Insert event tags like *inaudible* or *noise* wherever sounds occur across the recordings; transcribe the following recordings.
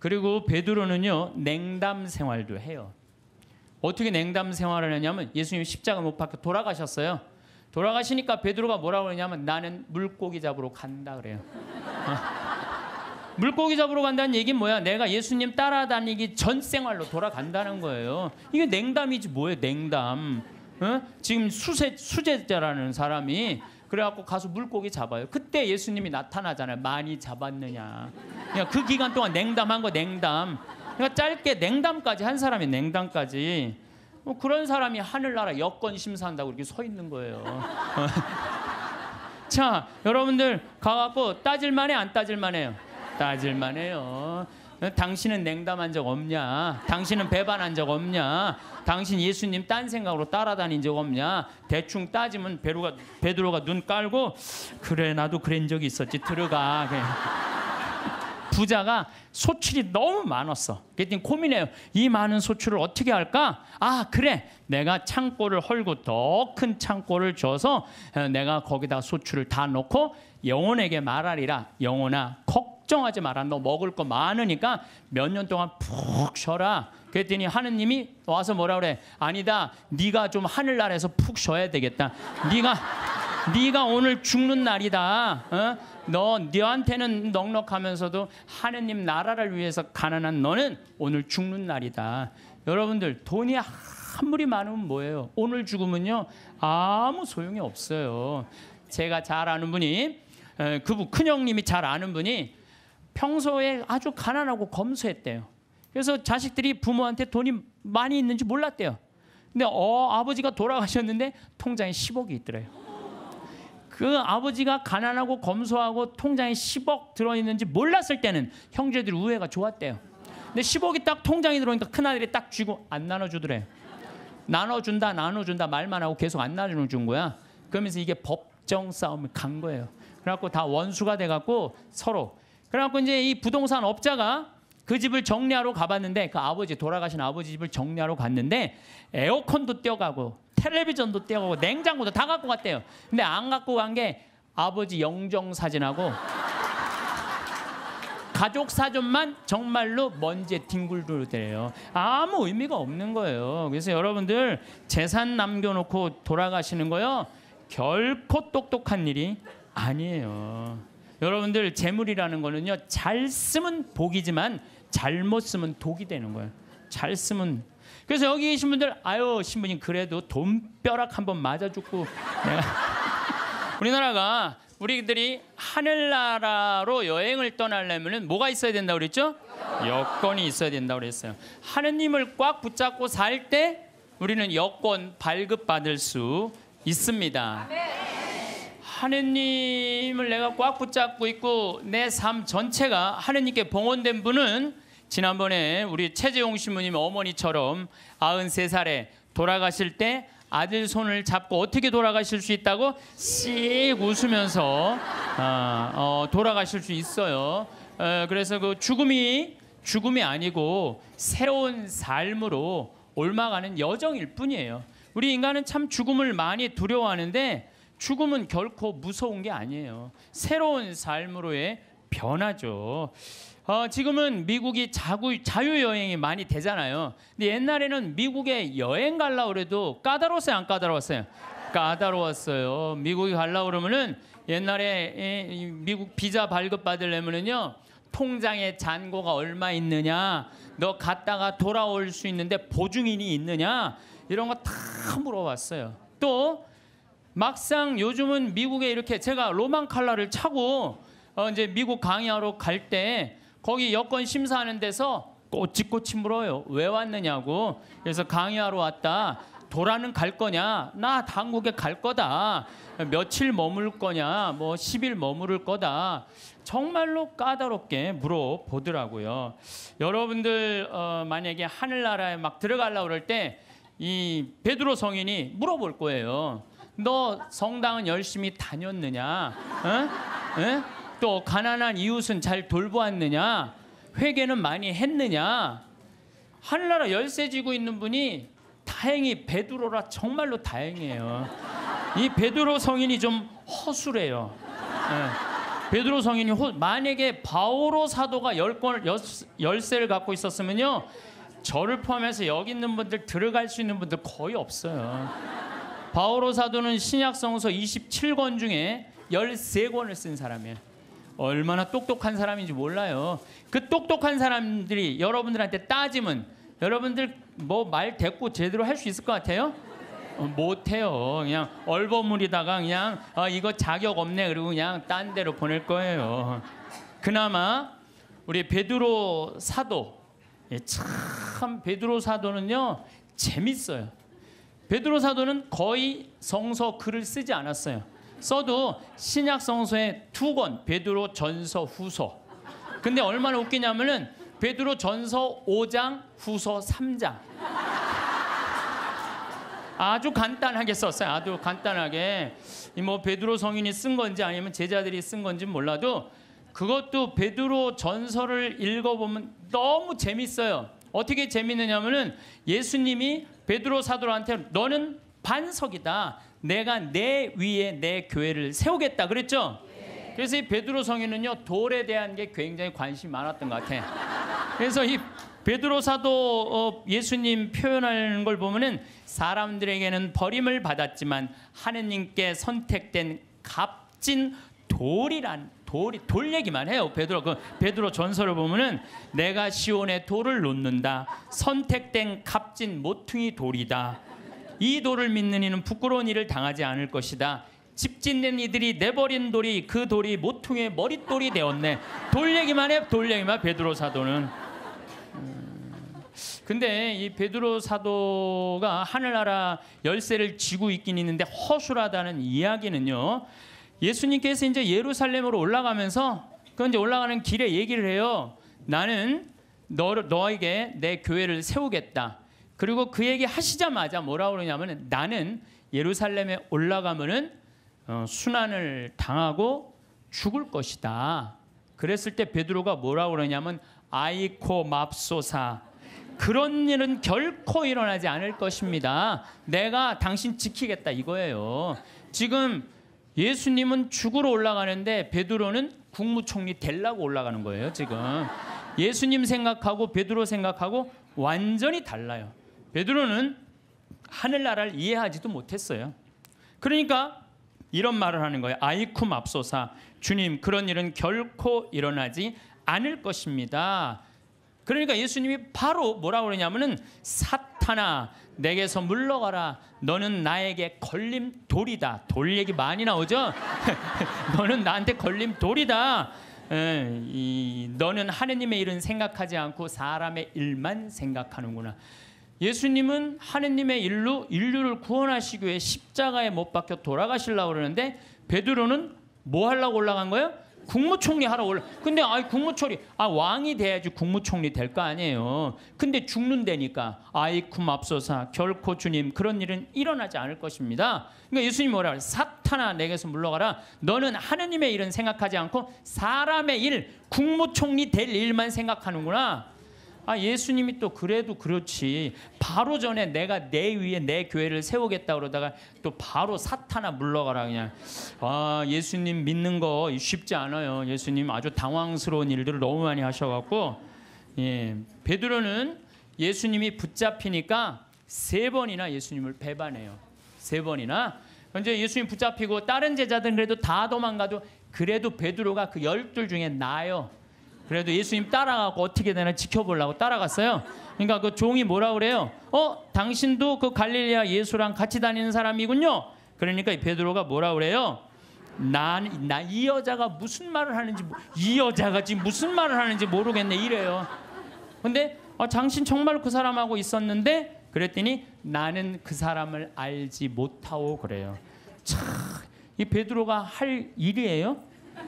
그리고 베드로는요 냉담 생활도 해요. 어떻게 냉담 생활을 하냐면 예수님 십자가 못 박혀 돌아가셨어요. 돌아가시니까 베드로가 뭐라고 그냐면 나는 물고기 잡으러 간다 그래요. 어? 물고기 잡으러 간다는 얘기는 뭐야? 내가 예수님 따라다니기 전 생활로 돌아간다는 거예요. 이게 냉담이지 뭐예요? 냉담. 어? 지금 수세 수제자라는 사람이 그래갖고 가서 물고기 잡아요. 그때 예수님이 나타나잖아요. 많이 잡았느냐. 그러그 기간 동안 냉담한 거 냉담. 그러니까 짧게 냉담까지 한 사람이 냉담까지. 뭐 그런 사람이 하늘나라 여권 심사한다고 이렇게 서 있는 거예요. *laughs* 자, 여러분들 가갖고 따질만해 안 따질만해요. 따질만해요. 어? 당신은 냉담한 적 없냐? 당신은 배반한 적 없냐? 당신 예수님 딴 생각으로 따라다닌 적 없냐? 대충 따지면 베루가 베드로가 눈 깔고 그래 나도 그런 적이 있었지 들어가. 부자가 소출이 너무 많았어. 그랬더니 고민해요. 이 많은 소출을 어떻게 할까? 아, 그래. 내가 창고를 헐고 더 큰 창고를 줘서 어, 내가 거기다 소출을 다 넣고 영혼에게 말하리라. 영혼아, 걱정하지 마라. 너 먹을 거 많으니까 몇 년 동안 푹 쉬어라. 그랬더니 하느님이 와서 뭐라 그래? 아니다. 네가 좀 하늘나라에서 푹 쉬어야 되겠다. 네가 네가 오늘 죽는 날이다. 어? 너 너한테는 넉넉하면서도 하느님 나라를 위해서 가난한 너는 오늘 죽는 날이다. 여러분들 돈이 한물이 많으면 뭐예요? 오늘 죽으면요 아무 소용이 없어요. 제가 잘 아는 분이 그분 큰형님이 잘 아는 분이 평소에 아주 가난하고 검소했대요. 그래서 자식들이 부모한테 돈이 많이 있는지 몰랐대요. 근데 어, 아버지가 돌아가셨는데 통장에 10억이 있더래요. 그 아버지가 가난하고 검소하고 통장에 10억 들어있는지 몰랐을 때는 형제들 우애가 좋았대요. 근데 10억이 딱 통장에 들어오니까 큰아들이 딱 쥐고 안 나눠주더래. 나눠준다 나눠준다 말만 하고 계속 안 나눠준 거야. 그러면서 이게 법정 싸움이 간 거예요. 그래갖고 다 원수가 돼갖고 서로. 그래갖고 이제 이 부동산 업자가 그 집을 정리하러 가봤는데 그 아버지 돌아가신 아버지 집을 정리하러 갔는데 에어컨도 떼어가고 텔레비전도 떼어가고 냉장고도 다 갖고 갔대요. 근데 안 갖고 간 게 아버지 영정 사진하고 가족 사진만 정말로 먼지에 뒹굴더대요 아무 의미가 없는 거예요. 그래서 여러분들 재산 남겨놓고 돌아가시는 거요. 결코 똑똑한 일이 아니에요. 여러분들 재물이라는 거는요. 잘 쓰면 복이지만 잘못 쓰면 독이 되는 거예요. 잘 쓰면 그래서 여기 계신 분들 아유 신부님 그래도 돈벼락 한번 맞아 죽고 내가 *laughs* 우리나라가 우리들이 하늘나라로 여행을 떠나려면 뭐가 있어야 된다 그랬죠? 여건이 있어야 된다 그랬어요. 하느님을 꽉 붙잡고 살 때 우리는 여권 발급받을 수 있습니다. 하느님을 내가 꽉 붙잡고 있고 내 삶 전체가 하느님께 봉헌된 분은 지난번에 우리 최재용 신부님 어머니처럼 93살에 돌아가실 때 아들 손을 잡고 어떻게 돌아가실 수 있다고 씩 웃으면서 어, 어, 돌아가실 수 있어요. 어, 그래서 그 죽음이 죽음이 아니고 새로운 삶으로 올라가는 여정일 뿐이에요. 우리 인간은 참 죽음을 많이 두려워하는데 죽음은 결코 무서운 게 아니에요. 새로운 삶으로의 변화죠. 어, 지금은 미국이 자구, 자유여행이 많이 되잖아요. 근데 옛날에는 미국에 여행 갈라 그래도 까다로웠어요, 안 까다로웠어요? 까다로웠어요. 미국이 갈라 그러면은 옛날에 미국 비자 발급 받으려면은요. 통장에 잔고가 얼마 있느냐? 너 갔다가 돌아올 수 있는데 보증인이 있느냐? 이런 거 다 물어봤어요. 또 막상 요즘은 미국에 이렇게 제가 로망 칼라를 차고 어, 이제 미국 강의하러 갈때 거기 여권 심사하는 데서 꼬치꼬치 물어요. 왜 왔느냐고. 그래서 강의하러 왔다. 도라는 갈 거냐? 나당국에갈 거다. 며칠 머물 거냐? 뭐 10일 머무를 거다. 정말로 까다롭게 물어보더라고요. 여러분들 어, 만약에 하늘나라에 막 들어가려고 그럴 때이 베드로 성인이 물어볼 거예요. 너 성당은 열심히 다녔느냐? 응? 어? 응? 어? 또 가난한 이웃은 잘 돌보았느냐? 회개는 많이 했느냐? 하늘나라 열쇠 쥐고 있는 분이 다행히 베드로라 정말로 다행이에요. 이 베드로 성인이 좀 허술해요. 네. 베드로 성인이 허, 만약에 바오로 사도가 열권 열, 열쇠를 갖고 있었으면요. 저를 포함해서 여기 있는 분들 들어갈 수 있는 분들 거의 없어요. 바오로 사도는 신약 성서 27권 중에 13권을 쓴 사람이에요. 얼마나 똑똑한 사람인지 몰라요. 그 똑똑한 사람들이 여러분들한테 따지면 여러분들 뭐말 대꾸 제대로 할 수 있을 것 같아요? 어, 못해요. 그냥 얼버무리다가 그냥 아, 이거 자격 없네 그리고 그냥 딴 데로 보낼 거예요. 그나마 우리 베드로 사도 예, 참 베드로 사도는요 재밌어요. 베드로 사도는 거의 성서 글을 쓰지 않았어요. 써도 신약 성서에 두권 베드로 전서 후서. 근데 얼마나 웃기냐면은 베드로 전서 5장 후서 3장. 아주 간단하게 썼어요. 아주 간단하게. 뭐 베드로 성인이 쓴 건지 아니면 제자들이 쓴 건지 몰라도 그것도 베드로 전서를 읽어보면 너무 재밌어요. 어떻게 재밌느냐면은 예수님이 베드로 사도한테 너는 반석이다. 내가 내 위에 내 교회를 세우겠다 그랬죠. 그래서 이 베드로 성인은요 돌에 대한 게 굉장히 관심이 많았던 것 같아. 그래서 이 베드로 사도 어, 예수님 표현하는 걸 보면은 사람들에게는 버림을 받았지만 하느님께 선택된 값진 돌이란 돌이 돌 얘기만 해요. 베드로 그 베드로 전설을 보면은 내가 시온에 돌을 놓는다. 선택된 값진 모퉁이 돌이다. 이 돌을 믿는 이는 부끄러운 일을 당하지 않을 것이다. 집 짓는 이들이 내버린 돌이 그 돌이 모퉁이의 머릿돌이 되었네. 돌 얘기만 해. 돌 얘기만 베드로 사도는. 음, 근데 이 베드로 사도가 하늘나라 열쇠를 쥐고 있긴 있는데 허술하다는 이야기는요. 예수님께서 이제 예루살렘으로 올라가면서 그 이제 올라가는 길에 얘기를 해요. 나는 너 너에게 내 교회를 세우겠다. 그리고 그 얘기 하시자마자 뭐라 고 그러냐면 나는 예루살렘에 올라가면은 어, 순환을 당하고 죽을 것이다. 그랬을 때 베드로가 뭐라 고 그러냐면 아이코 맙소사 그런 일은 결코 일어나지 않을 것입니다. 내가 당신 지키겠다 이거예요. 지금 예수님은 죽으러 올라가는데 베드로는 국무총리 될라고 올라가는 거예요, 지금. 예수님 생각하고 베드로 생각하고 완전히 달라요. 베드로는 하늘나라를 이해하지도 못했어요. 그러니까 이런 말을 하는 거예요. 아이쿰 앞소사 주님 그런 일은 결코 일어나지 않을 것입니다. 그러니까 예수님이 바로 뭐라고 그러냐면은 사탄아 내게서 물러가라 너는 나에게 걸림돌이다 돌 얘기 많이 나오죠 *laughs* 너는 나한테 걸림돌이다 너는 하느님의 일은 생각하지 않고 사람의 일만 생각하는구나 예수님은 하느님의 일로 인류를 구원하시기 위해 십자가에 못 박혀 돌아가시려고 그러는데 베드로는 뭐 하려고 올라간 거예요? 국무총리 하러 올라. 근데 아 국무총리 아 왕이 돼야지 국무총리 될 거 아니에요. 근데 죽는다니까 아이쿰 앞서사 결코 주님 그런 일은 일어나지 않을 것입니다. 그러니까 예수님 뭐라 그래? 사탄아 내게서 물러가라. 너는 하느님의 일은 생각하지 않고 사람의 일, 국무총리 될 일만 생각하는구나. 아 예수님이 또 그래도 그렇지 바로 전에 내가 내 위에 내 교회를 세우겠다 그러다가 또 바로 사탄아 물러가라 그냥 아 예수님 믿는 거 쉽지 않아요 예수님 아주 당황스러운 일들을 너무 많이 하셔갖고 예 베드로는 예수님이 붙잡히니까 세 번이나 예수님을 배반해요 세 번이나 이제 예수님 붙잡히고 다른 제자들은 그래도 다 도망가도 그래도 베드로가 그 열둘 중에 나요 그래도 예수님 따라가고 어떻게 되나 지켜보려고 따라갔어요. 그러니까 그 종이 뭐라 그래요? 어, 당신도 그 갈릴리아 예수랑 같이 다니는 사람이군요. 그러니까 베드로가 뭐라 그래요? 난나이 여자가 무슨 말을 하는지 이 여자가 지금 무슨 말을 하는지 모르겠네 이래요. 근데 어, 당신 정말 그 사람하고 있었는데 그랬더니 나는 그 사람을 알지 못하오 그래요. 참 이 베드로가 할 일이에요.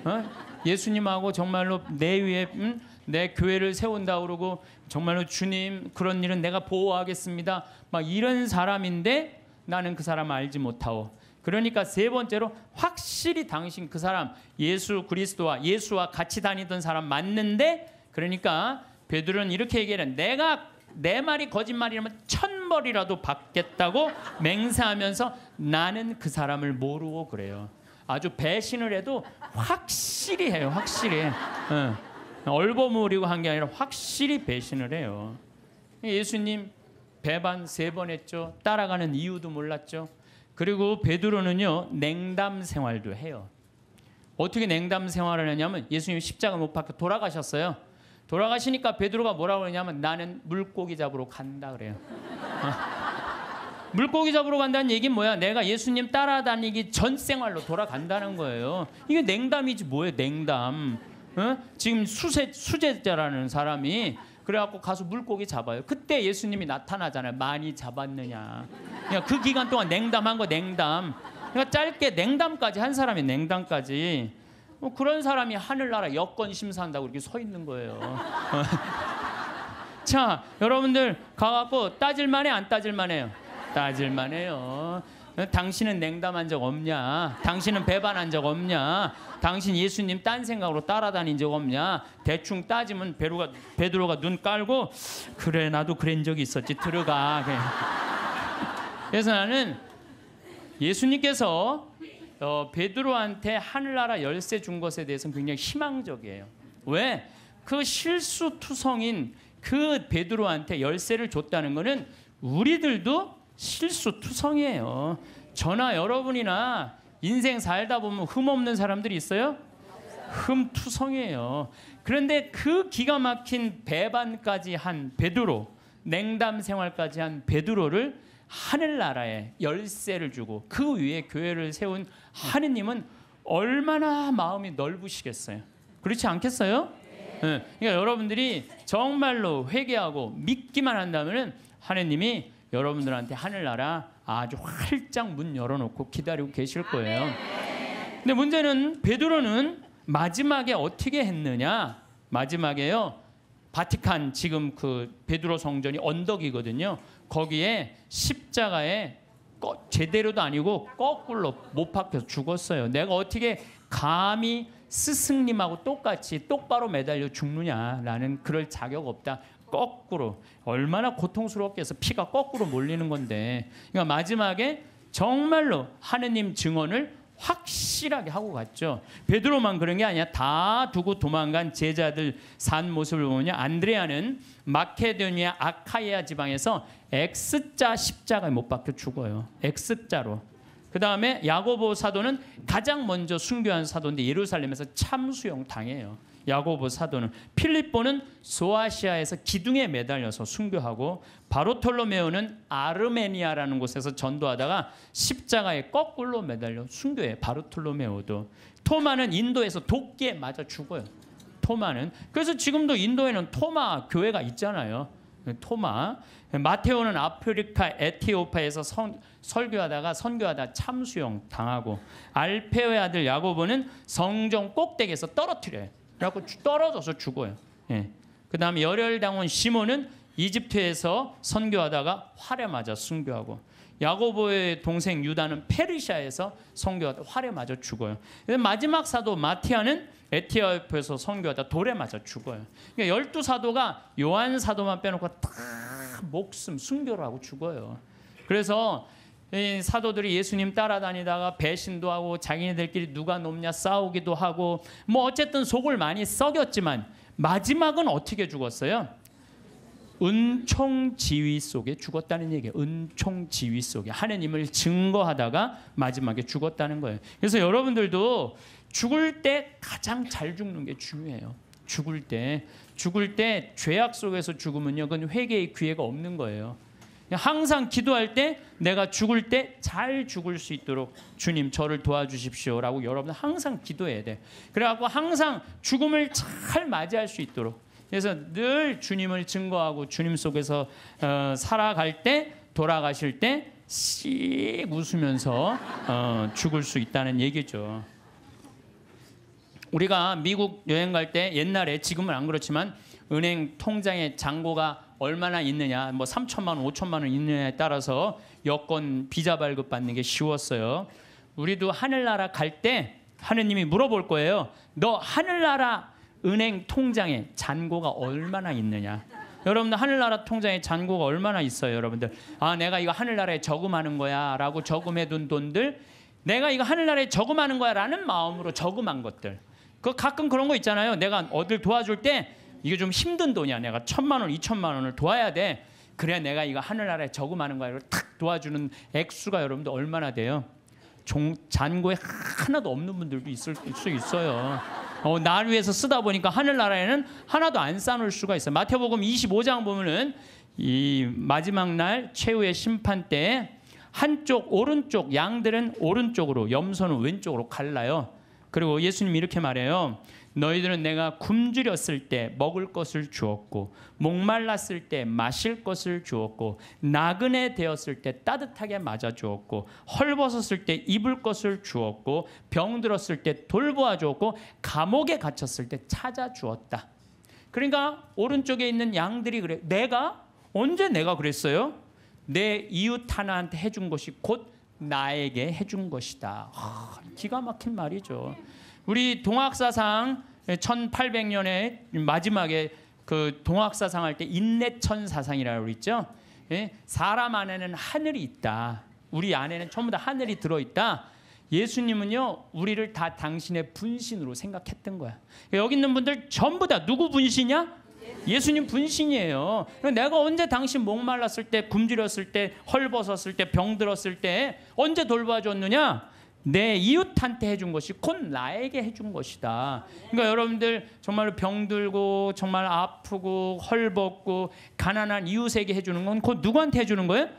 어? 예수님하고 정말로 내 위에 음? 내 교회를 세운다 그러고 정말로 주님 그런 일은 내가 보호하겠습니다. 막 이런 사람인데 나는 그 사람 알지 못하오. 그러니까 세 번째로 확실히 당신 그 사람 예수 그리스도와 예수와 같이 다니던 사람 맞는데 그러니까 베드로는 이렇게 얘기하는 내가 내 말이 거짓말이라면 천벌이라도 받겠다고 *laughs* 맹세하면서 나는 그 사람을 모르고 그래요. 아주 배신을 해도 확실히 해요. 확실히. 예. 얼버무리고 한 게 아니라 확실히 배신을 해요. 예수님 배반 세 번 했죠. 따라가는 이유도 몰랐죠. 그리고 베드로는요 냉담 생활도 해요. 어떻게 냉담 생활을 하냐면 예수님 십자가 못 박혀 돌아가셨어요. 돌아가시니까 베드로가 뭐라고 그냐면 나는 물고기 잡으러 간다 그래요. 물고기 잡으러 간다는 얘기는 뭐야? 내가 예수님 따라다니기 전 생활로 돌아간다는 거예요. 이게 냉담이지 뭐예요? 냉담. 어? 지금 수세, 수제자라는 사람이 그래갖고 가서 물고기 잡아요. 그때 예수님이 나타나잖아요. 많이 잡았느냐. 그러그 그러니까 기간 동안 냉담한 거 냉담. 그러니까 짧게 냉담까지 한 사람이 냉담까지. 뭐 그런 사람이 하늘나라 여권 심사한다고 이렇게 서 있는 거예요. *laughs* 자, 여러분들 가갖고 따질만해 안 따질만해요. 따질만해요. 당신은 냉담한 적 없냐? 당신은 배반한 적 없냐? 당신 예수님 딴 생각으로 따라다닌 적 없냐? 대충 따지면 베루가, 베드로가 눈 깔고 그래 나도 그런 적이 있었지 들어가. 그래서 나는 예수님께서 어, 베드로한테 하늘나라 열쇠 준 것에 대해서는 굉장히 희망적이에요. 왜? 그 실수투성인 그 베드로한테 열쇠를 줬다는 것은 우리들도 실수투성이에요. 저나 여러분이나 인생 살다 보면 흠 없는 사람들이 있어요? 흠투성이에요. 그런데 그 기가 막힌 배반까지 한 베드로, 냉담 생활까지 한 베드로를 하늘나라에 열쇠를 주고 그 위에 교회를 세운 하느님은 얼마나 마음이 넓으시겠어요. 그렇지 않겠어요? 네. 그러니까 여러분들이 정말로 회개하고 믿기만 한다면 하느님이 여러분들한테 하늘나라 아주 활짝 문 열어놓고 기다리고 계실 거예요. 근데 문제는 베드로는 마지막에 어떻게 했느냐? 마지막에요. 바티칸 지금 그 베드로 성전이 언덕이거든요. 거기에 십자가에 제대로도 아니고 거꾸로 못 박혀서 죽었어요. 내가 어떻게 감히 스승님하고 똑같이 똑바로 매달려 죽느냐라는 그럴 자격 없다. 거꾸로 얼마나 고통스럽게해서 피가 거꾸로 몰리는 건데 그러니까 마지막에 정말로 하느님 증언을 확실하게 하고 갔죠. 베드로만 그런 게 아니야. 다 두고 도망간 제자들 산 모습을 보면요. 안드레아는 마케도니아 아카이아 지방에서 X자 십자가에 못 박혀 죽어요. X자로. 그 다음에 야고보 사도는 가장 먼저 순교한 사도인데 예루살렘에서 참수형 당해요. 야고보 사도는 필립보는 소아시아에서 기둥에 매달려서 순교하고 바로톨로메오는 아르메니아라는 곳에서 전도하다가 십자가에 거꾸로 매달려 순교해 바로톨로메오도 토마는 인도에서 도끼에 맞아 죽어요. 토마는 그래서 지금도 인도에는 토마 교회가 있잖아요. 토마 마테오는 아프리카 에티오파에서 선, 설교하다가 선교하다 참수형 당하고 알페오의 아들 야고보는 성전 꼭대기에서 떨어뜨려요. 그래갖고 떨어져서 죽어요. 예. 그 다음에 열혈당원 시몬은 이집트에서 선교하다가 활에 맞아 순교하고 야고보의 동생 유다는 페르시아에서 선교하다 활에 맞아 죽어요. 마지막 사도 마티아는 에티오피아에서 선교하다 돌에 맞아 죽어요. 그러니까 열두 사도가 요한 사도만 빼놓고 다 목숨 순교를 하고 죽어요. 그래서 사도들이 예수님 따라다니다가 배신도 하고 자기네들끼리 누가 높냐 싸우기도 하고 뭐 어쨌든 속을 많이 썩였지만 마지막은 어떻게 죽었어요? 은총지위 속에 죽었다는 얘기예요. 은총지위 속에 하느님을 증거하다가 마지막에 죽었다는 거예요. 그래서 여러분들도 죽을 때 가장 잘 죽는 게 중요해요. 죽을 때 죽을 때 죄악 속에서 죽으면요, 그건 회개의 기회가 없는 거예요. 항상 기도할 때 내가 죽을 때 잘 죽을 수 있도록 주님 저를 도와주십시오라고 여러분 항상 기도해야 돼. 그래갖고 항상 죽음을 잘 맞이할 수 있도록. 그래서 늘 주님을 증거하고 주님 속에서 어, 살아갈 때 돌아가실 때 씩 웃으면서 어, 죽을 수 있다는 얘기죠. 우리가 미국 여행 갈 때 옛날에 지금은 안 그렇지만 은행 통장에 잔고가 얼마나 있느냐, 뭐 3천만 원, 5천만 원 있느냐에 따라서 여권 비자 발급 받는 게 쉬웠어요. 우리도 하늘나라 갈 때 하느님이 물어볼 거예요. 너 하늘나라 은행 통장에 잔고가 얼마나 있느냐? 여러분들 하늘나라 통장에 잔고가 얼마나 있어요, 여러분들? 아, 내가 이거 하늘나라에 저금하는 거야라고 저금해 둔 돈들, 내가 이거 하늘나라에 저금하는 거야라는 마음으로 저금한 것들. 그 가끔 그런 거 있잖아요. 내가 어딜 도와줄 때 이게 좀 힘든 돈이야. 내가 천만 원, 이천만 원을 도와야 돼. 그래야 내가 이거 하늘나라에 저금하는 거야. 이걸 탁 도와주는 액수가 여러분들 얼마나 돼요? 종, 잔고에 하나도 없는 분들도 있을 수 있어요. 어, 나를 위해서 쓰다 보니까 하늘나라에는 하나도 안 싸놓을 수가 있어요. 마태복음 25장 보면은 이 마지막 날 최후의 심판 때 한쪽 오른쪽 양들은 오른쪽으로 염소는 왼쪽으로 갈라요. 그리고 예수님 이렇게 말해요. 너희들은 내가 굶주렸을 때 먹을 것을 주었고 목말랐을 때 마실 것을 주었고 나그네 되었을 때 따뜻하게 맞아 주었고 헐벗었을 때 입을 것을 주었고 병들었을 때 돌보아 주었고 감옥에 갇혔을 때 찾아 주었다. 그러니까 오른쪽에 있는 양들이 그래. 내가 언제 내가 그랬어요? 내 이웃 하나한테 해준 것이 곧 나에게 해준 것이다. 아, 기가 막힌 말이죠. 우리 동학사상 1800년에 마지막에 그 동학사상 할 때 인내천 사상이라고 그랬죠. 예, 사람 안에는 하늘이 있다. 우리 안에는 전부 다 하늘이 들어 있다. 예수님은요 우리를 다 당신의 분신으로 생각했던 거야. 여기 있는 분들 전부 다 누구 분신이야? 예수님 분신이에요. 내가 언제 당신 목말랐을 때, 굶주렸을 때, 헐벗었을 때, 병들었을 때 언제 돌봐줬느냐? 내 이웃한테 해준 것이 곧 나에게 해준 것이다. 그러니까 여러분들 정말 병들고 정말 아프고 헐벗고 가난한 이웃에게 해주는 건 곧 누구한테 해주는 거예요?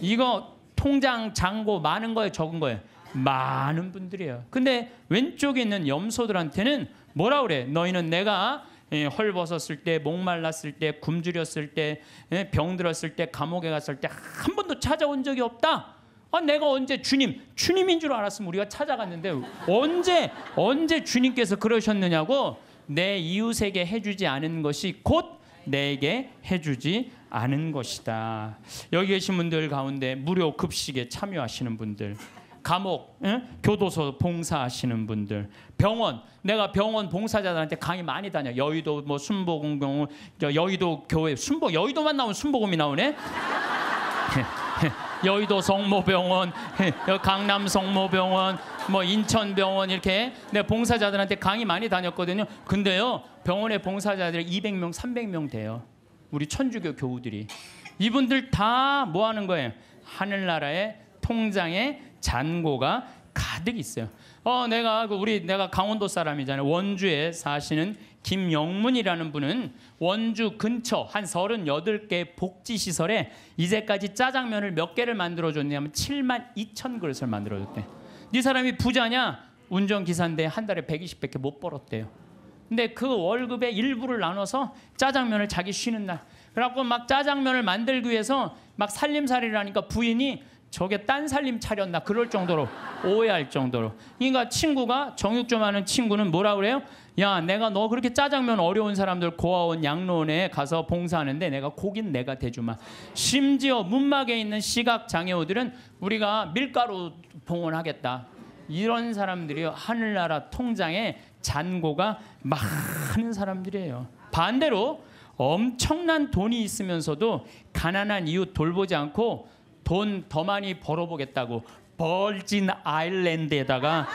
이거 통장 잔고 많은 거예요, 적은 거예요? 많은 분들이에요. 근데 왼쪽에 있는 염소들한테는 뭐라 그래? 너희는 내가 예, 헐벗었을 때, 목말랐을 때, 굶주렸을 때, 예, 병들었을 때, 감옥에 갔을 때 한 번도 찾아온 적이 없다. 아, 내가 언제 주님, 주님인 줄 알았으면 우리가 찾아갔는데 언제, 언제 주님께서 그러셨느냐고 내 이웃에게 해주지 않은 것이 곧 내게 해주지 않은 것이다. 여기 계신 분들 가운데 무료 급식에 참여하시는 분들, 감옥, 응? 교도소 봉사하시는 분들, 병원, 내가 병원 봉사자들한테 강의 많이 다녀. 여의도 뭐 순복음 경 여의도 교회, 순복, 여의도만 나온 순복음이 나오네. *laughs* 예, 예. 여의도 성모병원, *laughs* 강남 성모병원, 뭐 인천병원 이렇게 내 봉사자들한테 강의 많이 다녔거든요. 근데요 병원의 봉사자들 200명, 300명 돼요. 우리 천주교 교우들이 이분들 다뭐 하는 거예요? 하늘나라의 통장에 잔고가 가득 있어요. 어, 내가 그 우리 내가 강원도 사람이잖아요. 원주에 사시는 김영문이라는 분은 원주 근처 한 38개 복지시설에 이제까지 짜장면을 몇 개를 만들어줬냐면 7만 2천 그릇을 만들어줬대. 네 사람이 부자냐? 운전기사인데 한 달에 120밖에 못 벌었대요. 근데 그 월급의 일부를 나눠서 짜장면을 자기 쉬는 날. 그래갖고 막 짜장면을 만들기 위해서 막 살림살이를 하니까 부인이 저게 딴 살림 차렸나 그럴 정도로 오해할 정도로 그러니까 친구가 정육 좀 하는 친구는 뭐라 그래요? 야 내가 너 그렇게 짜장면 어려운 사람들 고아원 양로원에 가서 봉사하는데 내가 고긴 내가 대주마 심지어 문막에 있는 시각 장애우들은 우리가 밀가루 봉헌하겠다 이런 사람들이 하늘나라 통장에 잔고가 많은 사람들이에요 반대로 엄청난 돈이 있으면서도 가난한 이웃 돌보지 않고 돈더 많이 벌어보겠다고 벌진 아일랜드에다가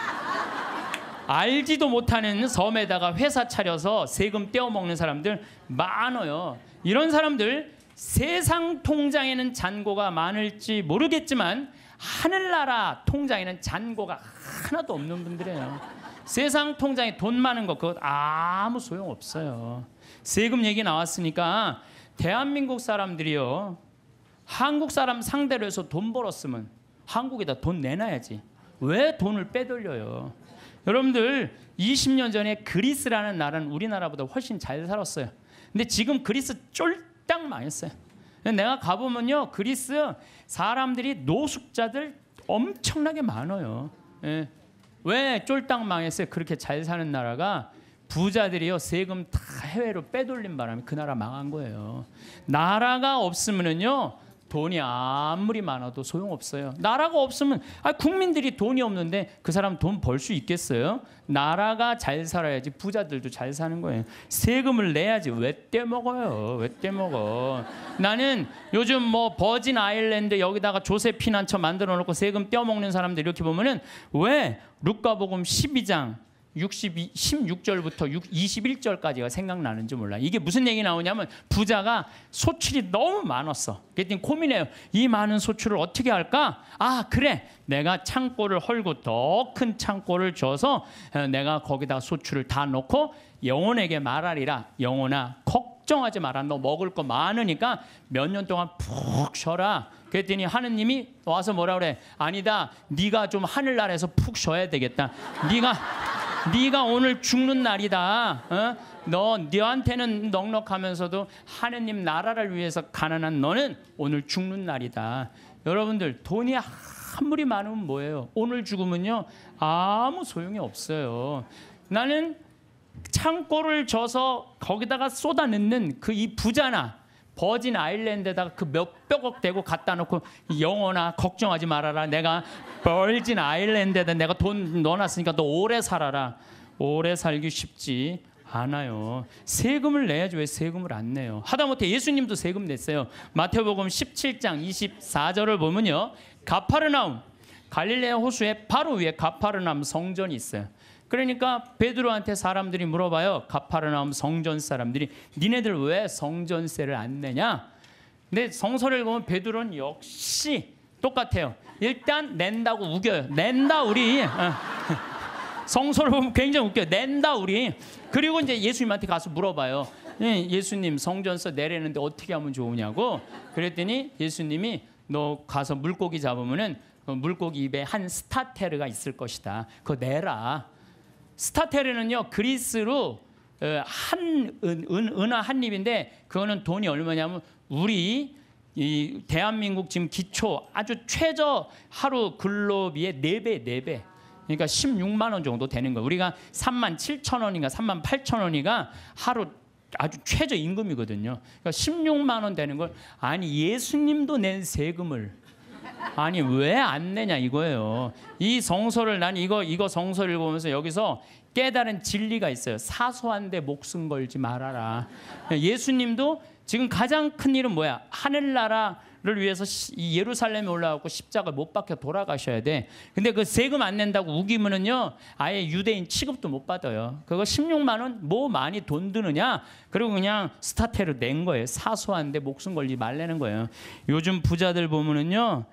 알지도 못하는 섬에다가 회사 차려서 세금 떼어먹는 사람들 많아요. 이런 사람들 세상 통장에는 잔고가 많을지 모르겠지만 하늘나라 통장에는 잔고가 하나도 없는 분들이에요. 세상 통장에 돈 많은 것 그것 아무 소용 없어요. 세금 얘기 나왔으니까 대한민국 사람들이요. 한국 사람 상대로 해서 돈 벌었으면 한국에다 돈 내놔야지. 왜 돈을 빼돌려요? 여러분들 20년 전에 그리스라는 나라는 우리나라보다 훨씬 잘 살았어요. 근데 지금 그리스 쫄딱 망했어요. 내가 가보면요 그리스 사람들이 노숙자들 엄청나게 많아요. 예. 왜 쫄딱 망했어요? 그렇게 잘 사는 나라가 부자들이요 세금 다 해외로 빼돌린 바람에 그 나라 망한 거예요. 나라가 없으면은요 돈이 아무리 많아도 소용없어요. 나라가 없으면 아, 국민들이 돈이 없는데 그 사람 돈 벌 수 있겠어요? 나라가 잘 살아야지 부자들도 잘 사는 거예요. 세금을 내야지 왜 떼먹어요? 왜 떼먹어? 나는 요즘 뭐 버진 아일랜드 여기다가 조세 피난처 만들어 놓고 세금 떼먹는 사람들 이렇게 보면은 왜 루카복음 12장 62, 16절부터 6, 21절까지가 생각나는지 몰라. 이게 무슨 얘기 나오냐면 부자가 소출이 너무 많았어. 그랬더니 고민해요. 이 많은 소출을 어떻게 할까? 아 그래 내가 창고를 헐고 더 큰 창고를 줘서 어, 내가 거기다 소출을 다 넣고 영혼에게 말하리라. 영혼아 걱정하지 마라. 너 먹을 거 많으니까 몇 년 동안 푹 쉬어라. 그랬더니 하느님이 와서 뭐라 그래? 아니다. 네가 좀 하늘나라에서 푹 쉬어야 되겠다. 네가 네가 오늘 죽는 날이다. 어? 너 너한테는 넉넉하면서도 하느님 나라를 위해서 가난한 너는 오늘 죽는 날이다. 여러분들 돈이 한물이 많으면 뭐예요? 오늘 죽으면요 아무 소용이 없어요. 나는 창고를 져서 거기다가 쏟아넣는 그 이 부자나 버진 아일랜드에다가 그 몇백억 대고 갖다 놓고 영어나 걱정하지 말아라. 내가 버진 아일랜드에다 내가 돈 넣어놨으니까 너 오래 살아라. 오래 살기 쉽지 않아요. 세금을 내야지 왜 세금을 안 내요? 하다못해 예수님도 세금 냈어요. 마태복음 17장 24절을 보면요. 가파르나움 갈릴레아 호수의 바로 위에 가파르나움 성전이 있어요. 그러니까 베드로한테 사람들이 물어봐요. 가파르나움 성전 사람들이 니네들 왜 성전세를 안 내냐? 근데 성서를 보면 베드로는 역시 똑같아요. 일단 낸다고 우겨요. 낸다 우리. 어. *laughs* 성서를 보면 굉장히 웃겨요. 낸다 우리. 그리고 이제 예수님한테 가서 물어봐요. 예, 예수님 성전서 내려는데 어떻게 하면 좋으냐고. 그랬더니 예수님이 너 가서 물고기 잡으면은 그 물고기 입에 한 스타테르가 있을 것이다. 그거 내라. 스타테르는요 그리스로 어, 한 은, 은, 은하 한 입인데 그거는 돈이 얼마냐면 우리 이 대한민국 지금 기초 아주 최저 하루 근로비의 네 배 네배 네 그러니까 16만 원 정도 되는 거예요. 우리가 3만 7천 원인가 3만 8천 원이가 하루 아주 최저 임금이거든요. 그러니까 16만 원 되는 걸 아니 예수님도 낸 세금을 아니 왜 안 내냐 이거예요. 이 성서를 난 이거 이거 성서 읽으면서 여기서 깨달은 진리가 있어요. 사소한데 목숨 걸지 말아라. 예수님도 지금 가장 큰 일은 뭐야? 하늘나라를 위해서 예루살렘에 올라가고 십자가 못 박혀 돌아가셔야 돼. 근데 그 세금 안 낸다고 우기면은요, 아예 유대인 취급도 못 받아요. 그거 16만 원 뭐 많이 돈 드느냐? 그리고 그냥 스타테로 낸 거예요. 사소한데 목숨 걸리 말라는 거예요. 요즘 부자들 보면은요,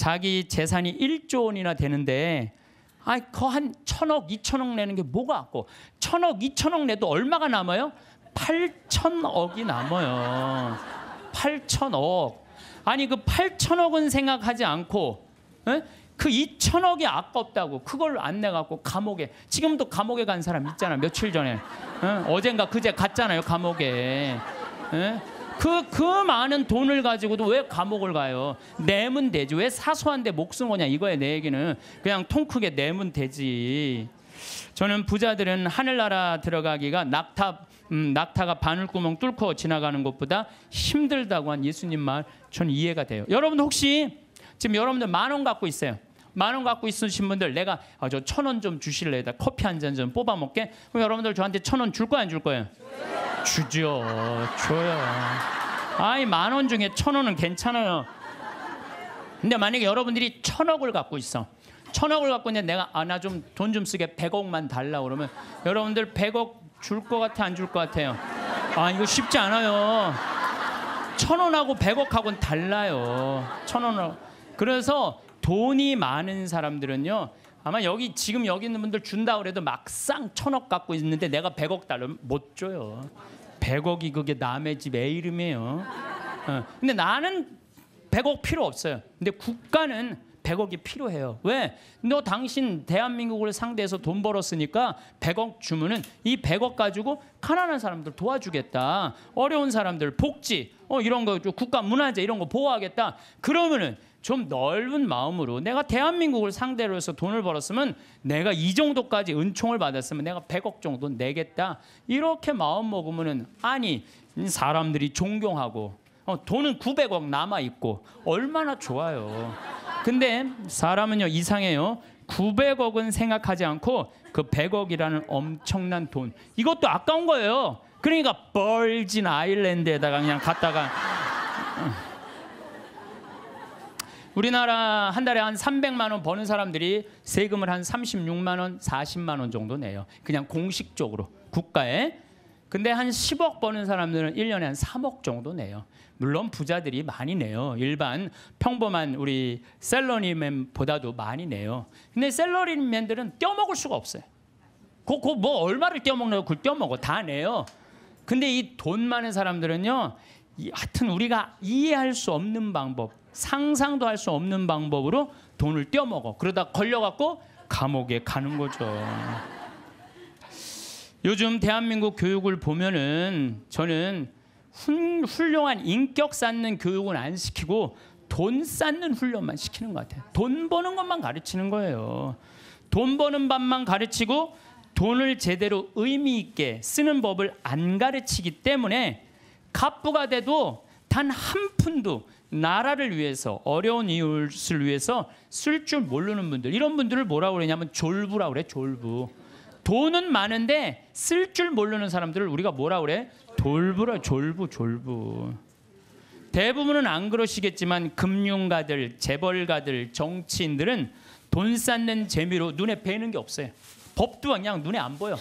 자기 재산이 1조 원이나 되는데 아이 거한 천억, 이천억 내는 게 뭐가 아고 천억, 이천억 내도 얼마가 남아요? 8천억이 남아요. 8천억. 아니 그 8천억은 생각하지 않고 에? 그 2천억이 아깝다고 그걸 안 내갖고 감옥에 지금도 감옥에 간 사람 있잖아 며칠 전에 에? 어젠가 그제 갔잖아요 감옥에 에? 그, 그 많은 돈을 가지고도 왜 감옥을 가요? 내면 되지. 왜 사소한데 목숨 거냐? 이거야, 내 얘기는. 그냥 통 크게 내면 되지. 저는 부자들은 하늘나라 들어가기가 낙타, 음, 낙타가 바늘구멍 뚫고 지나가는 것보다 힘들다고 한 예수님 말, 전 이해가 돼요. 여러분 혹시 지금 여러분들 만 원 갖고 있어요. 만원 갖고 있으신 분들 내가 아, 어, 저천 원 좀 주실래요? 커피 한 잔 좀 뽑아 먹게. 그럼 여러분들 저한테 천 원 줄 거야 안줄 거예요? 주죠. 줘요. 아이 만 원 중에 천 원은 괜찮아요. 근데 만약에 여러분들이 천억을 갖고 있어. 천억을 갖고 있는데 내가 아나 좀 돈 좀 쓰게 백억만 달라 그러면 여러분들 백억 줄것 같아 안줄것 같아요? 아 이거 쉽지 않아요. 천 원하고 백억하고는 달라요. 천 원을 그래서 돈이 많은 사람들은요. 아마 여기 지금 여기 있는 분들 준다 그래도 막상 천억 갖고 있는데 내가 백억 달러 못 줘요. 백억이 그게 남의 집 애 이름이에요. 어. 근데 나는 백억 필요 없어요. 근데 국가는 백억이 필요해요. 왜? 너 당신 대한민국을 상대해서 돈 벌었으니까 백억 주면은 이백억 가지고 가난한 사람들 도와주겠다. 어려운 사람들 복지, 어, 이런 거 국가 문화재 이런 거 보호하겠다. 그러면은 좀 넓은 마음으로 내가 대한민국을 상대로 해서 돈을 벌었으면 내가 이 정도까지 은총을 받았으면 내가 100억 정도 내겠다. 이렇게 마음 먹으면은 아니 사람들이 존경하고 어, 돈은 900억 남아 있고 얼마나 좋아요. 근데 사람은요 이상해요. 900억은 생각하지 않고 그 100억이라는 엄청난 돈 이것도 아까운 거예요. 그러니까 벌진 아일랜드에다가 그냥 갔다가 어. 우리나라 한 달에 한 300만 원 버는 사람들이 세금을 한 36만 원, 40만 원 정도 내요. 그냥 공식적으로 국가에. 근데 한 10억 버는 사람들은 1년에 한 3억 정도 내요. 물론 부자들이 많이 내요. 일반 평범한 우리 셀러리맨보다도 많이 내요. 근데 셀러리맨들은 떼어먹을 수가 없어요. 그거 그 뭐 얼마를 떼어먹나요? 그걸 떼어먹어. 다 내요. 근데 이 돈 많은 사람들은요. 하여튼 우리가 이해할 수 없는 방법 상상도 할 수 없는 방법으로 돈을 떼어먹어. 그러다 걸려갖고 감옥에 가는 거죠. 요즘 대한민국 교육을 보면은 저는 훌, 훌륭한 인격 쌓는 교육은 안 시키고 돈 쌓는 훈련만 시키는 것 같아요. 돈 버는 것만 가르치는 거예요. 돈 버는 법만 가르치고 돈을 제대로 의미 있게 쓰는 법을 안 가르치기 때문에 갑부가 돼도 단 한 푼도 나라를 위해서 어려운 이웃을 위해서 쓸 줄 모르는 분들 이런 분들을 뭐라고 그러냐면 졸부라고 그래 졸부 돈은 많은데 쓸 줄 모르는 사람들을 우리가 뭐라 그래 돌부라 졸부 졸부 대부분은 안 그러시겠지만 금융가들 재벌가들 정치인들은 돈 쌓는 재미로 눈에 뵈는 게 없어요 법도 그냥 눈에 안 보여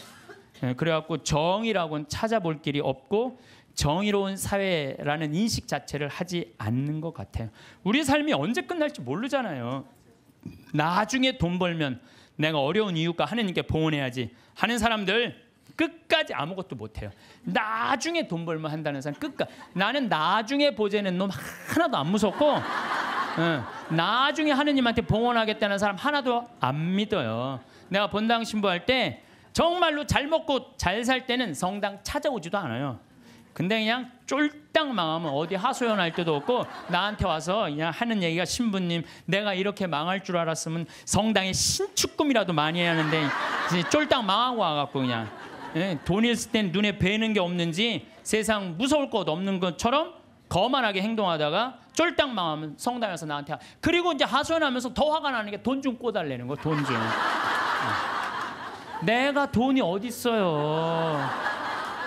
예, 그래갖고 정의라고는 찾아볼 길이 없고 정의로운 사회라는 인식 자체를 하지 않는 것 같아요. 우리 삶이 언제 끝날지 모르잖아요. 나중에 돈 벌면 내가 어려운 이유가 하느님께 봉헌해야지 하는 사람들 끝까지 아무것도 못해요. 나중에 돈 벌면 한다는 사람 끝까지 나는 나중에 보재는 놈 하나도 안 무섭고 응. 나중에 하느님한테 봉헌하겠다는 사람 하나도 안 믿어요. 내가 본당 신부할 때 정말로 잘 먹고 잘 살 때는 성당 찾아오지도 않아요. 근데 그냥 쫄딱 망하면 어디 하소연할 데도 없고 나한테 와서 그냥 하는 얘기가 신부님 내가 이렇게 망할 줄 알았으면 성당에 신축금이라도 많이 해야 하는데 쫄딱 망하고 와갖고 그냥 예, 돈 있을 땐 눈에 뵈는 게 없는지 세상 무서울 것 없는 것처럼 거만하게 행동하다가 쫄딱 망하면 성당에서 나한테 하... 그리고 이제 하소연하면서 더 화가 나는 게 돈 좀 꼬달래는 거 돈 좀. 예. 내가 돈이 어디 있어요.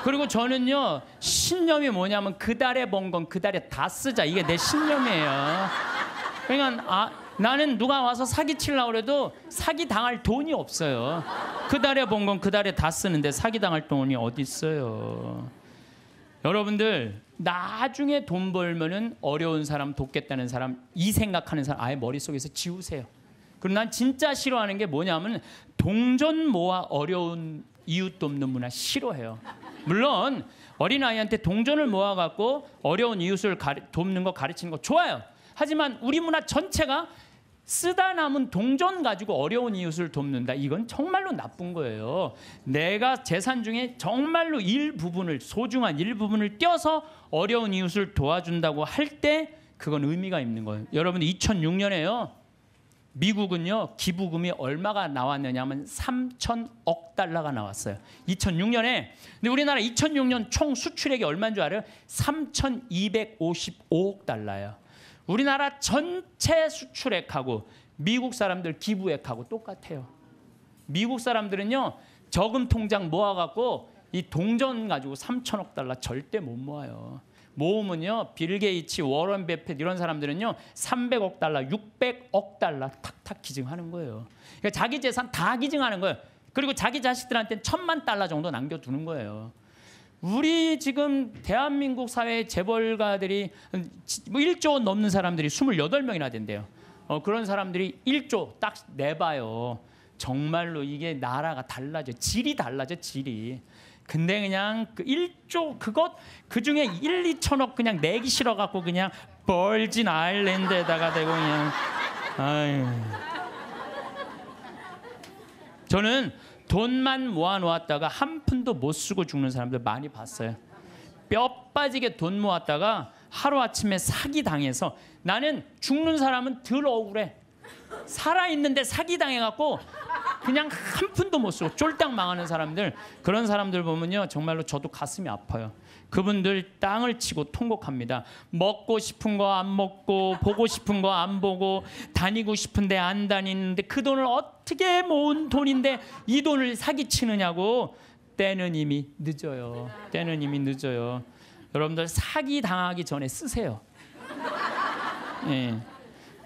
그리고 저는요 신념이 뭐냐면 그 달에 번 건그 달에 다 쓰자 이게 내 신념이에요. 그러니까 아, 나는 누가 와서 사기 칠라 그래도 사기 당할 돈이 없어요. 그 달에 번 건그 달에 다 쓰는데 사기 당할 돈이 어디 있어요? 여러분들 나중에 돈 벌면은 어려운 사람 돕겠다는 사람 이 생각하는 사람 아예 머릿속에서 지우세요. 그리고 난 진짜 싫어하는 게 뭐냐면 동전 모아 어려운 이웃도 없는 문화 싫어해요. 물론 어린아이한테 동전을 모아갖고 어려운 이웃을 가르, 돕는 거 가르치는 거 좋아요. 하지만 우리 문화 전체가 쓰다 남은 동전 가지고 어려운 이웃을 돕는다. 이건 정말로 나쁜 거예요. 내가 재산 중에 정말로 일부분을 소중한 일부분을 떼어서 어려운 이웃을 도와준다고 할 때 그건 의미가 있는 거예요. 여러분 2006년에요. 미국은요 기부금이 얼마가 나왔느냐면 3천억 달러가 나왔어요. 2006년에 근데 우리나라 2006년 총 수출액이 얼마인 줄 알아요? 3,255억 달러예요. 우리나라 전체 수출액하고 미국 사람들 기부액하고 똑같아요. 미국 사람들은요 저금 통장 모아갖고 이 동전 가지고 3천억 달러 절대 못 모아요. 모음은요 빌 게이츠, 워런 베펫 이런 사람들은요 300억 달러, 600억 달러 탁탁 기증하는 거예요. 그러니까 자기 재산 다 기증하는 거예요. 그리고 자기 자식들한테는 천만 달러 정도 남겨두는 거예요. 우리 지금 대한민국 사회 재벌가들이 뭐 1조 넘는 사람들이 28명이나 된대요. 어, 그런 사람들이 1조 딱 내봐요. 정말로 이게 나라가 달라져. 질이 달라져, 질이. 근데 그냥 그 1조 그것 그중에 1, 2천억 그냥 내기 싫어 갖고 그냥 벌진 아일랜드에다가 대고 그냥 아유. 저는 돈만 모아 놓았다가 한 푼도 못 쓰고 죽는 사람들 많이 봤어요. 뼈 빠지게 돈 모았다가 하루아침에 사기 당해서 나는 죽는 사람은 덜 억울해. 살아 있는데 사기 당해갖고 그냥 한 푼도 못 쓰고 쫄딱 망하는 사람들 그런 사람들 보면요 정말로 저도 가슴이 아파요. 그분들 땅을 치고 통곡합니다. 먹고 싶은 거 안 먹고 보고 싶은 거 안 보고 다니고 싶은데 안 다니는데 그 돈을 어떻게 모은 돈인데 이 돈을 사기치느냐고 때는 이미 늦어요. 때는 이미 늦어요. 여러분들 사기 당하기 전에 쓰세요. 예.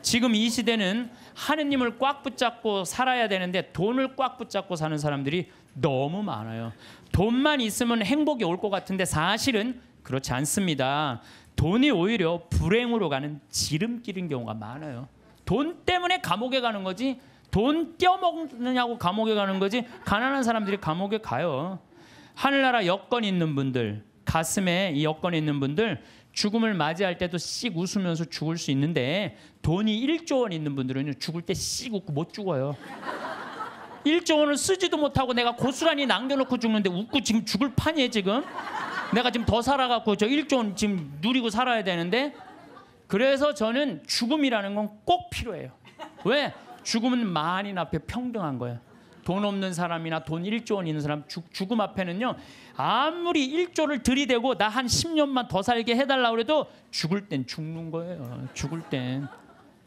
지금 이 시대는 하느님을 꽉 붙잡고 살아야 되는데 돈을 꽉 붙잡고 사는 사람들이 너무 많아요. 돈만 있으면 행복이 올 것 같은데 사실은 그렇지 않습니다. 돈이 오히려 불행으로 가는 지름길인 경우가 많아요. 돈 때문에 감옥에 가는 거지 돈 떼어먹느냐고 감옥에 가는 거지 가난한 사람들이 감옥에 가요. 하늘나라 여권 있는 분들 가슴에 이 여권 있는 분들 죽음을 맞이할 때도 씩 웃으면서 죽을 수 있는데 돈이 1조 원 있는 분들은 죽을 때 씩 웃고 못 죽어요. 1조 원을 쓰지도 못하고 내가 고스란히 남겨놓고 죽는데 웃고 지금 죽을 판이에요 지금. 내가 지금 더 살아갖고 저 1조 원 지금 누리고 살아야 되는데 그래서 저는 죽음이라는 건 꼭 필요해요. 왜? 죽음은 만인 앞에 평등한 거예요. 돈 없는 사람이나 돈 1조 원 있는 사람 주, 죽음 앞에는요. 아무리 1조를 들이대고 나 한 10년만 더 살게 해달라고 해도 죽을 땐 죽는 거예요. 죽을 땐.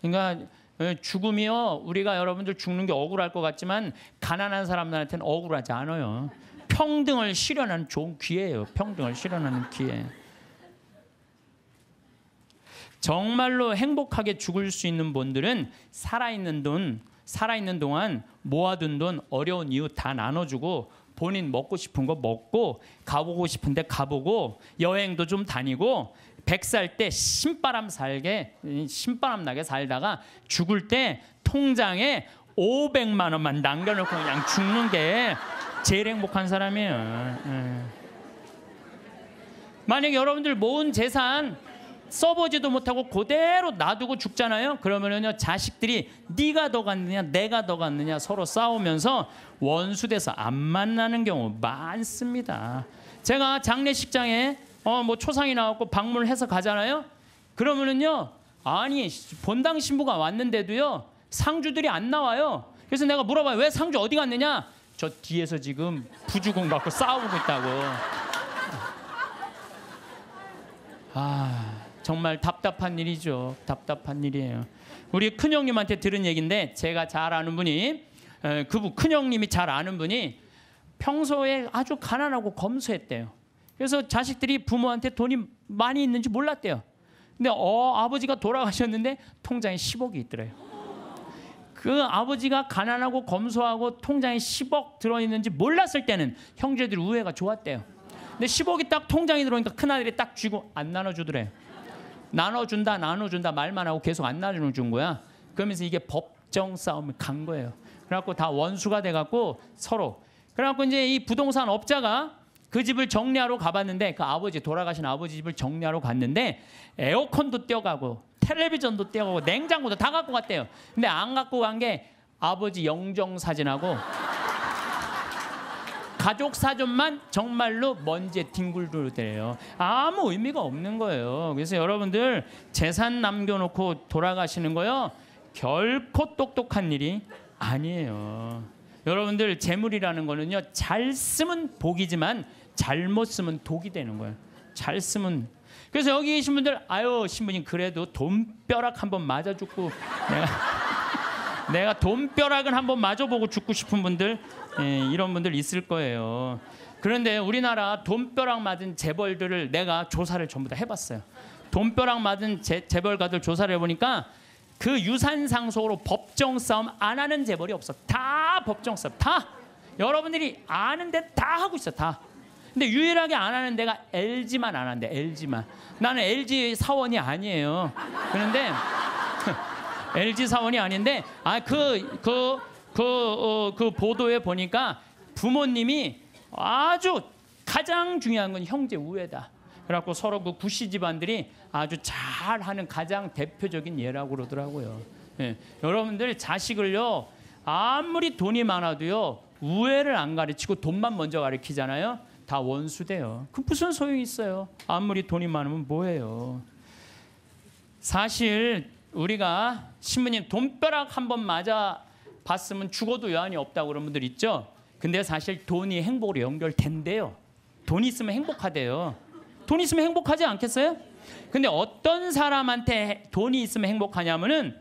그러니까 예, 죽음이요. 우리가 여러분들 죽는 게 억울할 것 같지만 가난한 사람들한테는 억울하지 않아요. 평등을 실현하는 좋은 기회예요. 평등을 실현하는 기회. 정말로 행복하게 죽을 수 있는 분들은 살아있는 돈 살아있는 동안 모아둔 돈 어려운 이웃 다 나눠주고 본인 먹고 싶은 거 먹고 가보고 싶은데 가보고 여행도 좀 다니고 100살 때 신바람 살게 신바람 나게 살다가 죽을 때 통장에 500만 원만 남겨놓고 그냥 죽는 게 제일 행복한 사람이에요. 예. 만약 여러분들 모은 재산 써보지도 못하고 그대로 놔두고 죽잖아요. 그러면은요 자식들이 네가 더 갔느냐 내가 더 갔느냐 서로 싸우면서 원수돼서 안 만나는 경우 많습니다. 제가 장례식장에 어뭐 초상이 나왔고 방문해서 가잖아요. 그러면은요 아니 본당 신부가 왔는데도요 상주들이 안 나와요. 그래서 내가 물어봐요 왜 상주 어디 갔느냐? 저 뒤에서 지금 부주공 갖고 싸우고 있다고. 아. 정말 답답한 일이죠. 답답한 일이에요. 우리 큰형님한테 들은 얘긴데 제가 잘 아는 분이 어, 그분 큰형님이 잘 아는 분이 평소에 아주 가난하고 검소했대요. 그래서 자식들이 부모한테 돈이 많이 있는지 몰랐대요. 근데 어, 아버지가 돌아가셨는데 통장에 10억이 있더래요. 그 아버지가 가난하고 검소하고 통장에 10억 들어있는지 몰랐을 때는 형제들 우애가 좋았대요. 근데 10억이 딱 통장에 들어오니까 큰아들이 딱 쥐고 안 나눠주더래. 나눠준다 나눠준다 말만 하고 계속 안 나눠준 거야. 그러면서 이게 법정 싸움이 간 거예요. 그래갖고 다 원수가 돼갖고 서로. 그래갖고 이제 이 부동산 업자가 그 집을 정리하러 가봤는데 그 아버지 돌아가신 아버지 집을 정리하러 갔는데 에어컨도 떼어가고 텔레비전도 떼어가고 냉장고도 다 갖고 갔대요. 근데 안 갖고 간 게 아버지 영정 사진하고 가족 사전만 정말로 먼지에 뒹굴돌대요. 아무 의미가 없는 거예요. 그래서 여러분들 재산 남겨놓고 돌아가시는 거요. 결코 똑똑한 일이 아니에요. 여러분들 재물이라는 거는요. 잘 쓰면 복이지만 잘못 쓰면 독이 되는 거예요. 잘 쓰면 그래서 여기 계신 분들 아유 신부님 그래도 돈벼락 한번 맞아 죽고 내가 *laughs* 내가 돈벼락은 한번 맞아보고 죽고 싶은 분들 예, 이런 분들 있을 거예요. 그런데 우리나라 돈벼락 맞은 재벌들을 내가 조사를 전부 다 해봤어요. 돈벼락 맞은 재, 재벌가들 조사를 해보니까 그 유산 상속으로 법정 싸움 안 하는 재벌이 없어. 다 법정 싸움. 다. 여러분들이 아는데 다 하고 있어. 다. 근데 유일하게 안 하는 데가 LG만 안 한대. LG만. 나는 LG 사원이 아니에요. 그런데 LG *laughs* 사원이 아닌데 아 그그 그, 그 그, 어, 그 보도에 보니까 부모님이 아주 가장 중요한 건 형제 우애다. 그래갖고 서로 그 구씨 집안들이 아주 잘하는 가장 대표적인 예라고 그러더라고요. 예. 여러분들 자식을요 아무리 돈이 많아도요 우애를 안 가르치고 돈만 먼저 가르치잖아요. 다 원수돼요. 그 무슨 소용이 있어요? 아무리 돈이 많으면 뭐예요? 사실 우리가 신부님 돈벼락 한 번 맞아 봤으면 죽어도 여한이 없다고 그런 분들 있죠. 근데 사실 돈이 행복으로 연결된대요. 돈 있으면 행복하대요. 돈 있으면 행복하지 않겠어요? 근데 어떤 사람한테 돈이 있으면 행복하냐면은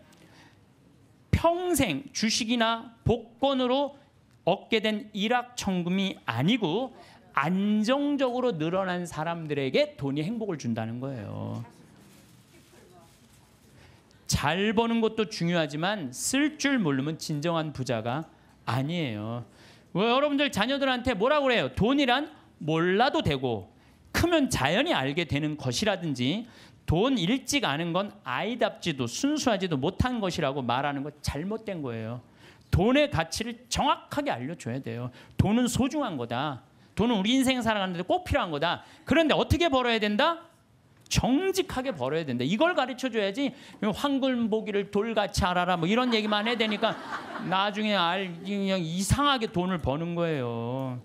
평생 주식이나 복권으로 얻게 된 일확천금이 아니고 안정적으로 늘어난 사람들에게 돈이 행복을 준다는 거예요. 잘 버는 것도 중요하지만 쓸 줄 모르면 진정한 부자가 아니에요. 어, 여러분들 자녀들한테 뭐라고 그래요? 돈이란 몰라도 되고 크면 자연히 알게 되는 것이라든지 돈 일찍 아는 건 아이답지도 순수하지도 못한 것이라고 말하는 거 잘못된 거예요. 돈의 가치를 정확하게 알려줘야 돼요. 돈은 소중한 거다. 돈은 우리 인생 살아가는데 꼭 필요한 거다. 그런데 어떻게 벌어야 된다? 정직하게 벌어야 된다. 이걸 가르쳐 줘야지 황금보기를 돌같이 알아라 뭐 이런 얘기만 해야 되니까 나중에 알 그냥 이상하게 돈을 버는 거예요.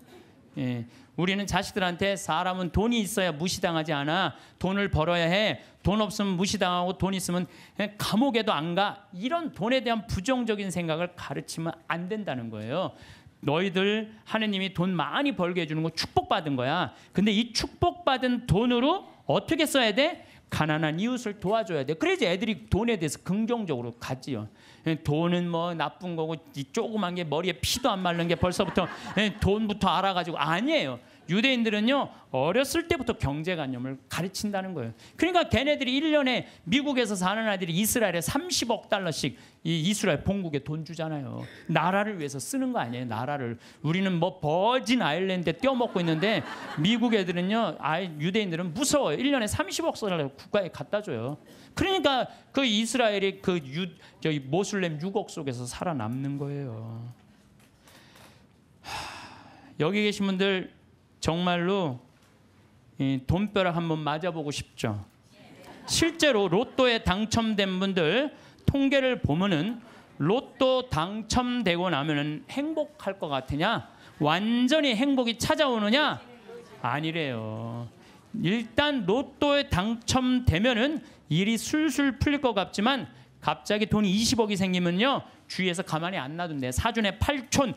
예. 우리는 자식들한테 사람은 돈이 있어야 무시당하지 않아. 돈을 벌어야 해. 돈 없으면 무시당하고 돈 있으면 예, 감옥에도 안 가. 이런 돈에 대한 부정적인 생각을 가르치면 안 된다는 거예요. 너희들 하느님이 돈 많이 벌게 해주는 거 축복받은 거야. 근데 이 축복받은 돈으로 어떻게 써야 돼? 가난한 이웃을 도와줘야 돼. 그래야지 애들이 돈에 대해서 긍정적으로 가지요. 예, 돈은 뭐 나쁜 거고 이 조그만 게 머리에 피도 안 마른 게 벌써부터 예, 돈부터 알아가지고 아니에요. 유대인들은요 어렸을 때부터 경제관념을 가르친다는 거예요. 그러니까 걔네들이 1년에 미국에서 사는 아들이 이스라엘에 30억 달러씩 이 이스라엘 본국에 돈 주잖아요. 나라를 위해서 쓰는 거 아니에요. 나라를 우리는 뭐 버진 아일랜드에 떼어먹고 있는데 미국 애들은요 아이 유대인들은 무서워요. 1년에 30억 달러 국가에 갖다 줘요. 그러니까 그 이스라엘이 그 유, 저기 모슬렘 6억 속에서 살아남는 거예요. 여기 계신 분들 정말로 돈벼락 한 번 맞아보고 싶죠. 실제로 로또에 당첨된 분들 통계를 보면은 로또 당첨되고 나면은 행복할 것 같으냐? 완전히 행복이 찾아오느냐? 아니래요. 일단 로또에 당첨되면은 일이 술술 풀릴 것 같지만 갑자기 돈 20억이 생기면요. 주위에서 가만히 안 놔둔대. 사준에 8촌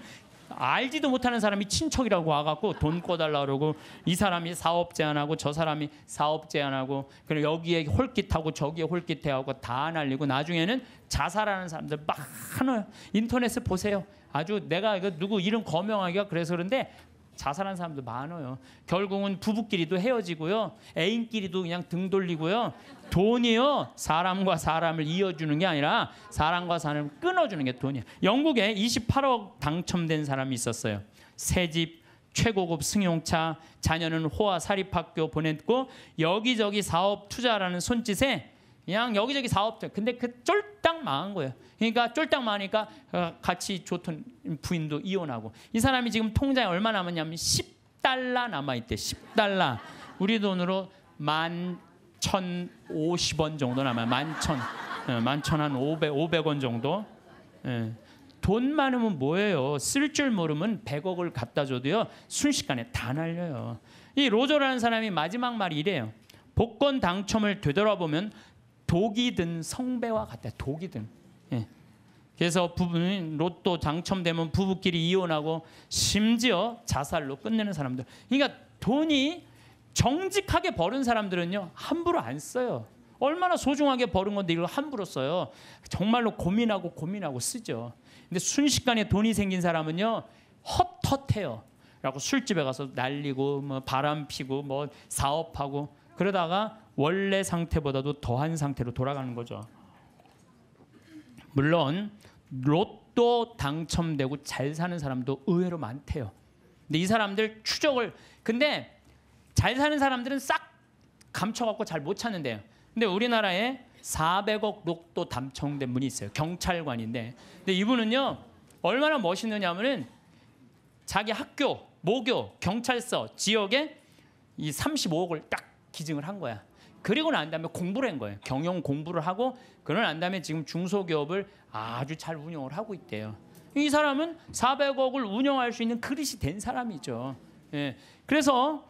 알지도 못하는 사람이 친척이라고 와갖고 돈 꿔달라 그러고 이 사람이 사업 제안하고 저 사람이 사업 제안하고 그리고 여기에 홀깃하고 저기에 홀깃해하고 다 날리고 나중에는 자살하는 사람들 많아 인터넷을 보세요. 아주 내가 이거 누구 이름 거명하기가 그래서 그런데 자살한 사람도 많아요. 결국은 부부끼리도 헤어지고요. 애인끼리도 그냥 등 돌리고요. 돈이요. 사람과 사람을 이어주는 게 아니라 사람과 사람을 끊어주는 게 돈이에요. 영국에 28억 당첨된 사람이 있었어요. 새 집, 최고급 승용차, 자녀는 호화 사립학교 보냈고 여기저기 사업 투자라는 손짓에 그냥 여기저기 사업들. 근데 그 쫄딱 망한 거예요. 그러니까 쫄딱 망하니까 어, 같이 좋던 부인도 이혼하고 이 사람이 지금 통장에 얼마 남았냐면 10달러 남아 있대. 10달러. 우리 돈으로 만천 오십 원 정도 남아요. 만천. 어, 만천 한 오백 오백 원 정도. 예. 돈 많으면 뭐예요? 쓸 줄 모르면 100억을 갖다 줘도요. 순식간에 다 날려요. 이 로저라는 사람이 마지막 말이 이래요. 복권 당첨을 되돌아보면 독이 든 성배와 같다. 독이 든. 예. 그래서 부부 로또 당첨되면 부부끼리 이혼하고 심지어 자살로 끝내는 사람들. 그러니까 돈이 정직하게 버는 사람들은요 함부로 안 써요. 얼마나 소중하게 버는 건데 이걸 함부로 써요. 정말로 고민하고 고민하고 쓰죠. 근데 순식간에 돈이 생긴 사람은요 헛헛해요. 라고 술집에 가서 날리고 뭐 바람 피고 뭐 사업하고 그러다가 원래 상태보다도 더한 상태로 돌아가는 거죠. 물론 로또 당첨되고 잘 사는 사람도 의외로 많대요. 근데 이 사람들 추적을 근데 잘 사는 사람들은 싹 감춰갖고 잘 못 찾는데요. 근데 우리나라에 400억 로또 당첨된 분이 있어요. 경찰관인데. 근데 이분은요. 얼마나 멋있느냐 면은 자기 학교, 모교, 경찰서, 지역에 이 35억을 딱 기증을 한 거야. 그리고 난 다음에 공부를 한 거예요. 경영 공부를 하고 그걸 난 다음에 지금 중소기업을 아주 잘 운영을 하고 있대요. 이 사람은 400억을 운영할 수 있는 그릇이 된 사람이죠. 예. 그래서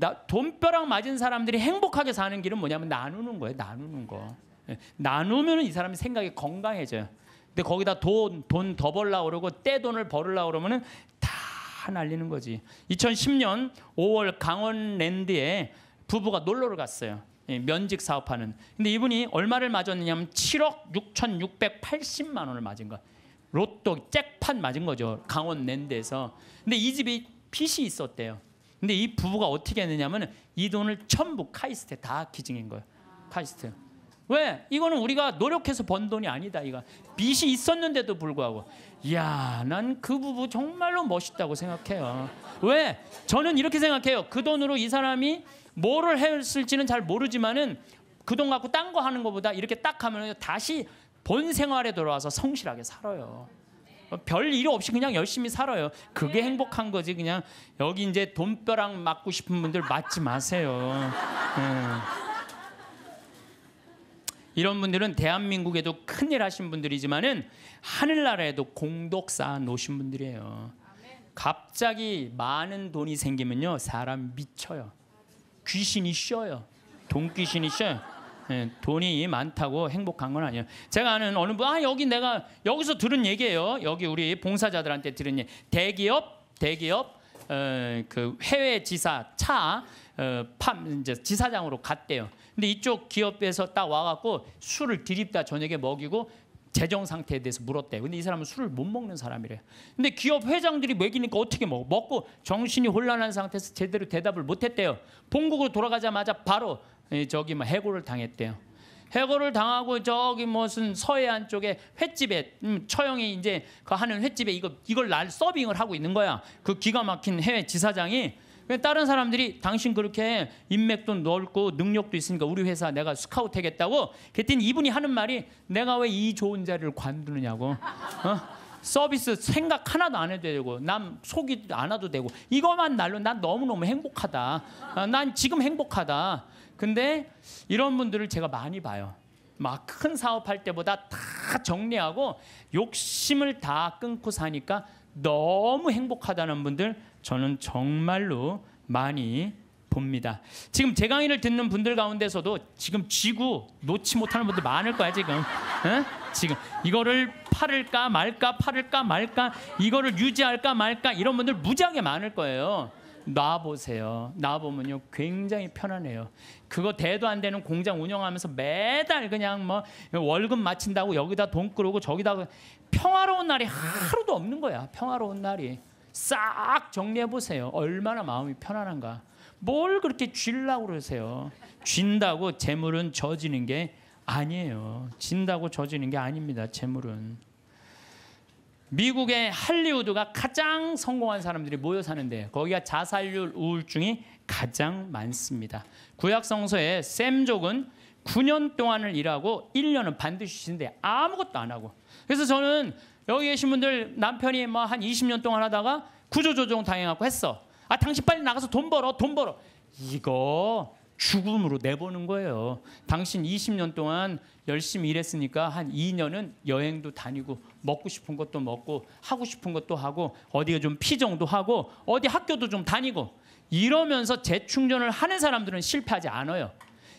나, 돈벼락 맞은 사람들이 행복하게 사는 길은 뭐냐면 나누는 거예요. 나누는 거. 예. 나누면 이 사람이 생각이 건강해져요. 근데 거기다 돈돈 더 벌라 그러고 떼돈을 벌으려 그러면은 다 날리는 거지. 2010년 5월 강원랜드에 부부가 놀러를 갔어요. 예, 면직 사업하는. 근데 이분이 얼마를 맞았느냐면 7억 6,680만 원을 맞은 거. 로또 잭판 맞은 거죠. 강원 낸데에서 근데 이 집이 빚이 있었대요. 근데 이 부부가 어떻게 했느냐면 이 돈을 전부 카이스트에 다 기증인 거예요. 카이스트. 왜? 이거는 우리가 노력해서 번 돈이 아니다. 이거 빚이 있었는데도 불구하고, 이야, 난 그 부부 정말로 멋있다고 생각해요. 왜? 저는 이렇게 생각해요. 그 돈으로 이 사람이 뭐를 했을지는 잘 모르지만은 그 돈 갖고 딴 거 하는 것보다 이렇게 딱 하면 다시 본 생활에 돌아와서 성실하게 살아요. 별 일 없이 그냥 열심히 살아요. 그게 행복한 거지 그냥 여기 이제 돈벼락 맞고 싶은 분들 맞지 마세요. 예. 이런 분들은 대한민국에도 큰일 하신 분들이지만은 하늘나라에도 공덕 쌓아 놓으신 분들이에요. 갑자기 많은 돈이 생기면요 사람 미쳐요. 귀신이 쉬어요. 돈 귀신이 쉬어요. 예, 돈이 많다고 행복한 건 아니에요. 제가 아는 어느 분, 아, 여기 내가 여기서 들은 얘기예요. 여기 우리 봉사자들한테 들은 얘기. 대기업, 대기업, 어, 그 해외 지사 차, 어, 팜, 이제 지사장으로 갔대요. 근데 이쪽 기업에서 딱 와갖고 술을 들입다 저녁에 먹이고 재정 상태에 대해서 물었대요. 근데 이 사람은 술을 못 먹는 사람이래 근데 기업 회장들이 먹이니까 어떻게 먹어? 먹고 정신이 혼란한 상태에서 제대로 대답을 못 했대요. 본국으로 돌아가자마자 바로 저기 뭐 해고를 당했대요. 해고를 당하고 저기 무슨 서해안 쪽에 횟집에 음, 처형이 이제 그 하는 횟집에 이거 이걸 날 서빙을 하고 있는 거야. 그 기가 막힌 해외 지사장이 왜 다른 사람들이 당신 그렇게 인맥도 넓고 능력도 있으니까 우리 회사 내가 스카우트 되겠다고 그랬더니 이분이 하는 말이 내가 왜 이 좋은 자리를 관두느냐고 어? 서비스 생각 하나도 안 해도 되고 남 속이 안 와도 되고 이것만 날로 난 너무너무 행복하다 어, 난 지금 행복하다 근데 이런 분들을 제가 많이 봐요 막 큰 사업할 때보다 다 정리하고 욕심을 다 끊고 사니까 너무 행복하다는 분들 저는 정말로 많이 봅니다. 지금 제 강의를 듣는 분들 가운데서도 지금 쥐고 놓지 못하는 분들 많을 거야 지금. 에? 지금 이거를 팔을까 말까 팔을까 말까 이거를 유지할까 말까 이런 분들 무지하게 많을 거예요. 놔보세요. 놔보면요. 굉장히 편안해요. 그거 대도 안 되는 공장 운영하면서 매달 그냥 뭐 월급 마친다고 여기다 돈 끌고 저기다 평화로운 날이 하루도 없는 거야. 평화로운 날이. 싹 정리해 보세요. 얼마나 마음이 편안한가. 뭘 그렇게 쥐려고 그러세요. 쥔다고 재물은 져지는 게 아니에요. 진다고 져지는 게 아닙니다. 재물은. 미국의 할리우드가 가장 성공한 사람들이 모여 사는데 거기가 자살률 우울증이 가장 많습니다. 구약 성서에 샘족은 9년 동안을 일하고 1년은 반드시 쉬는데 아무것도 안 하고. 그래서 저는 여기 계신 분들 남편이 뭐한 20년 동안 하다가 구조조정 당해갖고 했어. 아 당신 빨리 나가서 돈 벌어 돈 벌어. 이거 죽음으로 내보는 거예요. 당신 20년 동안 열심히 일했으니까 한 2년은 여행도 다니고 먹고 싶은 것도 먹고 하고 싶은 것도 하고 어디가좀 피정도 하고 어디 학교도 좀 다니고 이러면서 재충전을 하는 사람들은 실패하지 않아요.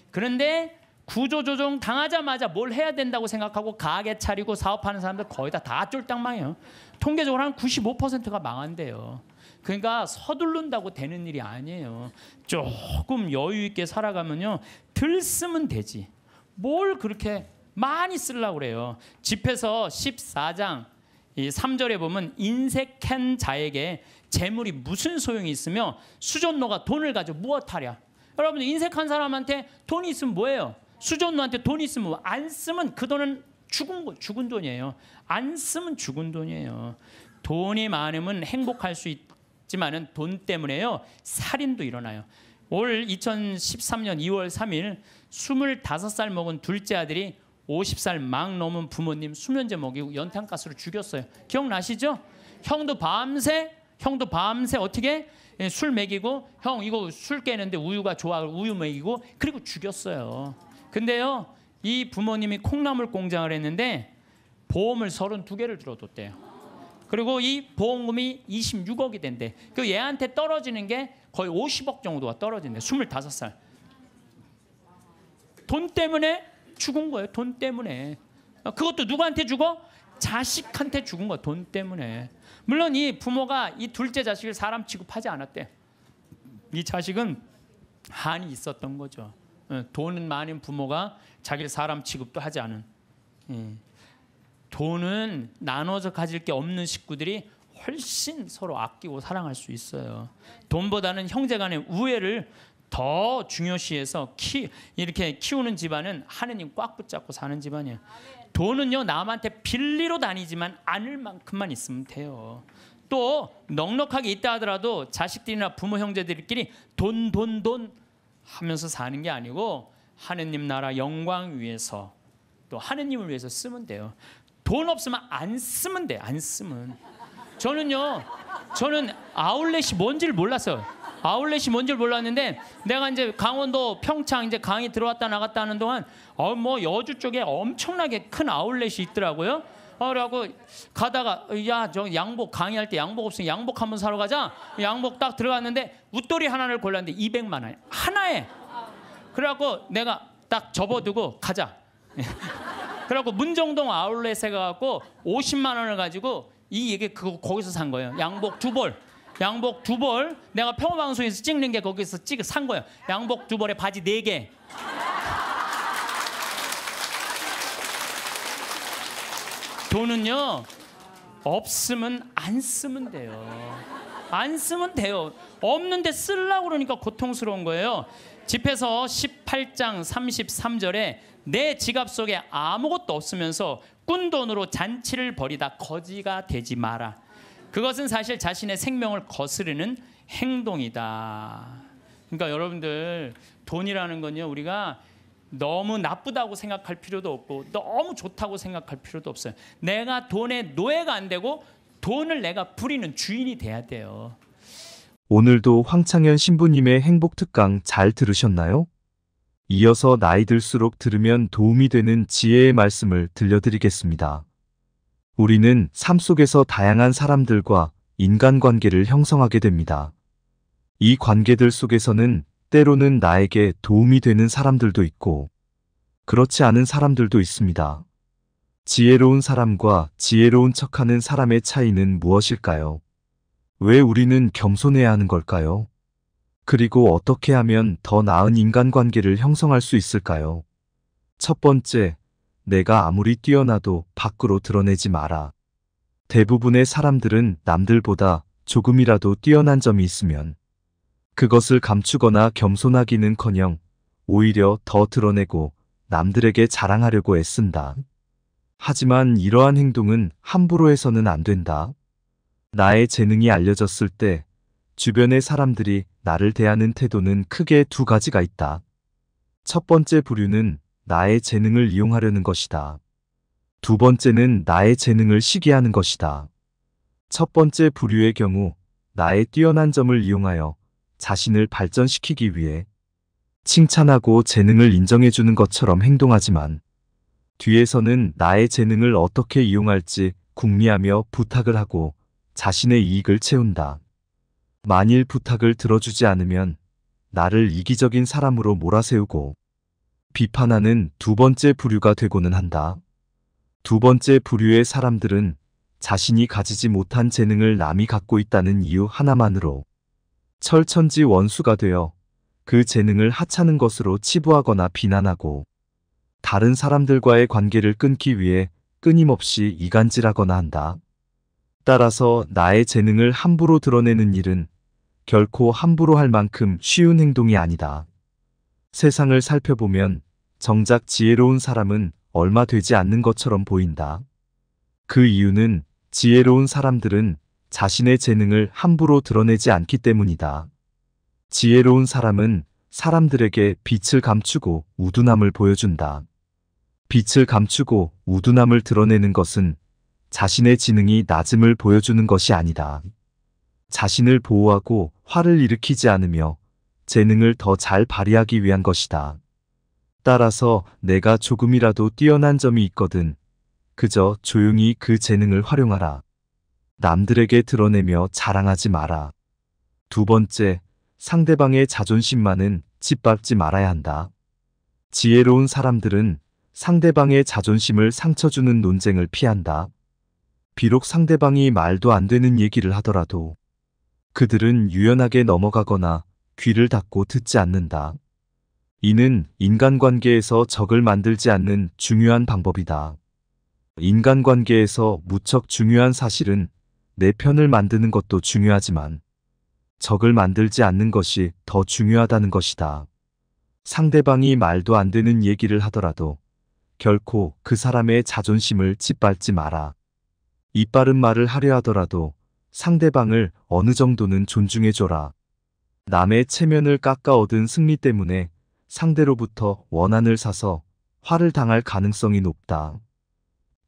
그런데 구조조정 당하자마자 뭘 해야 된다고 생각하고 가게 차리고 사업하는 사람들 거의 다 다 쫄딱 망해요. 통계적으로 한 95%가 망한대요. 그러니까 서둘른다고 되는 일이 아니에요. 조금 여유 있게 살아가면요. 들 쓰면 되지. 뭘 그렇게 많이 쓰려고 그래요. 집에서 14장 이 3절에 보면 인색한 자에게 재물이 무슨 소용이 있으며 수전노가 돈을 가지고 무엇하랴. 여러분 인색한 사람한테 돈이 있으면 뭐예요? 수전노한테 돈 있으면 뭐 안 쓰면 그 돈은 죽은 거 죽은 돈이에요. 안 쓰면 죽은 돈이에요. 돈이 많으면 행복할 수 있지만은 돈 때문에요 살인도 일어나요. 올 2013년 2월 3일 25살 먹은 둘째 아들이 50살 막 넘은 부모님 수면제 먹이고 연탄가스로 죽였어요. 기억나시죠? 형도 밤새 형도 밤새 어떻게 예, 술 먹이고 형 이거 술 깨는데 우유가 좋아 우유 먹이고 그리고 죽였어요. 근데요 이 부모님이 콩나물 공장을 했는데 보험을 32개를 들어뒀대요. 그리고 이 보험금이 26억이 된대. 그 얘한테 떨어지는 게 거의 50억 정도가 떨어진대. 25살. 돈 때문에 죽은 거예요. 돈 때문에. 그것도 누구한테 죽어? 자식한테 죽은 거야. 돈 때문에. 물론 이 부모가 이 둘째 자식을 사람 취급하지 않았대. 이 자식은 한이 있었던 거죠. 예, 돈은 많은 부모가 자기 를 사람 취급도 하지 않은 예. 돈은 나눠서 가질 게 없는 식구들이 훨씬 서로 아끼고 사랑할 수 있어요. 돈보다는 형제간의 우애를 더 중요시해서 키 이렇게 키우는 집안은 하느님 꽉 붙잡고 사는 집안이에요. 돈은요 남한테 빌리로 다니지만 않을 만큼만 있으면 돼요. 또 넉넉하게 있다 하더라도 자식들이나 부모 형제들끼리 돈 돈, 돈 하면서 사는 게 아니고 하느님 나라 영광 위해서 또 하느님을 위해서 쓰면 돼요. 돈 없으면 안 쓰면 돼. 안 쓰면. 저는요. 저는 아울렛이 뭔지를 몰랐어요. 아울렛이 뭔지 몰랐는데 내가 이제 강원도 평창 이제 강이 들어왔다 나갔다 하는 동안 어 뭐 여주 쪽에 엄청나게 큰 아울렛이 있더라고요. 라고 가다가 야 저 양복 강의할 때 양복 없으면 양복 한번 사러 가자 양복 딱 들어갔는데 웃돌이 하나를 골랐는데 200만 원 하나에 그래갖고 내가 딱 접어두고 가자 *laughs* 그래갖고 문정동 아울렛에 가갖고 50만 원을 가지고 이 얘기 그거 거기서 산 거예요 양복 두 벌 양복 두 벌 내가 평화방송에서 찍는 게 거기서 찍산 거예요 양복 두 벌에 바지 네개 돈은요 없으면 안 쓰면 돼요. 안 쓰면 돼요. 없는데 쓰려고 그러니까 고통스러운 거예요. 집에서 18장 33절에 내 지갑 속에 아무것도 없으면서 꾼돈으로 잔치를 벌이다 거지가 되지 마라. 그것은 사실 자신의 생명을 거스르는 행동이다. 그러니까 여러분들 돈이라는 건요 우리가 너무 나쁘다고 생각할 필요도 없고 너무 좋다고 생각할 필요도 없어요. 내가 돈의 노예가 안 되고 돈을 내가 부리는 주인이 돼야 돼요. 오늘도 황창현 신부님의 행복 특강 잘 들으셨나요? 이어서 나이 들수록 들으면 도움이 되는 지혜의 말씀을 들려드리겠습니다. 우리는 삶 속에서 다양한 사람들과 인간관계를 형성하게 됩니다. 이 관계들 속에서는 때로는 나에게 도움이 되는 사람들도 있고 그렇지 않은 사람들도 있습니다. 지혜로운 사람과 지혜로운 척하는 사람의 차이는 무엇일까요? 왜 우리는 겸손해야 하는 걸까요? 그리고 어떻게 하면 더 나은 인간관계를 형성할 수 있을까요? 첫 번째, 내가 아무리 뛰어나도 밖으로 드러내지 마라. 대부분의 사람들은 남들보다 조금이라도 뛰어난 점이 있으면 그것을 감추거나 겸손하기는커녕 오히려 더 드러내고 남들에게 자랑하려고 애쓴다. 하지만 이러한 행동은 함부로 해서는 안 된다. 나의 재능이 알려졌을 때 주변의 사람들이 나를 대하는 태도는 크게 두 가지가 있다. 첫 번째 부류는 나의 재능을 이용하려는 것이다. 두 번째는 나의 재능을 시기하는 것이다. 첫 번째 부류의 경우 나의 뛰어난 점을 이용하여 자신을 발전시키기 위해 칭찬하고 재능을 인정해주는 것처럼 행동하지만 뒤에서는 나의 재능을 어떻게 이용할지 궁리하며 부탁을 하고 자신의 이익을 채운다. 만일 부탁을 들어주지 않으면 나를 이기적인 사람으로 몰아세우고 비판하는 두 번째 부류가 되고는 한다. 두 번째 부류의 사람들은 자신이 가지지 못한 재능을 남이 갖고 있다는 이유 하나만으로 철천지 원수가 되어 그 재능을 하찮은 것으로 치부하거나 비난하고 다른 사람들과의 관계를 끊기 위해 끊임없이 이간질하거나 한다. 따라서 나의 재능을 함부로 드러내는 일은 결코 함부로 할 만큼 쉬운 행동이 아니다. 세상을 살펴보면 정작 지혜로운 사람은 얼마 되지 않는 것처럼 보인다. 그 이유는 지혜로운 사람들은 자신의 재능을 함부로 드러내지 않기 때문이다. 지혜로운 사람은 사람들에게 빛을 감추고 우둔함을 보여준다. 빛을 감추고 우둔함을 드러내는 것은 자신의 지능이 낮음을 보여주는 것이 아니다. 자신을 보호하고 화를 일으키지 않으며 재능을 더 잘 발휘하기 위한 것이다. 따라서 내가 조금이라도 뛰어난 점이 있거든 그저 조용히 그 재능을 활용하라. 남들에게 드러내며 자랑하지 마라. 두 번째, 상대방의 자존심만은 짓밟지 말아야 한다. 지혜로운 사람들은 상대방의 자존심을 상처주는 논쟁을 피한다. 비록 상대방이 말도 안 되는 얘기를 하더라도 그들은 유연하게 넘어가거나 귀를 닫고 듣지 않는다. 이는 인간관계에서 적을 만들지 않는 중요한 방법이다. 인간관계에서 무척 중요한 사실은 내 편을 만드는 것도 중요하지만 적을 만들지 않는 것이 더 중요하다는 것이다. 상대방이 말도 안 되는 얘기를 하더라도 결코 그 사람의 자존심을 짓밟지 마라. 이 바른 말을 하려 하더라도 상대방을 어느 정도는 존중해줘라. 남의 체면을 깎아 얻은 승리 때문에 상대로부터 원한을 사서 화를 당할 가능성이 높다.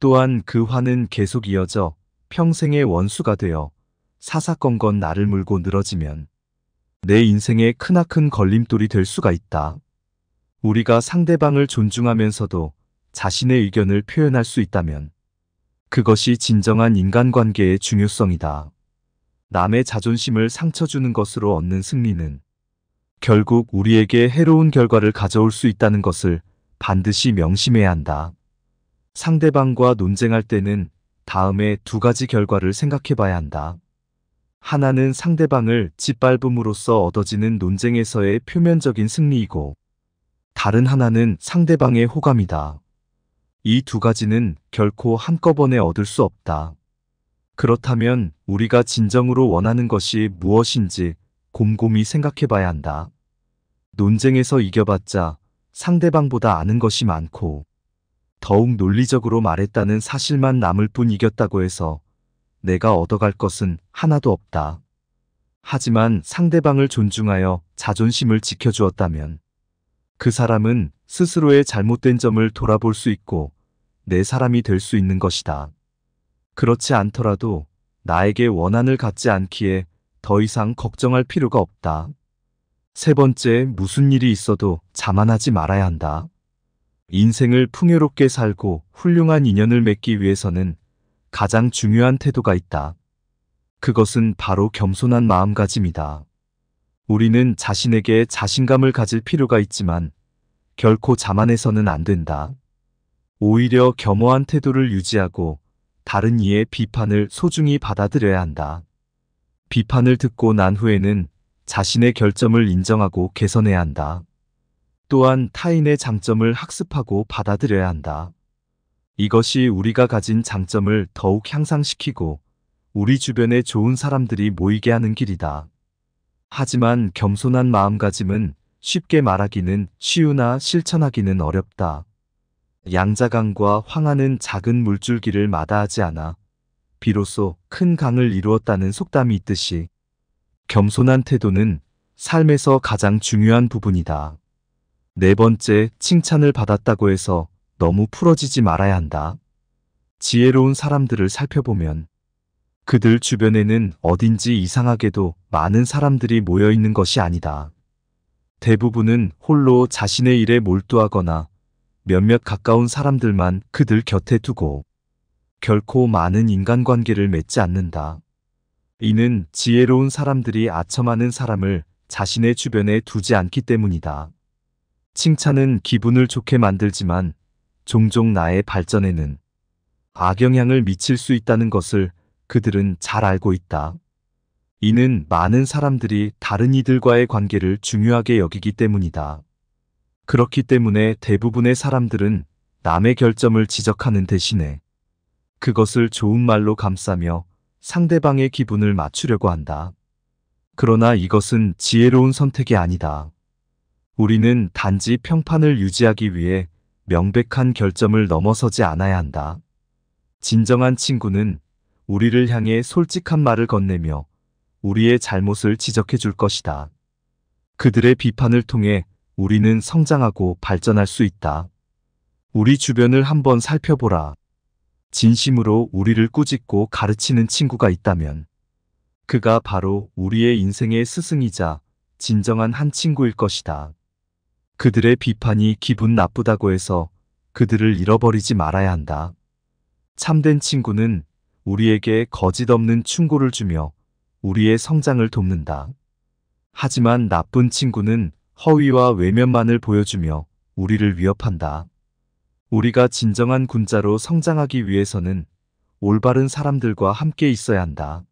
또한 그 화는 계속 이어져 평생의 원수가 되어 사사건건 나를 물고 늘어지면 내 인생에 크나큰 걸림돌이 될 수가 있다. 우리가 상대방을 존중하면서도 자신의 의견을 표현할 수 있다면 그것이 진정한 인간관계의 중요성이다. 남의 자존심을 상처주는 것으로 얻는 승리는 결국 우리에게 해로운 결과를 가져올 수 있다는 것을 반드시 명심해야 한다. 상대방과 논쟁할 때는 다음에 두 가지 결과를 생각해 봐야 한다. 하나는 상대방을 짓밟음으로써 얻어지는 논쟁에서의 표면적인 승리이고 다른 하나는 상대방의 호감이다. 이 두 가지는 결코 한꺼번에 얻을 수 없다. 그렇다면 우리가 진정으로 원하는 것이 무엇인지 곰곰이 생각해 봐야 한다. 논쟁에서 이겨봤자 상대방보다 아는 것이 많고 더욱 논리적으로 말했다는 사실만 남을 뿐 이겼다고 해서 내가 얻어갈 것은 하나도 없다. 하지만 상대방을 존중하여 자존심을 지켜주었다면 그 사람은 스스로의 잘못된 점을 돌아볼 수 있고 내 사람이 될 수 있는 것이다. 그렇지 않더라도 나에게 원한을 갖지 않기에 더 이상 걱정할 필요가 없다. 세 번째, 무슨 일이 있어도 자만하지 말아야 한다. 인생을 풍요롭게 살고 훌륭한 인연을 맺기 위해서는 가장 중요한 태도가 있다. 그것은 바로 겸손한 마음가짐이다. 우리는 자신에게 자신감을 가질 필요가 있지만 결코 자만해서는 안 된다. 오히려 겸허한 태도를 유지하고 다른 이의 비판을 소중히 받아들여야 한다. 비판을 듣고 난 후에는 자신의 결점을 인정하고 개선해야 한다. 또한 타인의 장점을 학습하고 받아들여야 한다. 이것이 우리가 가진 장점을 더욱 향상시키고 우리 주변에 좋은 사람들이 모이게 하는 길이다. 하지만 겸손한 마음가짐은 쉽게 말하기는 쉬우나 실천하기는 어렵다. 양자강과 황하는 작은 물줄기를 마다하지 않아 비로소 큰 강을 이루었다는 속담이 있듯이 겸손한 태도는 삶에서 가장 중요한 부분이다. 네 번째, 칭찬을 받았다고 해서 너무 풀어지지 말아야 한다. 지혜로운 사람들을 살펴보면 그들 주변에는 어딘지 이상하게도 많은 사람들이 모여 있는 것이 아니다. 대부분은 홀로 자신의 일에 몰두하거나 몇몇 가까운 사람들만 그들 곁에 두고 결코 많은 인간관계를 맺지 않는다. 이는 지혜로운 사람들이 아첨하는 사람을 자신의 주변에 두지 않기 때문이다. 칭찬은 기분을 좋게 만들지만 종종 나의 발전에는 악영향을 미칠 수 있다는 것을 그들은 잘 알고 있다. 이는 많은 사람들이 다른 이들과의 관계를 중요하게 여기기 때문이다. 그렇기 때문에 대부분의 사람들은 남의 결점을 지적하는 대신에 그것을 좋은 말로 감싸며 상대방의 기분을 맞추려고 한다. 그러나 이것은 지혜로운 선택이 아니다. 우리는 단지 평판을 유지하기 위해 명백한 결점을 넘어서지 않아야 한다. 진정한 친구는 우리를 향해 솔직한 말을 건네며 우리의 잘못을 지적해 줄 것이다. 그들의 비판을 통해 우리는 성장하고 발전할 수 있다. 우리 주변을 한번 살펴보라. 진심으로 우리를 꾸짖고 가르치는 친구가 있다면 그가 바로 우리의 인생의 스승이자 진정한 한 친구일 것이다. 그들의 비판이 기분 나쁘다고 해서 그들을 잃어버리지 말아야 한다. 참된 친구는 우리에게 거짓 없는 충고를 주며 우리의 성장을 돕는다. 하지만 나쁜 친구는 허위와 외면만을 보여주며 우리를 위협한다. 우리가 진정한 군자로 성장하기 위해서는 올바른 사람들과 함께 있어야 한다.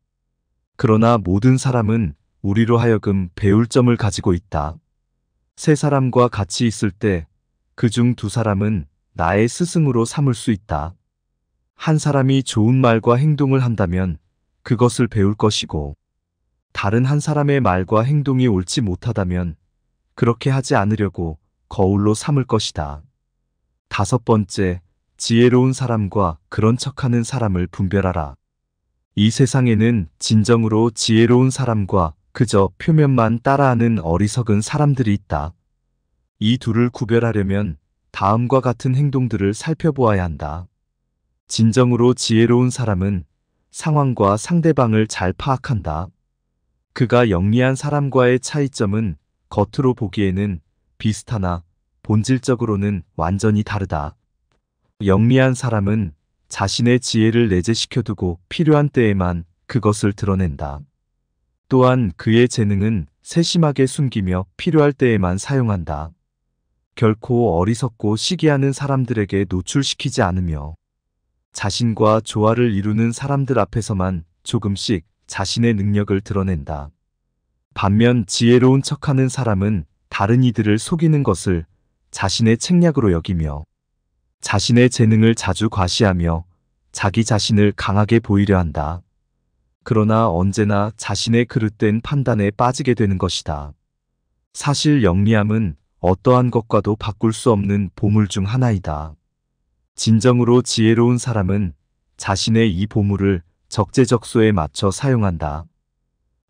그러나 모든 사람은 우리로 하여금 배울 점을 가지고 있다. 세 사람과 같이 있을 때 그 중 두 사람은 나의 스승으로 삼을 수 있다. 한 사람이 좋은 말과 행동을 한다면 그것을 배울 것이고 다른 한 사람의 말과 행동이 옳지 못하다면 그렇게 하지 않으려고 거울로 삼을 것이다. 다섯 번째, 지혜로운 사람과 그런 척하는 사람을 분별하라. 이 세상에는 진정으로 지혜로운 사람과 그저 표면만 따라하는 어리석은 사람들이 있다. 이 둘을 구별하려면 다음과 같은 행동들을 살펴보아야 한다. 진정으로 지혜로운 사람은 상황과 상대방을 잘 파악한다. 그가 영리한 사람과의 차이점은 겉으로 보기에는 비슷하나 본질적으로는 완전히 다르다. 영리한 사람은 자신의 지혜를 내재시켜두고 필요한 때에만 그것을 드러낸다. 또한 그의 재능은 세심하게 숨기며 필요할 때에만 사용한다. 결코 어리석고 시기하는 사람들에게 노출시키지 않으며 자신과 조화를 이루는 사람들 앞에서만 조금씩 자신의 능력을 드러낸다. 반면 지혜로운 척하는 사람은 다른 이들을 속이는 것을 자신의 책략으로 여기며 자신의 재능을 자주 과시하며 자기 자신을 강하게 보이려 한다. 그러나 언제나 자신의 그릇된 판단에 빠지게 되는 것이다. 사실 영리함은 어떠한 것과도 바꿀 수 없는 보물 중 하나이다. 진정으로 지혜로운 사람은 자신의 이 보물을 적재적소에 맞춰 사용한다.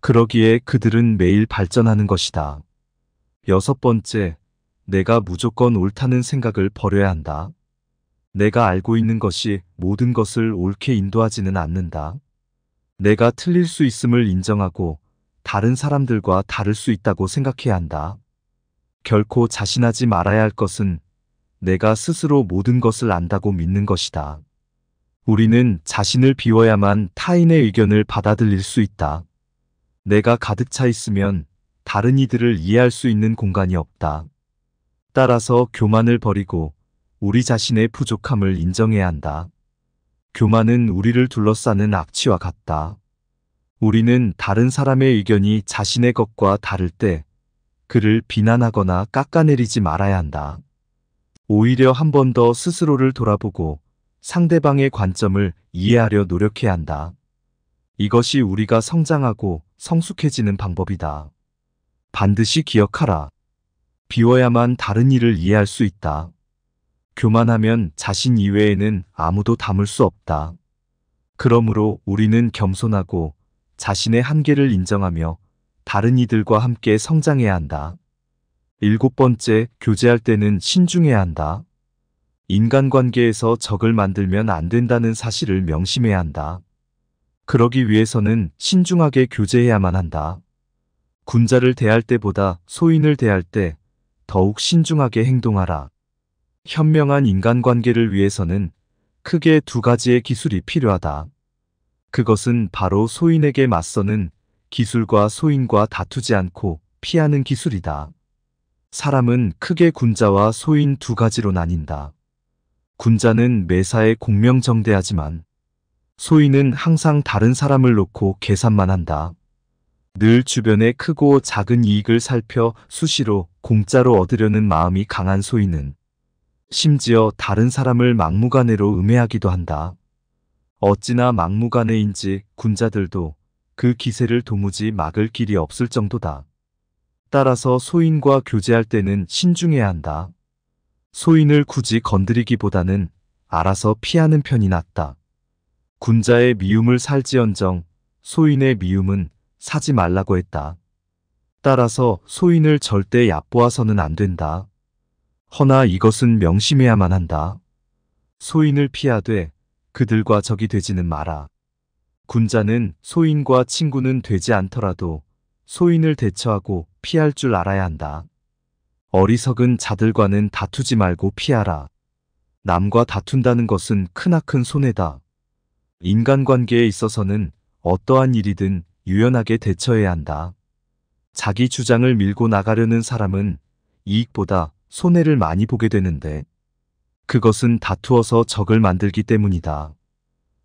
그러기에 그들은 매일 발전하는 것이다. 여섯 번째, 내가 무조건 옳다는 생각을 버려야 한다. 내가 알고 있는 것이 모든 것을 옳게 인도하지는 않는다. 내가 틀릴 수 있음을 인정하고 다른 사람들과 다를 수 있다고 생각해야 한다. 결코 자신하지 말아야 할 것은 내가 스스로 모든 것을 안다고 믿는 것이다. 우리는 자신을 비워야만 타인의 의견을 받아들일 수 있다. 내가 가득 차 있으면 다른 이들을 이해할 수 있는 공간이 없다. 따라서 교만을 버리고 우리 자신의 부족함을 인정해야 한다. 교만은 우리를 둘러싸는 악취와 같다. 우리는 다른 사람의 의견이 자신의 것과 다를 때 그를 비난하거나 깎아내리지 말아야 한다. 오히려 한 번 더 스스로를 돌아보고 상대방의 관점을 이해하려 노력해야 한다. 이것이 우리가 성장하고 성숙해지는 방법이다. 반드시 기억하라. 비워야만 다른 일을 이해할 수 있다. 교만하면 자신 이외에는 아무도 담을 수 없다. 그러므로 우리는 겸손하고 자신의 한계를 인정하며 다른 이들과 함께 성장해야 한다. 일곱 번째, 교제할 때는 신중해야 한다. 인간관계에서 적을 만들면 안 된다는 사실을 명심해야 한다. 그러기 위해서는 신중하게 교제해야만 한다. 군자를 대할 때보다 소인을 대할 때 더욱 신중하게 행동하라. 현명한 인간관계를 위해서는 크게 두 가지의 기술이 필요하다. 그것은 바로 소인에게 맞서는 기술과 소인과 다투지 않고 피하는 기술이다. 사람은 크게 군자와 소인 두 가지로 나뉜다. 군자는 매사에 공명정대하지만 소인은 항상 다른 사람을 놓고 계산만 한다. 늘 주변의 크고 작은 이익을 살펴 수시로 공짜로 얻으려는 마음이 강한 소인은 심지어 다른 사람을 막무가내로 음해하기도 한다. 어찌나 막무가내인지 군자들도 그 기세를 도무지 막을 길이 없을 정도다. 따라서 소인과 교제할 때는 신중해야 한다. 소인을 굳이 건드리기보다는 알아서 피하는 편이 낫다. 군자의 미움을 살지언정 소인의 미움은 사지 말라고 했다. 따라서 소인을 절대 얕보아서는 안 된다. 허나 이것은 명심해야만 한다. 소인을 피하되 그들과 적이 되지는 마라. 군자는 소인과 친구는 되지 않더라도 소인을 대처하고 피할 줄 알아야 한다. 어리석은 자들과는 다투지 말고 피하라. 남과 다툰다는 것은 크나큰 손해다. 인간관계에 있어서는 어떠한 일이든 유연하게 대처해야 한다. 자기 주장을 밀고 나가려는 사람은 이익보다 손해를 많이 보게 되는데 그것은 다투어서 적을 만들기 때문이다.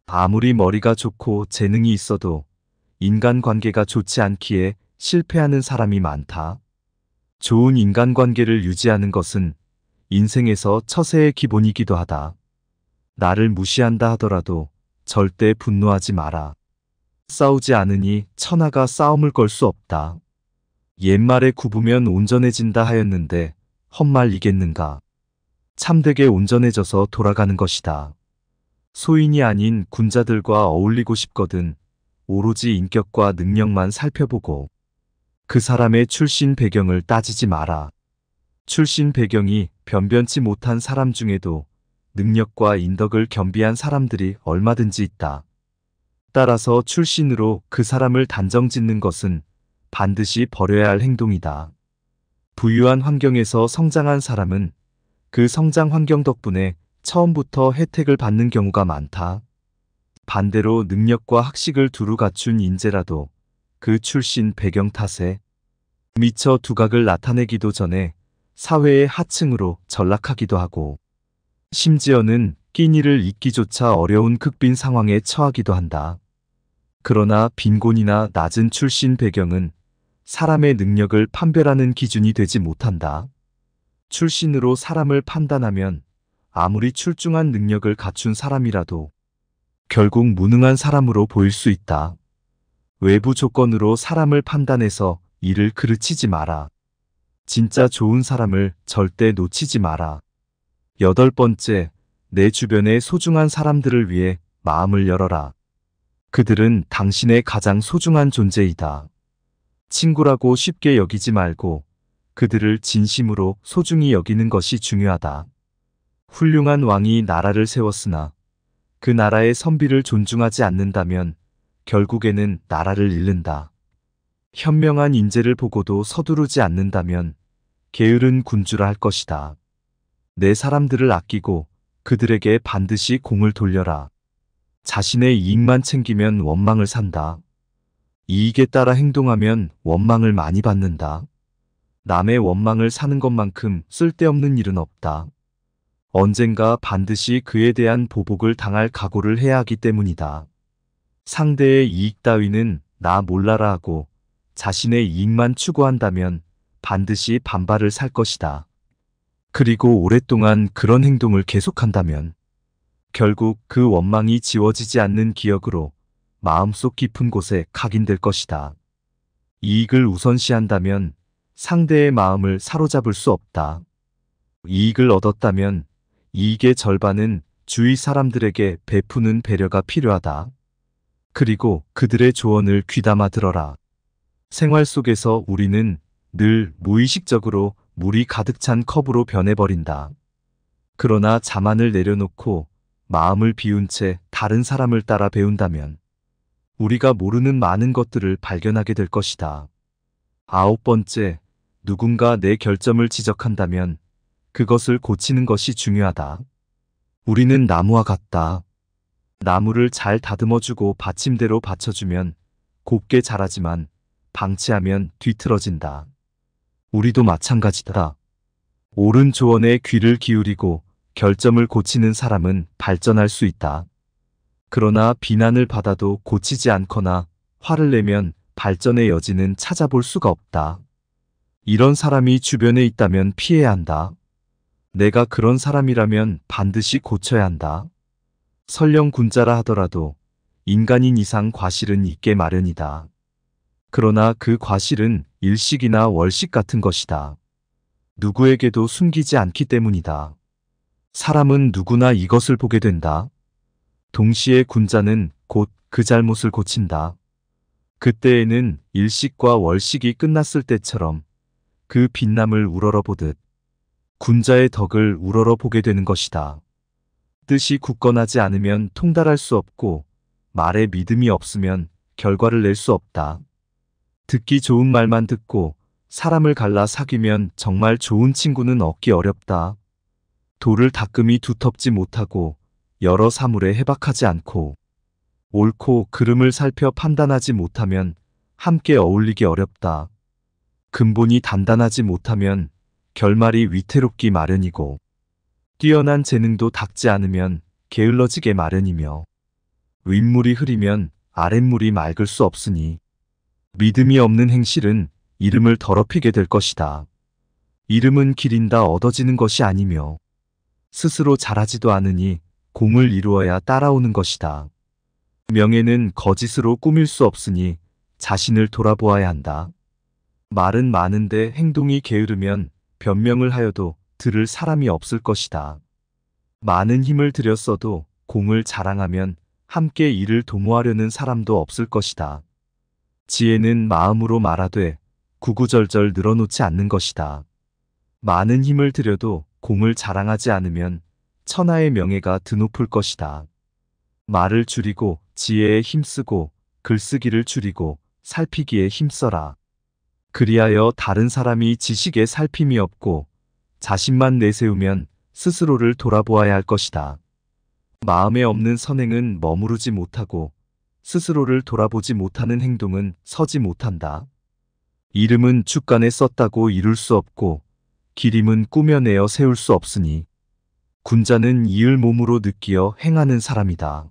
아무리 머리가 좋고 재능이 있어도 인간관계가 좋지 않기에 실패하는 사람이 많다. 좋은 인간관계를 유지하는 것은 인생에서 처세의 기본이기도 하다. 나를 무시한다 하더라도 절대 분노하지 마라. 싸우지 않으니 천하가 싸움을 걸 수 없다. 옛말에 굽으면 온전해진다 하였는데 헛말이겠는가. 참되게 온전해져서 돌아가는 것이다. 소인이 아닌 군자들과 어울리고 싶거든 오로지 인격과 능력만 살펴보고 그 사람의 출신 배경을 따지지 마라. 출신 배경이 변변치 못한 사람 중에도 능력과 인덕을 겸비한 사람들이 얼마든지 있다. 따라서 출신으로 그 사람을 단정 짓는 것은 반드시 버려야 할 행동이다. 부유한 환경에서 성장한 사람은 그 성장 환경 덕분에 처음부터 혜택을 받는 경우가 많다. 반대로 능력과 학식을 두루 갖춘 인재라도 그 출신 배경 탓에 미처 두각을 나타내기도 전에 사회의 하층으로 전락하기도 하고 심지어는 끼니를 잊기조차 어려운 극빈 상황에 처하기도 한다. 그러나 빈곤이나 낮은 출신 배경은 사람의 능력을 판별하는 기준이 되지 못한다. 출신으로 사람을 판단하면 아무리 출중한 능력을 갖춘 사람이라도 결국 무능한 사람으로 보일 수 있다. 외부 조건으로 사람을 판단해서 이를 그르치지 마라. 진짜 좋은 사람을 절대 놓치지 마라. 여덟 번째, 내 주변의 소중한 사람들을 위해 마음을 열어라. 그들은 당신의 가장 소중한 존재이다. 친구라고 쉽게 여기지 말고 그들을 진심으로 소중히 여기는 것이 중요하다. 훌륭한 왕이 나라를 세웠으나 그 나라의 선비를 존중하지 않는다면 결국에는 나라를 잃는다. 현명한 인재를 보고도 서두르지 않는다면 게으른 군주라 할 것이다. 내 사람들을 아끼고 그들에게 반드시 공을 돌려라. 자신의 이익만 챙기면 원망을 산다. 이익에 따라 행동하면 원망을 많이 받는다. 남의 원망을 사는 것만큼 쓸데없는 일은 없다. 언젠가 반드시 그에 대한 보복을 당할 각오를 해야 하기 때문이다. 상대의 이익 따위는 나 몰라라 하고 자신의 이익만 추구한다면 반드시 반발을 살 것이다. 그리고 오랫동안 그런 행동을 계속한다면 결국 그 원망이 지워지지 않는 기억으로 마음속 깊은 곳에 각인될 것이다. 이익을 우선시한다면 상대의 마음을 사로잡을 수 없다. 이익을 얻었다면 이익의 절반은 주위 사람들에게 베푸는 배려가 필요하다. 그리고 그들의 조언을 귀담아 들어라. 생활 속에서 우리는 늘 무의식적으로 물이 가득 찬 컵으로 변해버린다. 그러나 자만을 내려놓고 마음을 비운 채 다른 사람을 따라 배운다면 우리가 모르는 많은 것들을 발견하게 될 것이다. 아홉 번째, 누군가 내 결점을 지적한다면 그것을 고치는 것이 중요하다. 우리는 나무와 같다. 나무를 잘 다듬어주고 받침대로 받쳐주면 곱게 자라지만 방치하면 뒤틀어진다. 우리도 마찬가지다. 옳은 조언에 귀를 기울이고 결점을 고치는 사람은 발전할 수 있다. 그러나 비난을 받아도 고치지 않거나 화를 내면 발전의 여지는 찾아볼 수가 없다. 이런 사람이 주변에 있다면 피해야 한다. 내가 그런 사람이라면 반드시 고쳐야 한다. 설령 군자라 하더라도 인간인 이상 과실은 있게 마련이다. 그러나 그 과실은 일식이나 월식 같은 것이다. 누구에게도 숨기지 않기 때문이다. 사람은 누구나 이것을 보게 된다. 동시에 군자는 곧 그 잘못을 고친다. 그때에는 일식과 월식이 끝났을 때처럼 그 빛남을 우러러보듯 군자의 덕을 우러러보게 되는 것이다. 뜻이 굳건하지 않으면 통달할 수 없고 말에 믿음이 없으면 결과를 낼 수 없다. 듣기 좋은 말만 듣고 사람을 갈라 사귀면 정말 좋은 친구는 얻기 어렵다. 돌을 닦음이 두텁지 못하고 여러 사물에 해박하지 않고 옳고 그름을 살펴 판단하지 못하면 함께 어울리기 어렵다. 근본이 단단하지 못하면 결말이 위태롭기 마련이고 뛰어난 재능도 닦지 않으면 게을러지게 마련이며 윗물이 흐리면 아랫물이 맑을 수 없으니 믿음이 없는 행실은 이름을 더럽히게 될 것이다. 이름은 기린다 얻어지는 것이 아니며 스스로 자라지도 않으니 공을 이루어야 따라오는 것이다. 명예는 거짓으로 꾸밀 수 없으니 자신을 돌아보아야 한다. 말은 많은데 행동이 게으르면 변명을 하여도 들을 사람이 없을 것이다. 많은 힘을 들였어도 공을 자랑하면 함께 일을 도모하려는 사람도 없을 것이다. 지혜는 마음으로 말하되 구구절절 늘어놓지 않는 것이다. 많은 힘을 들여도 공을 자랑하지 않으면 천하의 명예가 드높을 것이다. 말을 줄이고 지혜에 힘쓰고 글쓰기를 줄이고 살피기에 힘써라. 그리하여 다른 사람이 지식에 살핌이 없고 자신만 내세우면 스스로를 돌아보아야 할 것이다. 마음에 없는 선행은 머무르지 못하고 스스로를 돌아보지 못하는 행동은 서지 못한다. 이름은 축간에 썼다고 이룰 수 없고 기림은 꾸며내어 세울 수 없으니 군자는 이을 몸으로 느끼어 행하는 사람이다.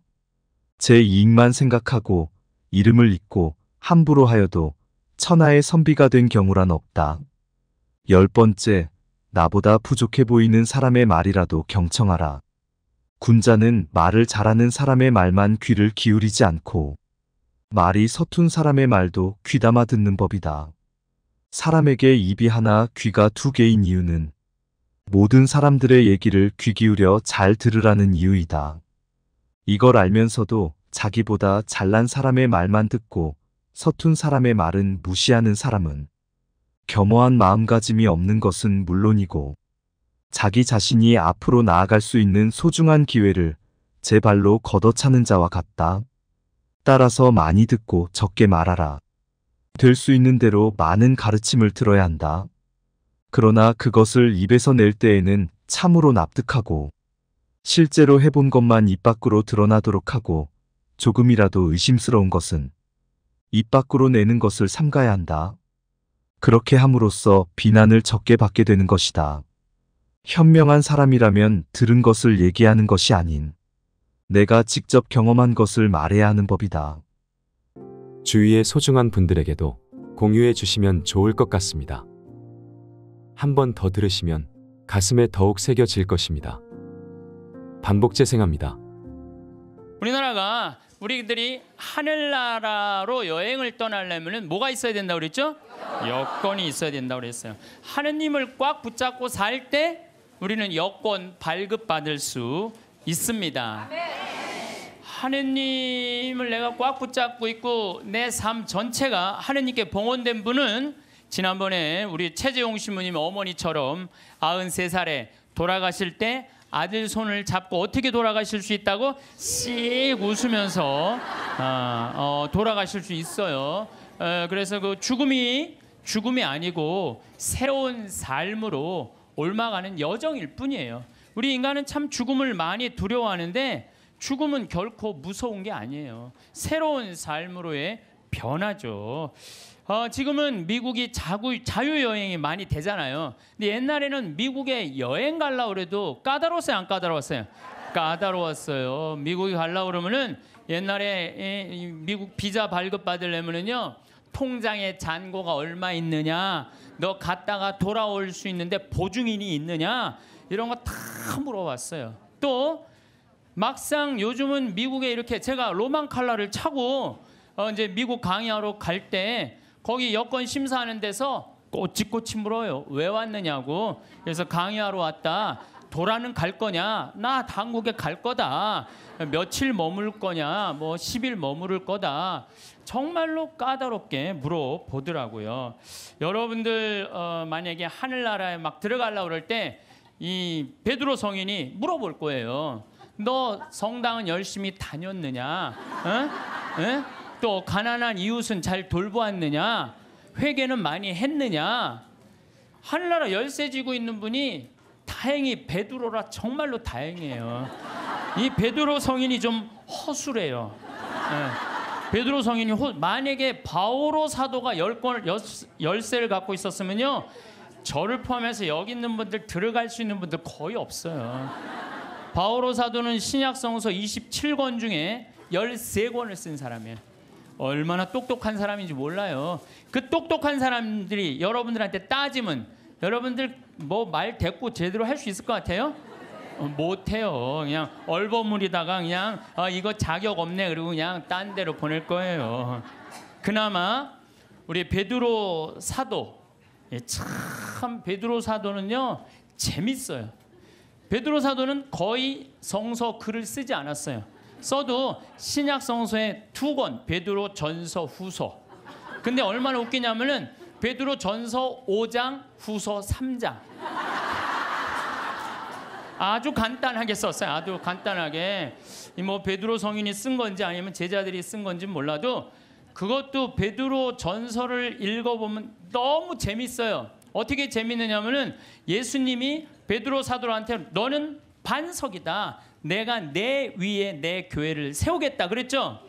제 이익만 생각하고 이름을 잊고 함부로 하여도 천하의 선비가 된 경우란 없다. 열 번째, 나보다 부족해 보이는 사람의 말이라도 경청하라. 군자는 말을 잘하는 사람의 말만 귀를 기울이지 않고 말이 서툰 사람의 말도 귀담아 듣는 법이다. 사람에게 입이 하나 귀가 두 개인 이유는 모든 사람들의 얘기를 귀 기울여 잘 들으라는 이유이다. 이걸 알면서도 자기보다 잘난 사람의 말만 듣고 서툰 사람의 말은 무시하는 사람은 겸허한 마음가짐이 없는 것은 물론이고 자기 자신이 앞으로 나아갈 수 있는 소중한 기회를 제 발로 걷어차는 자와 같다. 따라서 많이 듣고 적게 말하라. 될 수 있는 대로 많은 가르침을 들어야 한다. 그러나 그것을 입에서 낼 때에는 참으로 납득하고 실제로 해본 것만 입 밖으로 드러나도록 하고 조금이라도 의심스러운 것은 입 밖으로 내는 것을 삼가야 한다. 그렇게 함으로써 비난을 적게 받게 되는 것이다. 현명한 사람이라면 들은 것을 얘기하는 것이 아닌 내가 직접 경험한 것을 말해야 하는 법이다. 주위의 소중한 분들에게도 공유해 주시면 좋을 것 같습니다. 한번더 들으시면 가슴에 더욱 새겨질 것입니다. 반복 재생합니다. 우리나라가 우리들이 하늘나라로 여행을 떠나려면 뭐가 있어야 된다고 그랬죠? 여건이 있어야 된다고 그랬어요. 하느님을 꽉 붙잡고 살 때 우리는 여권 발급받을 수 있습니다. 하느님을 내가 꽉 붙잡고 있고 내 삶 전체가 하느님께 봉헌된 분은 지난번에 우리 최재용 신부님 어머니처럼 93살에 돌아가실 때 아들 손을 잡고 어떻게 돌아가실 수 있다고 씩 웃으면서 어, 어, 돌아가실 수 있어요. 어, 그래서 그 죽음이 죽음이 아니고 새로운 삶으로 올라가는 여정일 뿐이에요. 우리 인간은 참 죽음을 많이 두려워하는데 죽음은 결코 무서운 게 아니에요. 새로운 삶으로의 변화죠. 어, 지금은 미국이 자구, 자유여행이 많이 되잖아요. 근데 옛날에는 미국에 여행 갈라 그래도 까다로웠어요, 안 까다로웠어요? 까다로웠어요. 미국에 갈라 그러면은 옛날에 미국 비자 발급 받으려면은요. 통장에 잔고가 얼마 있느냐? 너 갔다가 돌아올 수 있는데 보증인이 있느냐? 이런 거 다 물어봤어요. 또 막상 요즘은 미국에 이렇게 제가 로망 칼라를 차고 어 이제 미국 강의하러 갈때 거기 여권 심사하는 데서 꼬치꼬치 물어요. 왜 왔느냐고. 그래서 강의하러 왔다. 도라는 갈 거냐? 나당국에갈 거다. 며칠 머물 거냐? 뭐 10일 머무를 거다. 정말로 까다롭게 물어보더라고요. 여러분들 어, 만약에 하늘나라에 막 들어가려고 그럴 때이 베드로 성인이 물어볼 거예요. 너 성당은 열심히 다녔느냐? 응? 어? 응? 어? 또 가난한 이웃은 잘 돌보았느냐? 회개는 많이 했느냐? 하늘나라 열쇠 지고 있는 분이 다행히 베드로라 정말로 다행이에요. 이 베드로 성인이 좀 허술해요. 네. 베드로 성인이 허, 만약에 바오로 사도가 열권 열쇠를 갖고 있었으면요. 저를 포함해서 여기 있는 분들 들어갈 수 있는 분들 거의 없어요. 바오로 사도는 신약 성서 27권 중에 13권을 쓴 사람이에요. 얼마나 똑똑한 사람인지 몰라요. 그 똑똑한 사람들이 여러분들한테 따지면 여러분들 뭐말 대꾸 제대로 할 수 있을 것 같아요? 어, 못해요. 그냥 얼버무리다가 그냥 아, 이거 자격 없네 그리고 그냥 딴 데로 보낼 거예요. 그나마 우리 베드로 사도 예, 참 베드로 사도는요 재밌어요. 베드로 사도는 거의 성서 글을 쓰지 않았어요. 써도 신약 성서에 두 권 베드로 전서 후서. 근데 얼마나 웃기냐면은 베드로 전서 5장 후서 3장. 아주 간단하게 썼어요. 아주 간단하게. 뭐 베드로 성인이 쓴 건지 아니면 제자들이 쓴 건지 몰라도 그것도 베드로 전서를 읽어보면 너무 재밌어요. 어떻게 재밌느냐면은 예수님이 베드로 사도한테 너는 반석이다. 내가 내 위에 내 교회를 세우겠다 그랬죠?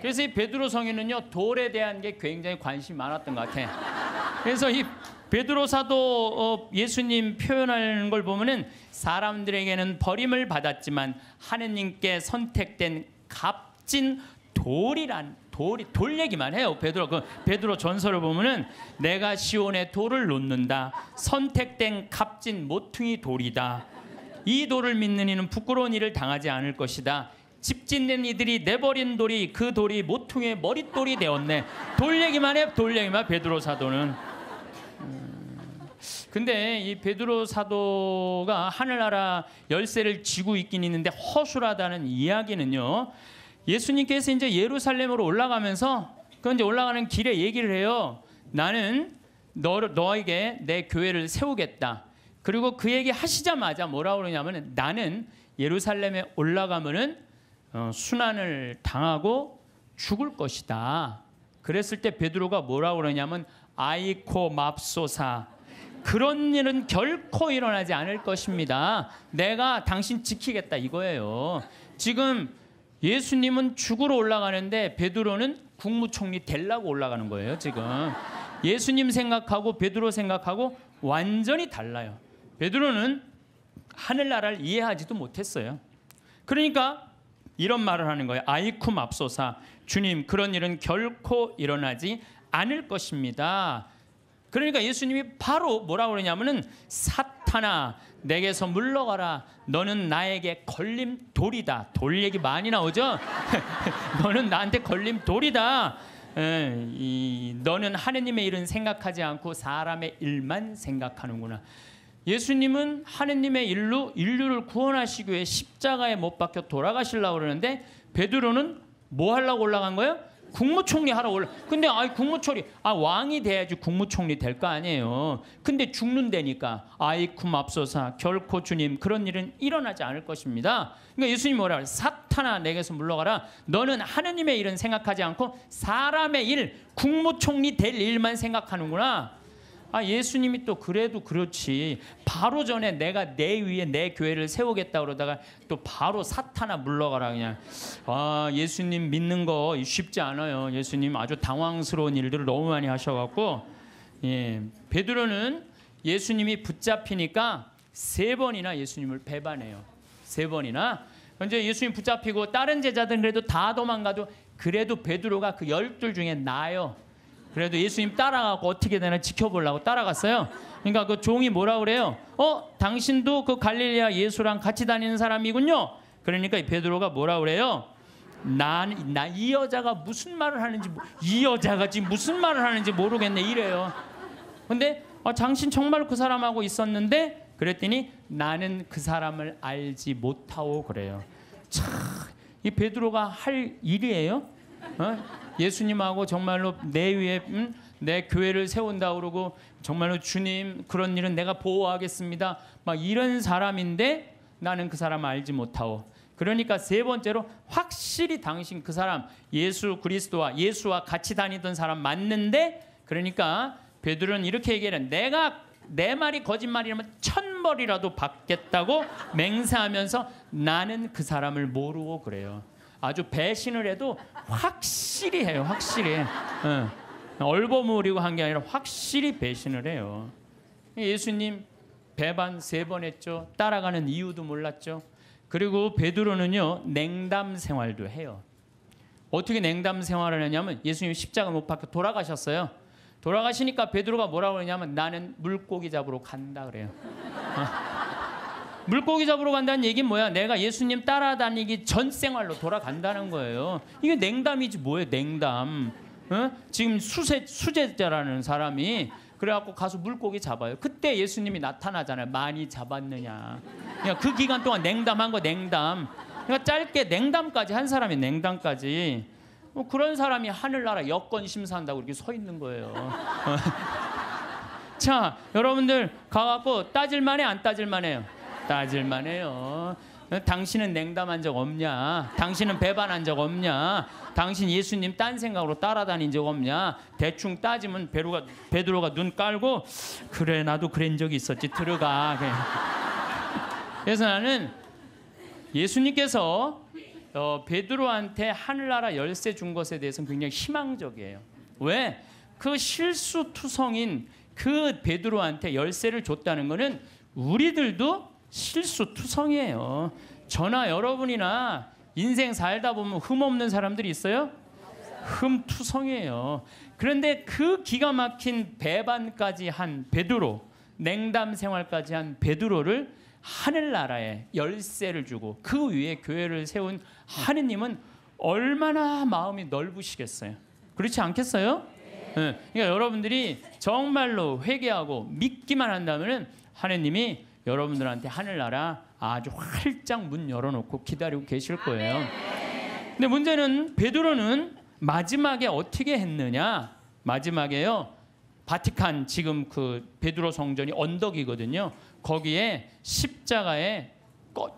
그래서 이 베드로 성인은요 돌에 대한 게 굉장히 관심이 많았던 것 같아. 그래서 이 베드로 사도 어, 예수님 표현하는 걸 보면은 사람들에게는 버림을 받았지만 하느님께 선택된 값진 돌이란 돌이 돌 얘기만 해요. 베드로 그 베드로 전설을 보면은 내가 시온에 돌을 놓는다. 선택된 값진 모퉁이 돌이다. 이 돌을 믿는 이는 부끄러운 일을 당하지 않을 것이다. 집짓는 이들이 내버린 돌이 그 돌이 모퉁이의 머릿돌이 되었네. 돌 얘기만 해. 돌 얘기만 베드로 사도는. 음, 근데 이 베드로 사도가 하늘나라 열쇠를 쥐고 있긴 있는데 허술하다는 이야기는요. 예수님께서 이제 예루살렘으로 올라가면서 그 이제 올라가는 길에 얘기를 해요. 나는 너 너에게 내 교회를 세우겠다. 그리고 그 얘기 하시자마자 뭐라 고 그러냐면 나는 예루살렘에 올라가면은 어, 순환을 당하고 죽을 것이다. 그랬을 때 베드로가 뭐라 고 그러냐면 아이코 맙소사 그런 일은 결코 일어나지 않을 것입니다. 내가 당신 지키겠다 이거예요. 지금 예수님은 죽으러 올라가는데 베드로는 국무총리 될라고 올라가는 거예요, 지금. 예수님 생각하고 베드로 생각하고 완전히 달라요. 베드로는 하늘나라를 이해하지도 못했어요. 그러니까 이런 말을 하는 거예요. 아이쿰 앞소사 주님 그런 일은 결코 일어나지 않을 것입니다. 그러니까 예수님이 바로 뭐라고 그러냐면은 사탄아 내게서 물러가라 너는 나에게 걸림돌이다 돌 얘기 많이 나오죠 *laughs* 너는 나한테 걸림돌이다 너는 하느님의 일은 생각하지 않고 사람의 일만 생각하는구나 예수님은 하느님의 일로 인류를 구원하시기 위해 십자가에 못 박혀 돌아가시려고 그러는데 베드로는 뭐 하려고 올라간 거예요? 국무총리 하러 올라. 근데 아 국무총리 아 왕이 돼야지 국무총리 될 거 아니에요. 근데 죽는다니까 아이쿰 앞서사 결코 주님 그런 일은 일어나지 않을 것입니다. 그러니까 예수님 뭐라 그래? 사탄아 내게서 물러가라. 너는 하느님의 일은 생각하지 않고 사람의 일 국무총리 될 일만 생각하는구나. 아 예수님이 또 그래도 그렇지 바로 전에 내가 내 위에 내 교회를 세우겠다 그러다가 또 바로 사탄아 물러가라 그냥 아 예수님 믿는 거 쉽지 않아요 예수님 아주 당황스러운 일들을 너무 많이 하셔갖고 예 베드로는 예수님이 붙잡히니까 세 번이나 예수님을 배반해요 세 번이나 이제 예수님 붙잡히고 다른 제자들은 그래도 다 도망가도 그래도 베드로가 그 열둘 중에 나요 그래도 예수님 따라가고 어떻게 되나 지켜보려고 따라갔어요. 그러니까 그 종이 뭐라 그래요? 어, 당신도 그 갈릴리아 예수랑 같이 다니는 사람이군요. 그러니까 베드로가 뭐라 그래요? 난나이 여자가 무슨 말을 하는지 이 여자가 지금 무슨 말을 하는지 모르겠네 이래요. 근데 어, 당신 정말 그 사람하고 있었는데 그랬더니 나는 그 사람을 알지 못하오 그래요. 참 이 베드로가 할 일이에요. 어? 예수님하고 정말로 내 위에 음? 내 교회를 세운다 그러고 정말로 주님 그런 일은 내가 보호하겠습니다. 막 이런 사람인데 나는 그 사람 알지 못하오. 그러니까 세 번째로 확실히 당신 그 사람 예수 그리스도와 예수와 같이 다니던 사람 맞는데 그러니까 베드로는 이렇게 얘기해 내가 내 말이 거짓말이라면 천벌이라도 받겠다고 *laughs* 맹세하면서 나는 그 사람을 모르고 그래요. 아주 배신을 해도 확실히 해요. 확실히. 응. 예. 얼버무리고 한 게 아니라 확실히 배신을 해요. 예수님 배반 세 번 했죠. 따라가는 이유도 몰랐죠. 그리고 베드로는요. 냉담 생활도 해요. 어떻게 냉담 생활을 하냐면 예수님 십자가 못 박혀 돌아가셨어요. 돌아가시니까 베드로가 뭐라고 그냐면 나는 물고기 잡으러 간다 그래요. 어. 물고기 잡으러 간다는 얘기는 뭐야? 내가 예수님 따라다니기 전 생활로 돌아간다는 거예요. 이게 냉담이지 뭐예요? 냉담. 어? 지금 수세, 수제자라는 사람이 그래갖고 가서 물고기 잡아요. 그때 예수님이 나타나잖아요. 많이 잡았느냐. 그냥 그 기간 동안 냉담한 거 냉담. 그러니까 짧게 냉담까지 한 사람이 냉담까지. 뭐 그런 사람이 하늘나라 여권 심사한다고 이렇게 서 있는 거예요. *laughs* 자, 여러분들 가갖고 따질만해 안 따질만해요. 따질만해요. 당신은 냉담한 적 없냐? 당신은 배반한 적 없냐? 당신 예수님 딴 생각으로 따라다닌 적 없냐? 대충 따지면 베루가, 베드로가 눈 깔고 그래 나도 그런 적이 있었지 들어가. 그래서 나는 예수님께서 어, 베드로한테 하늘나라 열쇠 준 것에 대해서는 굉장히 희망적이에요. 왜? 그 실수투성인 그 베드로한테 열쇠를 줬다는 것은 우리들도 실수투성이에요. 저나 여러분이나 인생 살다 보면 흠 없는 사람들이 있어요? 흠투성이에요. 그런데 그 기가 막힌 배반까지 한 베드로, 냉담 생활까지 한 베드로를 하늘나라에 열쇠를 주고 그 위에 교회를 세운 하느님은 얼마나 마음이 넓으시겠어요. 그렇지 않겠어요? 네. 그러니까 여러분들이 정말로 회개하고 믿기만 한다면 하느님이 여러분들한테 하늘나라 아주 활짝 문 열어놓고 기다리고 계실 거예요. 근데 문제는 베드로는 마지막에 어떻게 했느냐? 마지막에요. 바티칸 지금 그 베드로 성전이 언덕이거든요. 거기에 십자가에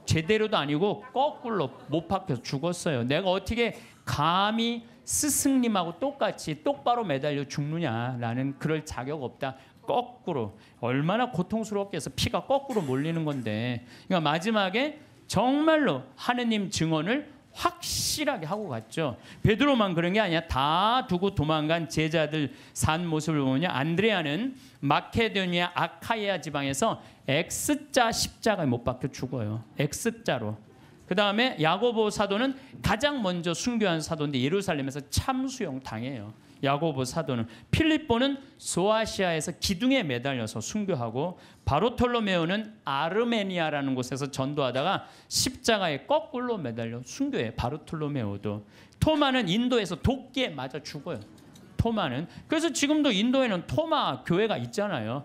제대로도 아니고 거꾸로 못 박혀서 죽었어요. 내가 어떻게 감히 스승님하고 똑같이 똑바로 매달려 죽느냐라는 그럴 자격 없다. 거꾸로 얼마나 고통스럽게해서 피가 거꾸로 몰리는 건데 그러니까 마지막에 정말로 하느님 증언을 확실하게 하고 갔죠. 베드로만 그런 게 아니야. 다 두고 도망간 제자들 산 모습을 보면요. 안드레아는 마케도니아 아카이아 지방에서 X자 십자가에 못 박혀 죽어요. X자로. 그 다음에 야고보 사도는 가장 먼저 순교한 사도인데 예루살렘에서 참수형 당해요. 야고보 사도는 필립보는 소아시아에서 기둥에 매달려서 순교하고 바로톨로메오는 아르메니아라는 곳에서 전도하다가 십자가에 거꾸로 매달려 순교해 바로톨로메오도 토마는 인도에서 도끼에 맞아 죽어요. 토마는 그래서 지금도 인도에는 토마 교회가 있잖아요.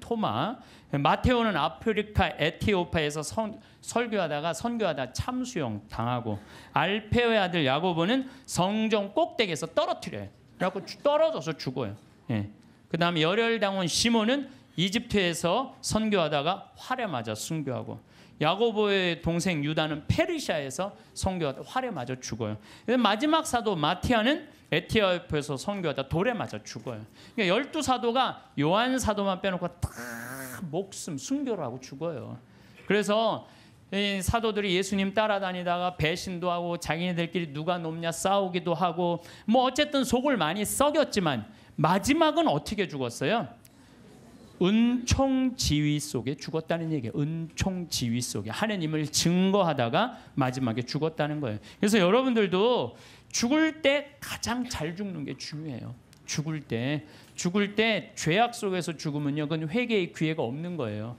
토마 마테오는 아프리카 에티오파에서 선, 설교하다가 선교하다 참수형 당하고 알페오의 아들 야고보는 성전 꼭대기에서 떨어뜨려요. 라고 떨어져서 죽어요. 예. 그 다음에 열혈당원 시몬은 이집트에서 선교하다가 활에 맞아 순교하고 야고보의 동생 유다는 페르시아에서 선교하다 활에 맞아 죽어요. 마지막 사도 마티아는 에티오피에서 선교하다 돌에 맞아 죽어요. 그러니까 열두 사도가 요한 사도만 빼놓고 다 목숨 순교를 하고 죽어요. 그래서 사도들이 예수님 따라다니다가 배신도 하고 자기네들끼리 누가 높냐 싸우기도 하고 뭐 어쨌든 속을 많이 썩였지만 마지막은 어떻게 죽었어요? 은총지위 속에 죽었다는 얘기예요. 은총지위 속에 하느님을 증거하다가 마지막에 죽었다는 거예요. 그래서 여러분들도 죽을 때 가장 잘 죽는 게 중요해요. 죽을 때 죽을 때 죄악 속에서 죽으면요, 그건 회개의 기회가 없는 거예요.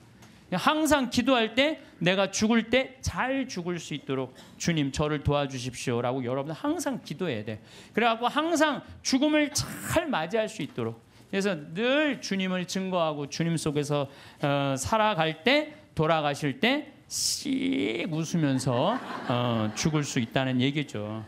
항상 기도할 때 내가 죽을 때 잘 죽을 수 있도록 주님 저를 도와주십시오라고 여러분 항상 기도해야 돼. 그래갖고 항상 죽음을 잘 맞이할 수 있도록. 그래서 늘 주님을 증거하고 주님 속에서 어, 살아갈 때 돌아가실 때 씩 웃으면서 어, 죽을 수 있다는 얘기죠.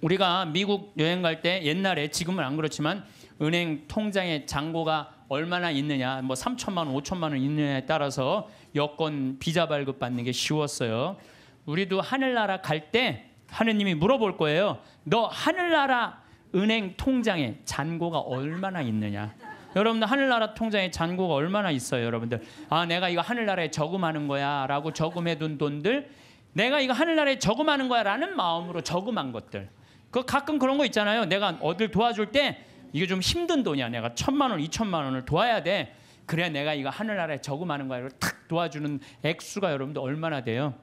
우리가 미국 여행 갈 때 옛날에 지금은 안 그렇지만 은행 통장에 잔고가 얼마나 있느냐, 뭐 3천만 원, 5천만 원 있느냐에 따라서 여권 비자 발급 받는 게 쉬웠어요. 우리도 하늘나라 갈 때 하느님이 물어볼 거예요. 너 하늘나라 은행 통장에 잔고가 얼마나 있느냐? 여러분들 하늘나라 통장에 잔고가 얼마나 있어요, 여러분들? 아, 내가 이거 하늘나라에 저금하는 거야라고 저금해 둔 돈들, 내가 이거 하늘나라에 저금하는 거야라는 마음으로 저금한 것들. 그 가끔 그런 거 있잖아요. 내가 어딜 도와줄 때 이게 좀 힘든 돈이야. 내가 천만 원, 이천만 원을 도와야 돼. 그래야 내가 이거 하늘나라에 저금하는 거야. 이탁 도와주는 액수가 여러분들 얼마나 돼요?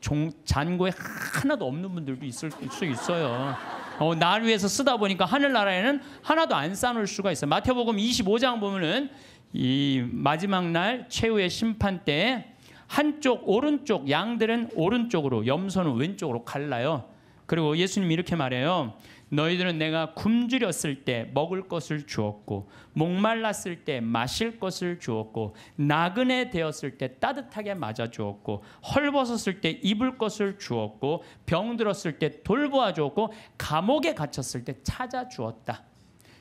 종, 잔고에 하나도 없는 분들도 있을 수 있어요. 어, 나를 위해서 쓰다 보니까 하늘나라에는 하나도 안 싸놓을 수가 있어요. 마태복음 25장 보면은 이 마지막 날 최후의 심판 때 한쪽 오른쪽 양들은 오른쪽으로 염소는 왼쪽으로 갈라요. 그리고 예수님이 이렇게 말해요. 너희들은 내가 굶주렸을 때 먹을 것을 주었고 목말랐을 때 마실 것을 주었고 나그네 되었을 때 따뜻하게 맞아 주었고 헐벗었을 때 입을 것을 주었고 병들었을 때 돌보아 주었고 감옥에 갇혔을 때 찾아 주었다.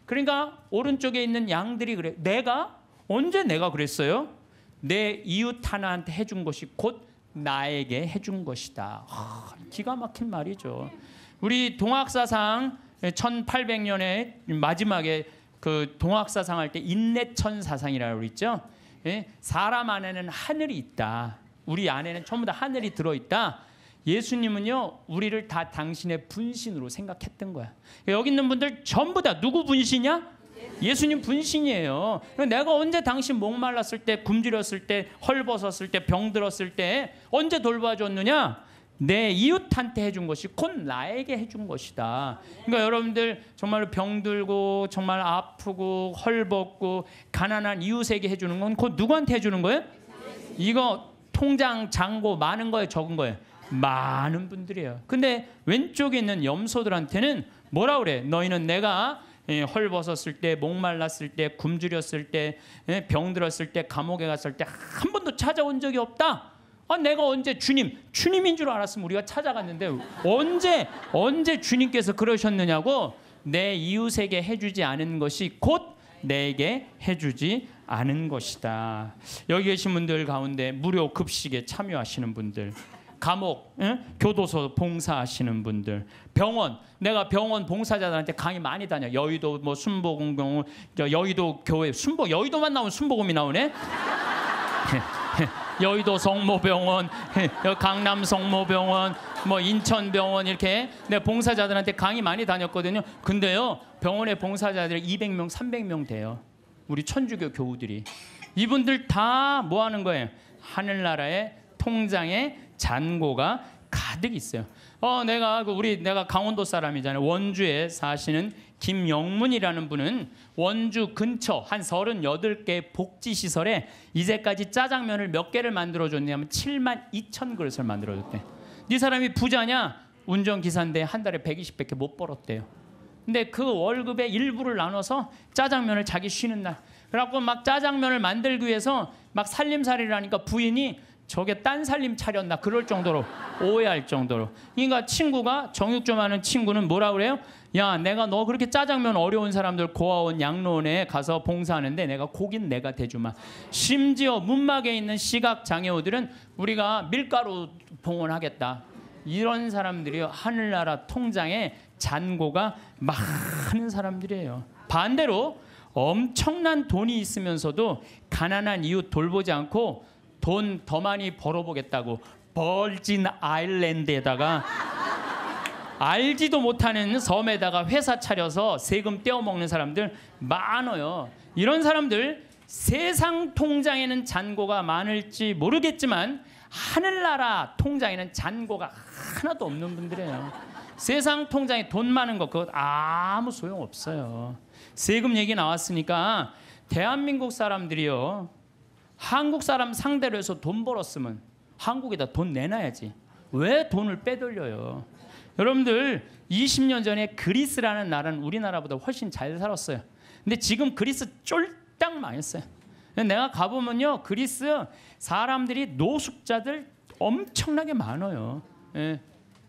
그러니까 오른쪽에 있는 양들이 그래. 내가 언제 내가 그랬어요? 내 이웃 하나한테 해준 것이 곧 나에게 해준 것이다. 아, 기가 막힌 말이죠. 우리 동학사상 1800년에 마지막에 그 동학사상 할 때 인내천 사상이라고 그랬죠. 예, 사람 안에는 하늘이 있다. 우리 안에는 전부 다 하늘이 들어 있다. 예수님은요 우리를 다 당신의 분신으로 생각했던 거야. 여기 있는 분들 전부 다 누구 분신이야? 예수님 분신이에요. 내가 언제 당신 목말랐을 때, 굶주렸을 때, 헐벗었을 때, 병들었을 때 언제 돌봐줬느냐? 내 이웃한테 해준 것이 곧 나에게 해준 것이다. 그러니까 여러분들 정말 병들고 정말 아프고 헐벗고 가난한 이웃에게 해주는 건 곧 누구한테 해주는 거예요? 이거 통장 잔고 많은 거예요, 적은 거예요? 많은 분들이에요. 근데 왼쪽에 있는 염소들한테는 뭐라 그래? 너희는 내가 예, 헐벗었을 때, 목말랐을 때, 굶주렸을 때, 예, 병들었을 때, 감옥에 갔을 때 한 번도 찾아온 적이 없다. 아, 내가 언제 주님, 주님인 줄 알았으면 우리가 찾아갔는데 언제, 언제 주님께서 그러셨느냐고 내 이웃에게 해주지 않은 것이 곧 내게 해주지 않은 것이다. 여기 계신 분들 가운데 무료 급식에 참여하시는 분들, 감옥, 응? 교도소 봉사하시는 분들, 병원, 내가 병원 봉사자들한테 강의 많이 다녀. 여의도 뭐 순복음 경우, 여의도 교회, 순복, 여의도만 나온 순복음이 나오네. *laughs* 예, 예. 여의도 성모병원, *laughs* 강남 성모병원, 뭐 인천병원 이렇게 내 네, 봉사자들한테 강의 많이 다녔거든요. 근데요 병원의 봉사자들 200명, 300명 돼요. 우리 천주교 교우들이 이분들 다뭐 하는 거예요? 하늘나라의 통장에 잔고가 가득 있어요. 어, 내가 그 우리 내가 강원도 사람이잖아요. 원주에 사시는 김영문이라는 분은 원주 근처 한 38개 복지 시설에 이제까지 짜장면을 몇 개를 만들어 줬냐면 7만 2천 그릇을 만들어 줬대. 네 사람이 부자냐? 운전 기사인데 한 달에 120밖에 못 벌었대요. 근데 그 월급의 일부를 나눠서 짜장면을 자기 쉬는 날 그래갖고 막 짜장면을 만들기 위해서 막 살림살이를 하니까 부인이 저게 딴 살림 차렸나 그럴 정도로 오해할 정도로 그러니까 친구가 정육 좀 하는 친구는 뭐라 그래요? 야 내가 너 그렇게 짜장면 어려운 사람들 고아원 양로원에 가서 봉사하는데 내가 고긴 내가 대주마 심지어 문막에 있는 시각장애우들은 우리가 밀가루 봉헌하겠다 이런 사람들이 하늘나라 통장에 잔고가 많은 사람들이에요 반대로 엄청난 돈이 있으면서도 가난한 이웃 돌보지 않고 돈더 많이 벌어보겠다고 벌진 아일랜드에다가 알지도 못하는 섬에다가 회사 차려서 세금 떼어먹는 사람들 많아요. 이런 사람들 세상 통장에는 잔고가 많을지 모르겠지만 하늘나라 통장에는 잔고가 하나도 없는 분들이에요. 세상 통장에 돈 많은 것 그것 아무 소용 없어요. 세금 얘기 나왔으니까 대한민국 사람들이요. 한국 사람 상대로 해서 돈 벌었으면 한국에다 돈 내놔야지. 왜 돈을 빼돌려요? 여러분들 20년 전에 그리스라는 나라는 우리나라보다 훨씬 잘 살았어요. 근데 지금 그리스 쫄딱 망했어요. 내가 가보면요 그리스 사람들이 노숙자들 엄청나게 많아요. 예.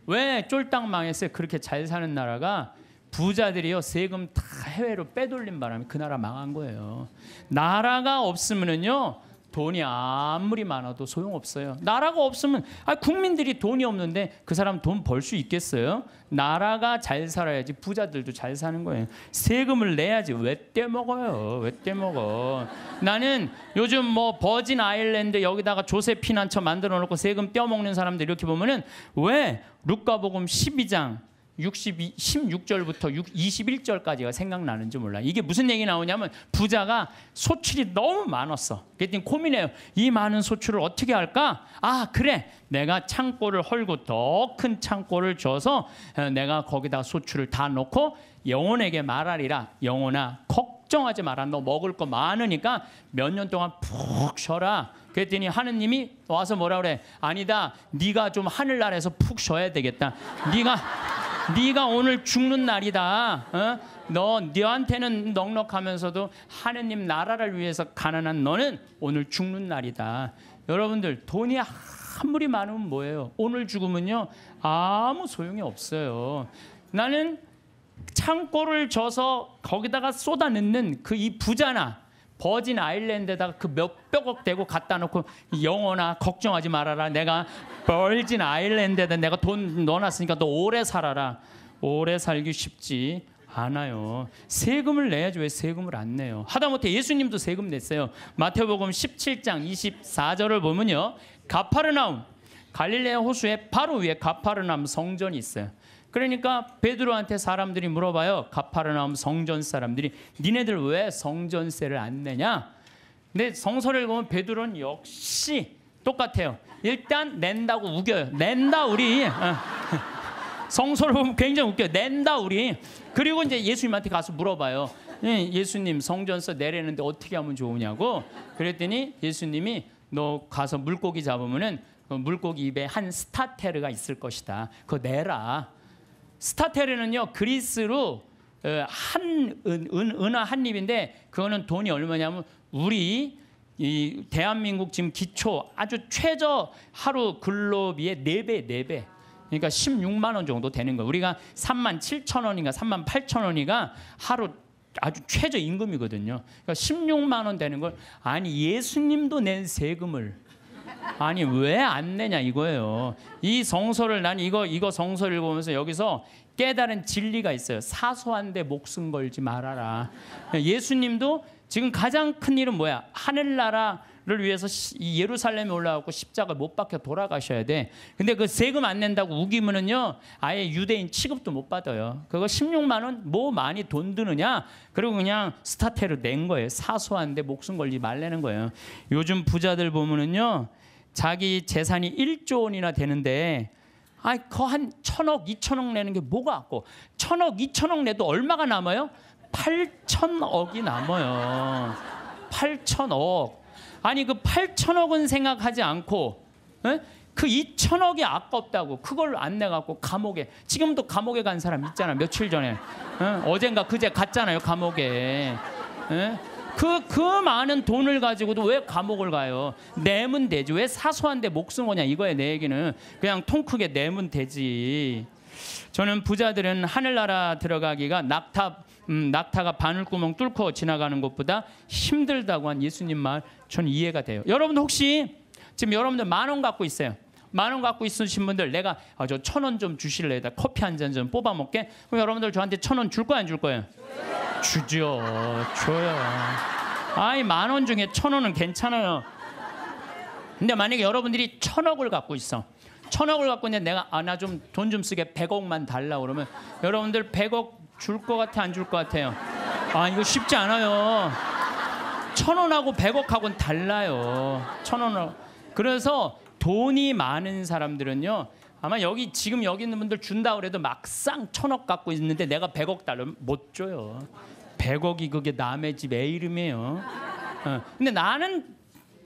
왜 쫄딱 망했어요? 그렇게 잘 사는 나라가 부자들이요 세금 다 해외로 빼돌린 바람에 그 나라 망한 거예요. 나라가 없으면은요 돈이 아무리 많아도 소용없어요. 나라가 없으면 아 국민들이 돈이 없는데 그 사람 돈 벌 수 있겠어요? 나라가 잘 살아야지 부자들도 잘 사는 거예요. 세금을 내야지 왜 떼먹어요? 왜 떼먹어? 나는 요즘 뭐 버진 아일랜드 여기다가 조세 피난처 만들어 놓고 세금 떼먹는 사람들 이렇게 보면은 왜 루카복음 12장 62, 16절부터 6, 21절까지가 생각나는지 몰라. 이게 무슨 얘기 나오냐면 부자가 소출이 너무 많았어. 그랬더니 고민해요. 이 많은 소출을 어떻게 할까? 아 그래 내가 창고를 헐고 더 큰 창고를 줘서 어, 내가 거기다 소출을 다 넣고 영혼에게 말하리라. 영혼아 걱정하지 마라. 너 먹을 거 많으니까 몇 년 동안 푹 쉬어라. 그랬더니 하느님이 와서 뭐라 그래? 아니다. 네가 좀 하늘나라에서 푹 쉬어야 되겠다. 네가 네가 오늘 죽는 날이다. 어? 너 너한테는 넉넉하면서도 하느님 나라를 위해서 가난한 너는 오늘 죽는 날이다. 여러분들 돈이 한물이 많으면 뭐예요? 오늘 죽으면요 아무 소용이 없어요. 나는 창고를 져서 거기다가 쏟아넣는 그 이 부자나 버진 아일랜드에다가 그 몇백억 대고 갖다 놓고 영어나 걱정하지 말아라. 내가 버진 아일랜드에다 내가 돈 넣어놨으니까 너 오래 살아라. 오래 살기 쉽지 않아요. 세금을 내야죠. 왜 세금을 안 내요? 하다못해 예수님도 세금 냈어요. 마태복음 17장 24절을 보면요. 가파르나움 갈릴레아 호수에 바로 위에 가파르나움 성전이 있어요. 그러니까 베드로한테 사람들이 물어봐요. 가파르나움 성전 사람들이 니네들 왜 성전세를 안 내냐? 근데 성서를 보면 베드로는 역시 똑같아요. 일단 낸다고 우겨요. 낸다 우리. 어. *laughs* 성서를 보면 굉장히 웃겨요. 낸다 우리. 그리고 이제 예수님한테 가서 물어봐요. 예, 예수님 성전서 내려는데 어떻게 하면 좋으냐고. 그랬더니 예수님이 너 가서 물고기 잡으면은 그 물고기 입에 한 스타테르가 있을 것이다. 그거 내라. 스타테르는요 그리스로 어, 한 은, 은화 한 입인데 그거는 돈이 얼마냐면 우리 이 대한민국 지금 기초 아주 최저 하루 근로비의 4배 4배 그러니까 16만 원 정도 되는 거예요. 우리가 3만 7천 원인가 3만 8천 원이가 하루 아주 최저 임금이거든요. 그러니까 16만 원 되는 걸 아니 예수님도 낸 세금을 아니 왜 안 내냐 이거예요. 이 성서를 난 이거 이거 성서 읽으면서 여기서 깨달은 진리가 있어요. 사소한데 목숨 걸지 말아라. 예수님도 지금 가장 큰 일은 뭐야? 하늘나라를 위해서 예루살렘에 올라가고 십자가 못 박혀 돌아가셔야 돼. 근데 그 세금 안 낸다고 우기면은요, 아예 유대인 취급도 못 받아요. 그거 16만 원 뭐 많이 돈 드느냐? 그리고 그냥 스타테로 낸 거예요. 사소한데 목숨 걸지 말라는 거예요. 요즘 부자들 보면은요, 자기 재산이 1조 원이나 되는데 아, 거한 천억, 이천억 내는 게 뭐가 아고 천억, 이천억 내도 얼마가 남아요? 8천억이 남아요. 8천억. 아니 그 8천억은 생각하지 않고 에? 그 2천억이 아깝다고 그걸 안 내갖고 감옥에 지금도 감옥에 간 사람 있잖아 며칠 전 에? 어젠가 그제 갔잖아요 감옥에 에? 그, 그 많은 돈을 가지고도 왜 감옥을 가요? 내면 되지. 왜 사소한데 목숨 거냐? 이거에 내 얘기는. 그냥 통 크게 내면 되지. 저는 부자들은 하늘나라 들어가기가 낙타, 음, 낙타가 바늘구멍 뚫고 지나가는 것보다 힘들다고 한 예수님 말, 전 이해가 돼요. 여러분들 혹시 지금 여러분들 만 원 갖고 있어요. 만 원 갖고 있으신 분들 내가 아, 저천 원 좀 주실래요? 커피 한 잔 좀 뽑아 먹게. 그럼 여러분들 저한테 천 원 줄 거야 안줄 거예요? 주죠. 줘요. 아이 만 원 중에 천 원은 괜찮아요. 근데 만약에 여러분들이 천억을 갖고 있어. 천억을 갖고 있는데 내가 아나 좀 돈 좀 쓰게 백억만 달라 그러면 여러분들 백억 줄 것 같아 안 줄 것 같아요. 아 이거 쉽지 않아요. 천 원하고 백억하고는 달라요. 천 원을 그래서 돈이 많은 사람들은요 아마 여기 지금 여기 있는 분들 준다 그래도 막상 천억 갖고 있는데 내가 100억 달러 못 줘요. 100억이 그게 남의 집 애 이름이에요. 어. 근데 나는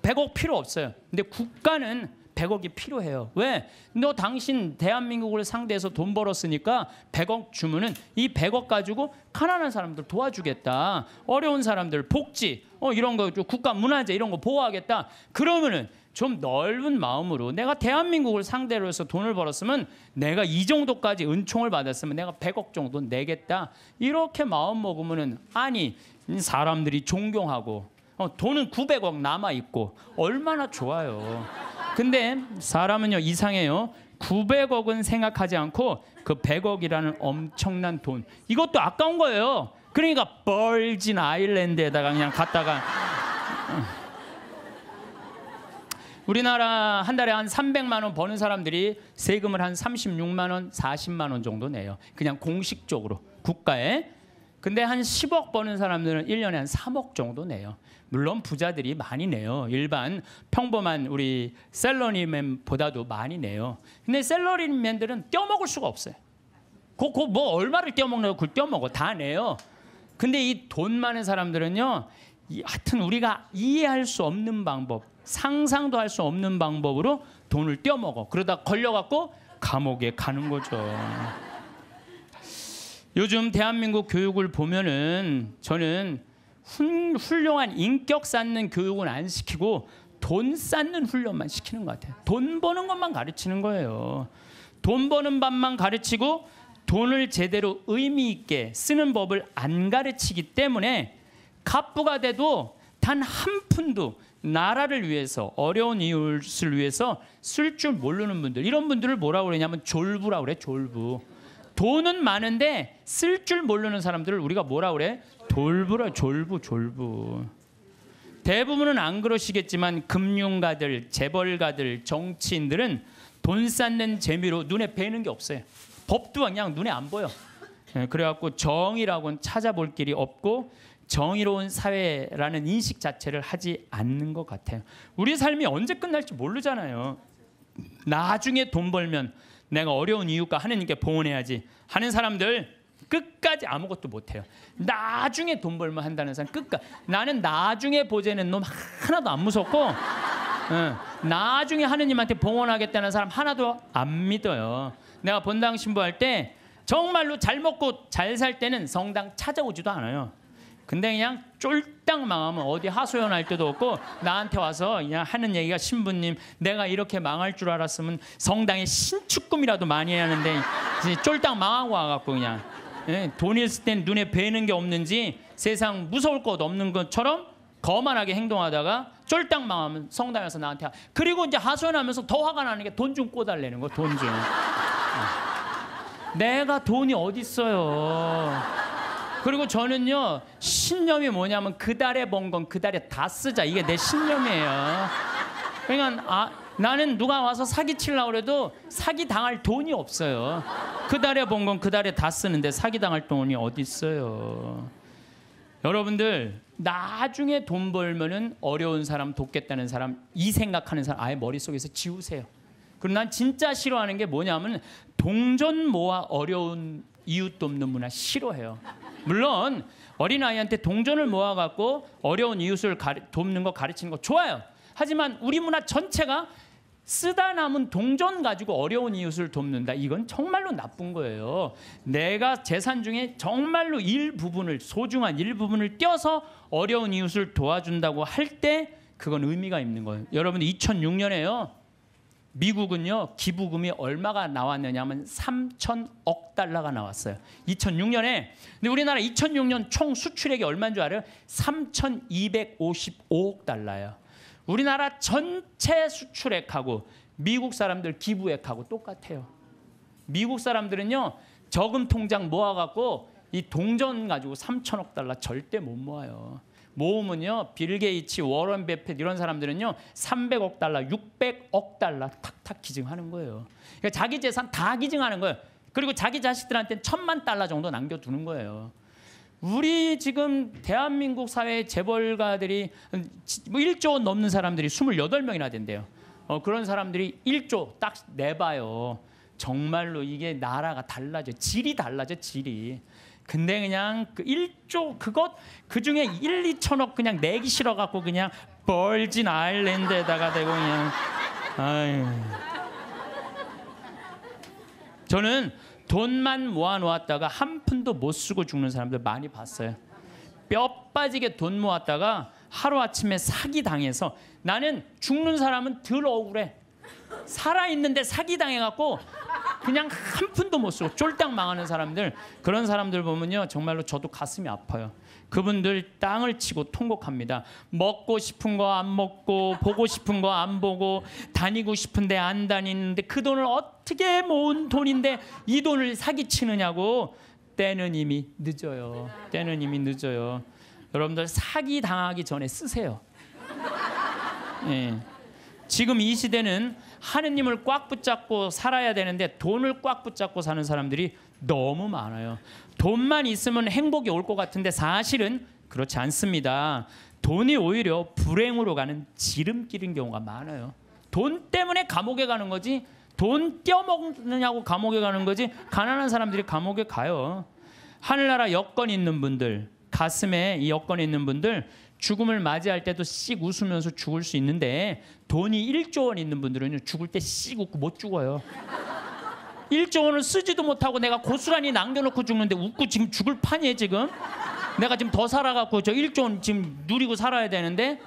100억 필요 없어요. 근데 국가는 100억이 필요해요. 왜? 너 당신 대한민국을 상대해서 돈 벌었으니까 100억 주면은 이 100억 가지고 가난한 사람들 도와주겠다. 어려운 사람들 복지 어 이런 거 국가 문화재 이런 거 보호하겠다. 그러면은 좀 넓은 마음으로 내가 대한민국을 상대로 해서 돈을 벌었으면 내가 이 정도까지 은총을 받았으면 내가 100억 정도 내겠다. 이렇게 마음 먹으면은 아니 사람들이 존경하고 어, 돈은 900억 남아 있고 얼마나 좋아요. 근데 사람은요 이상해요. 900억은 생각하지 않고 그 100억이라는 엄청난 돈 이것도 아까운 거예요. 그러니까 벌진 아일랜드에다가 그냥 갔다가 어. 우리나라 한 달에 한 300만 원 버는 사람들이 세금을 한 36만 원, 40만 원 정도 내요. 그냥 공식적으로 국가에. 근데 한 10억 버는 사람들은 1년에 한 3억 정도 내요. 물론 부자들이 많이 내요. 일반 평범한 우리 셀러리맨보다도 많이 내요. 근데 셀러리맨들은 떼어먹을 수가 없어요. 그거 그 뭐 얼마를 떼어먹냐고 그걸 떼어먹어. 다 내요. 근데 이 돈 많은 사람들은요. 하여튼 우리가 이해할 수 없는 방법 상상도 할 수 없는 방법으로 돈을 떼어먹어. 그러다 걸려갖고 감옥에 가는 거죠. 요즘 대한민국 교육을 보면은 저는 훌, 륭한 인격 쌓는 교육은 안 시키고 돈 쌓는 훈련만 시키는 것 같아요. 돈 버는 것만 가르치는 거예요. 돈 버는 법만 가르치고 돈을 제대로 의미 있게 쓰는 법을 안 가르치기 때문에 갑부가 돼도 단 한 푼도 나라를 위해서 어려운 이웃을 위해서 쓸 줄 모르는 분들 이런 분들을 뭐라고 그러냐면 졸부라고 그래 졸부 돈은 많은데 쓸 줄 모르는 사람들을 우리가 뭐라고 그래 돌부라 졸부 졸부 대부분은 안 그러시겠지만 금융가들 재벌가들 정치인들은 돈 쌓는 재미로 눈에 뵈는 게 없어요 법도 그냥 눈에 안 보여 예, 그래갖고 정의라고는 찾아볼 길이 없고 정의로운 사회라는 인식 자체를 하지 않는 것 같아요. 우리 삶이 언제 끝날지 모르잖아요. 나중에 돈 벌면 내가 어려운 이유가 하느님께 보원해야지 하는 사람들 끝까지 아무것도 못해요. 나중에 돈 벌면 한다는 사람 끝까지 나는 나중에 보재는 놈 하나도 안 무섭고 응. 나중에 하느님한테 봉헌하겠다는 사람 하나도 안 믿어요. 내가 본당 신부할 때 정말로 잘 먹고 잘 살 때는 성당 찾아오지도 않아요. 근데 그냥 쫄딱 망하면 어디 하소연할 데도 없고 나한테 와서 그냥 하는 얘기가 신부님 내가 이렇게 망할 줄 알았으면 성당에 신축금이라도 많이 해야 하는데 쫄딱 망하고 와갖고 그냥 예, 돈 있을 땐 눈에 뵈는 게 없는지 세상 무서울 것 없는 것처럼 거만하게 행동하다가 쫄딱 망하면 성당에서 나한테 하... 그리고 이제 하소연하면서 더 화가 나는 게 돈좀 꿔달래는 거 돈좀 어. 내가 돈이 어딨어요 그리고 저는요 신념이 뭐냐면 그 달에 번 건 그 달에 다 쓰자 이게 내 신념이에요. 그러니까 아, 나는 누가 와서 사기 칠라 그래도 사기 당할 돈이 없어요. 그 달에 번 건그 달에 다 쓰는데 사기 당할 돈이 어디 있어요? 여러분들 나중에 돈 벌면은 어려운 사람 돕겠다는 사람 이 생각하는 사람 아예 머릿속에서 지우세요. 그럼 난 진짜 싫어하는 게 뭐냐면 동전 모아 어려운 이웃도 없는 문화 싫어해요. 물론 어린아이한테 동전을 모아갖고 어려운 이웃을 가르, 돕는 거 가르치는 거 좋아요. 하지만 우리 문화 전체가 쓰다 남은 동전 가지고 어려운 이웃을 돕는다. 이건 정말로 나쁜 거예요. 내가 재산 중에 정말로 일부분을 소중한 일부분을 떼어서 어려운 이웃을 도와준다고 할 때 그건 의미가 있는 거예요. 여러분 2006년에요. 미국은요 기부금이 얼마가 나왔느냐면 3천억 달러가 나왔어요. 2006년에 근데 우리나라 2006년 총 수출액이 얼마인 줄 알아요? 3,255억 달러예요. 우리나라 전체 수출액하고 미국 사람들 기부액하고 똑같아요. 미국 사람들은요 저금 통장 모아갖고 이 동전 가지고 3천억 달러 절대 못 모아요. 모음은요. 빌 게이츠, 워런 베펫 이런 사람들은요. 300억 달러, 600억 달러 탁탁 기증하는 거예요. 그러니까 자기 재산 다 기증하는 거예요. 그리고 자기 자식들한테는 천만 달러 정도 남겨두는 거예요. 우리 지금 대한민국 사회 재벌가들이 1조 뭐 넘는 사람들이 28명이나 된대요. 어, 그런 사람들이 1조 딱 내봐요. 정말로 이게 나라가 달라져. 질이 달라져, 질이. 근데 그냥 그 1조 그것 그중에 1, 2천억 그냥 내기 싫어 갖고 그냥 벌진 아일랜드에다가 대고 그냥 아유. 저는 돈만 모아 놓았다가 한 푼도 못 쓰고 죽는 사람들 많이 봤어요. 뼈 빠지게 돈 모았다가 하루아침에 사기 당해서 나는 죽는 사람은 덜 억울해. 살아있는데 사기당해갖고 그냥 한 푼도 못 쓰고 쫄딱 망하는 사람들 그런 사람들 보면요 정말로 저도 가슴이 아파요 그분들 땅을 치고 통곡합니다 먹고 싶은 거 안 먹고 보고 싶은 거 안 보고 다니고 싶은데 안 다니는데 그 돈을 어떻게 모은 돈인데 이 돈을 사기치느냐고 때는 이미 늦어요 때는 이미 늦어요 여러분들 사기 당하기 전에 쓰세요 예. 지금 이 시대는 하느님을 꽉 붙잡고 살아야 되는데 돈을 꽉 붙잡고 사는 사람들이 너무 많아요. 돈만 있으면 행복이 올 것 같은데 사실은 그렇지 않습니다. 돈이 오히려 불행으로 가는 지름길인 경우가 많아요. 돈 때문에 감옥에 가는 거지 돈 떼어먹느냐고 감옥에 가는 거지 가난한 사람들이 감옥에 가요. 하늘나라 여권 있는 분들 가슴에 이 여권 있는 분들 죽음을 맞이할 때도 씩 웃으면서 죽을 수 있는데 돈이 1조 원 있는 분들은요 죽을 때 씩 웃고 못 죽어요. 1조 원을 쓰지도 못하고 내가 고스란히 남겨놓고 죽는데 웃고 지금 죽을 판이에요 지금. 내가 지금 더 살아갖고 저 1조 원 지금 누리고 살아야 되는데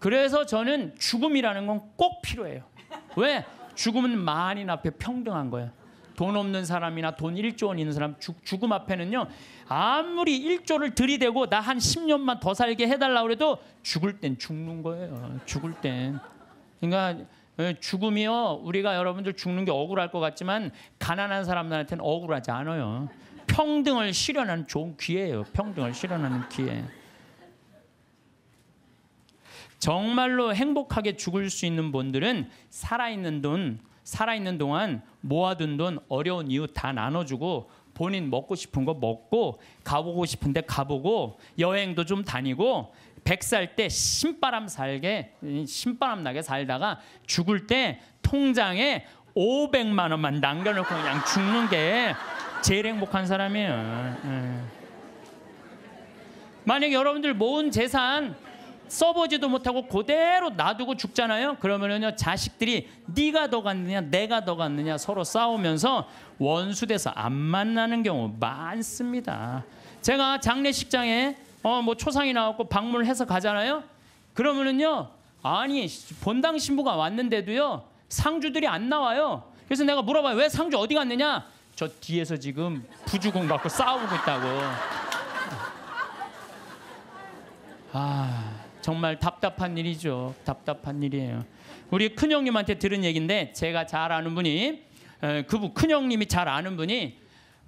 그래서 저는 죽음이라는 건 꼭 필요해요. 왜? 죽음은 만인 앞에 평등한 거예요. 돈 없는 사람이나 돈 1조 원 있는 사람 죽, 죽음 앞에는요. 아무리 1조를 들이대고 나 한 10년만 더 살게 해달라 그래도 죽을 땐 죽는 거예요. 죽을 땐. 그러니까 어, 죽음이요. 우리가 여러분들 죽는 게 억울할 것 같지만 가난한 사람들한테는 억울하지 않아요. 평등을 실현하는 좋은 기회예요. 평등을 실현하는 기회. 정말로 행복하게 죽을 수 있는 분들은 살아있는 돈 살아있는 동안 모아둔 돈 어려운 이유다 나눠주고 본인 먹고 싶은 거 먹고 가보고 싶은데 가보고 여행도 좀 다니고 100살 때 신바람 살게 신바람 나게 살다가 죽을 때 통장에 500만 원만 남겨놓고 그냥 죽는 게 제일 행복한 사람이에요. 예. 만약 여러분들 모은 재산 써보지도 못하고 그대로 놔두고 죽잖아요. 그러면은요 자식들이 네가 더 갔느냐 내가 더 갔느냐 서로 싸우면서 원수 돼서 안 만나는 경우 많습니다. 제가 장례식장에 어뭐 초상이 나왔고 방문을 해서 가잖아요. 그러면은요 아니 본당 신부가 왔는데도요 상주들이 안 나와요. 그래서 내가 물어봐요 왜 상주 어디 갔느냐? 저 뒤에서 지금 부주공 갖고 싸우고 있다고. 아. 정말 답답한 일이죠. 답답한 일이에요. 우리 큰형님한테 들은 얘기인데 제가 잘 아는 분이 어, 그 큰형님이 잘 아는 분이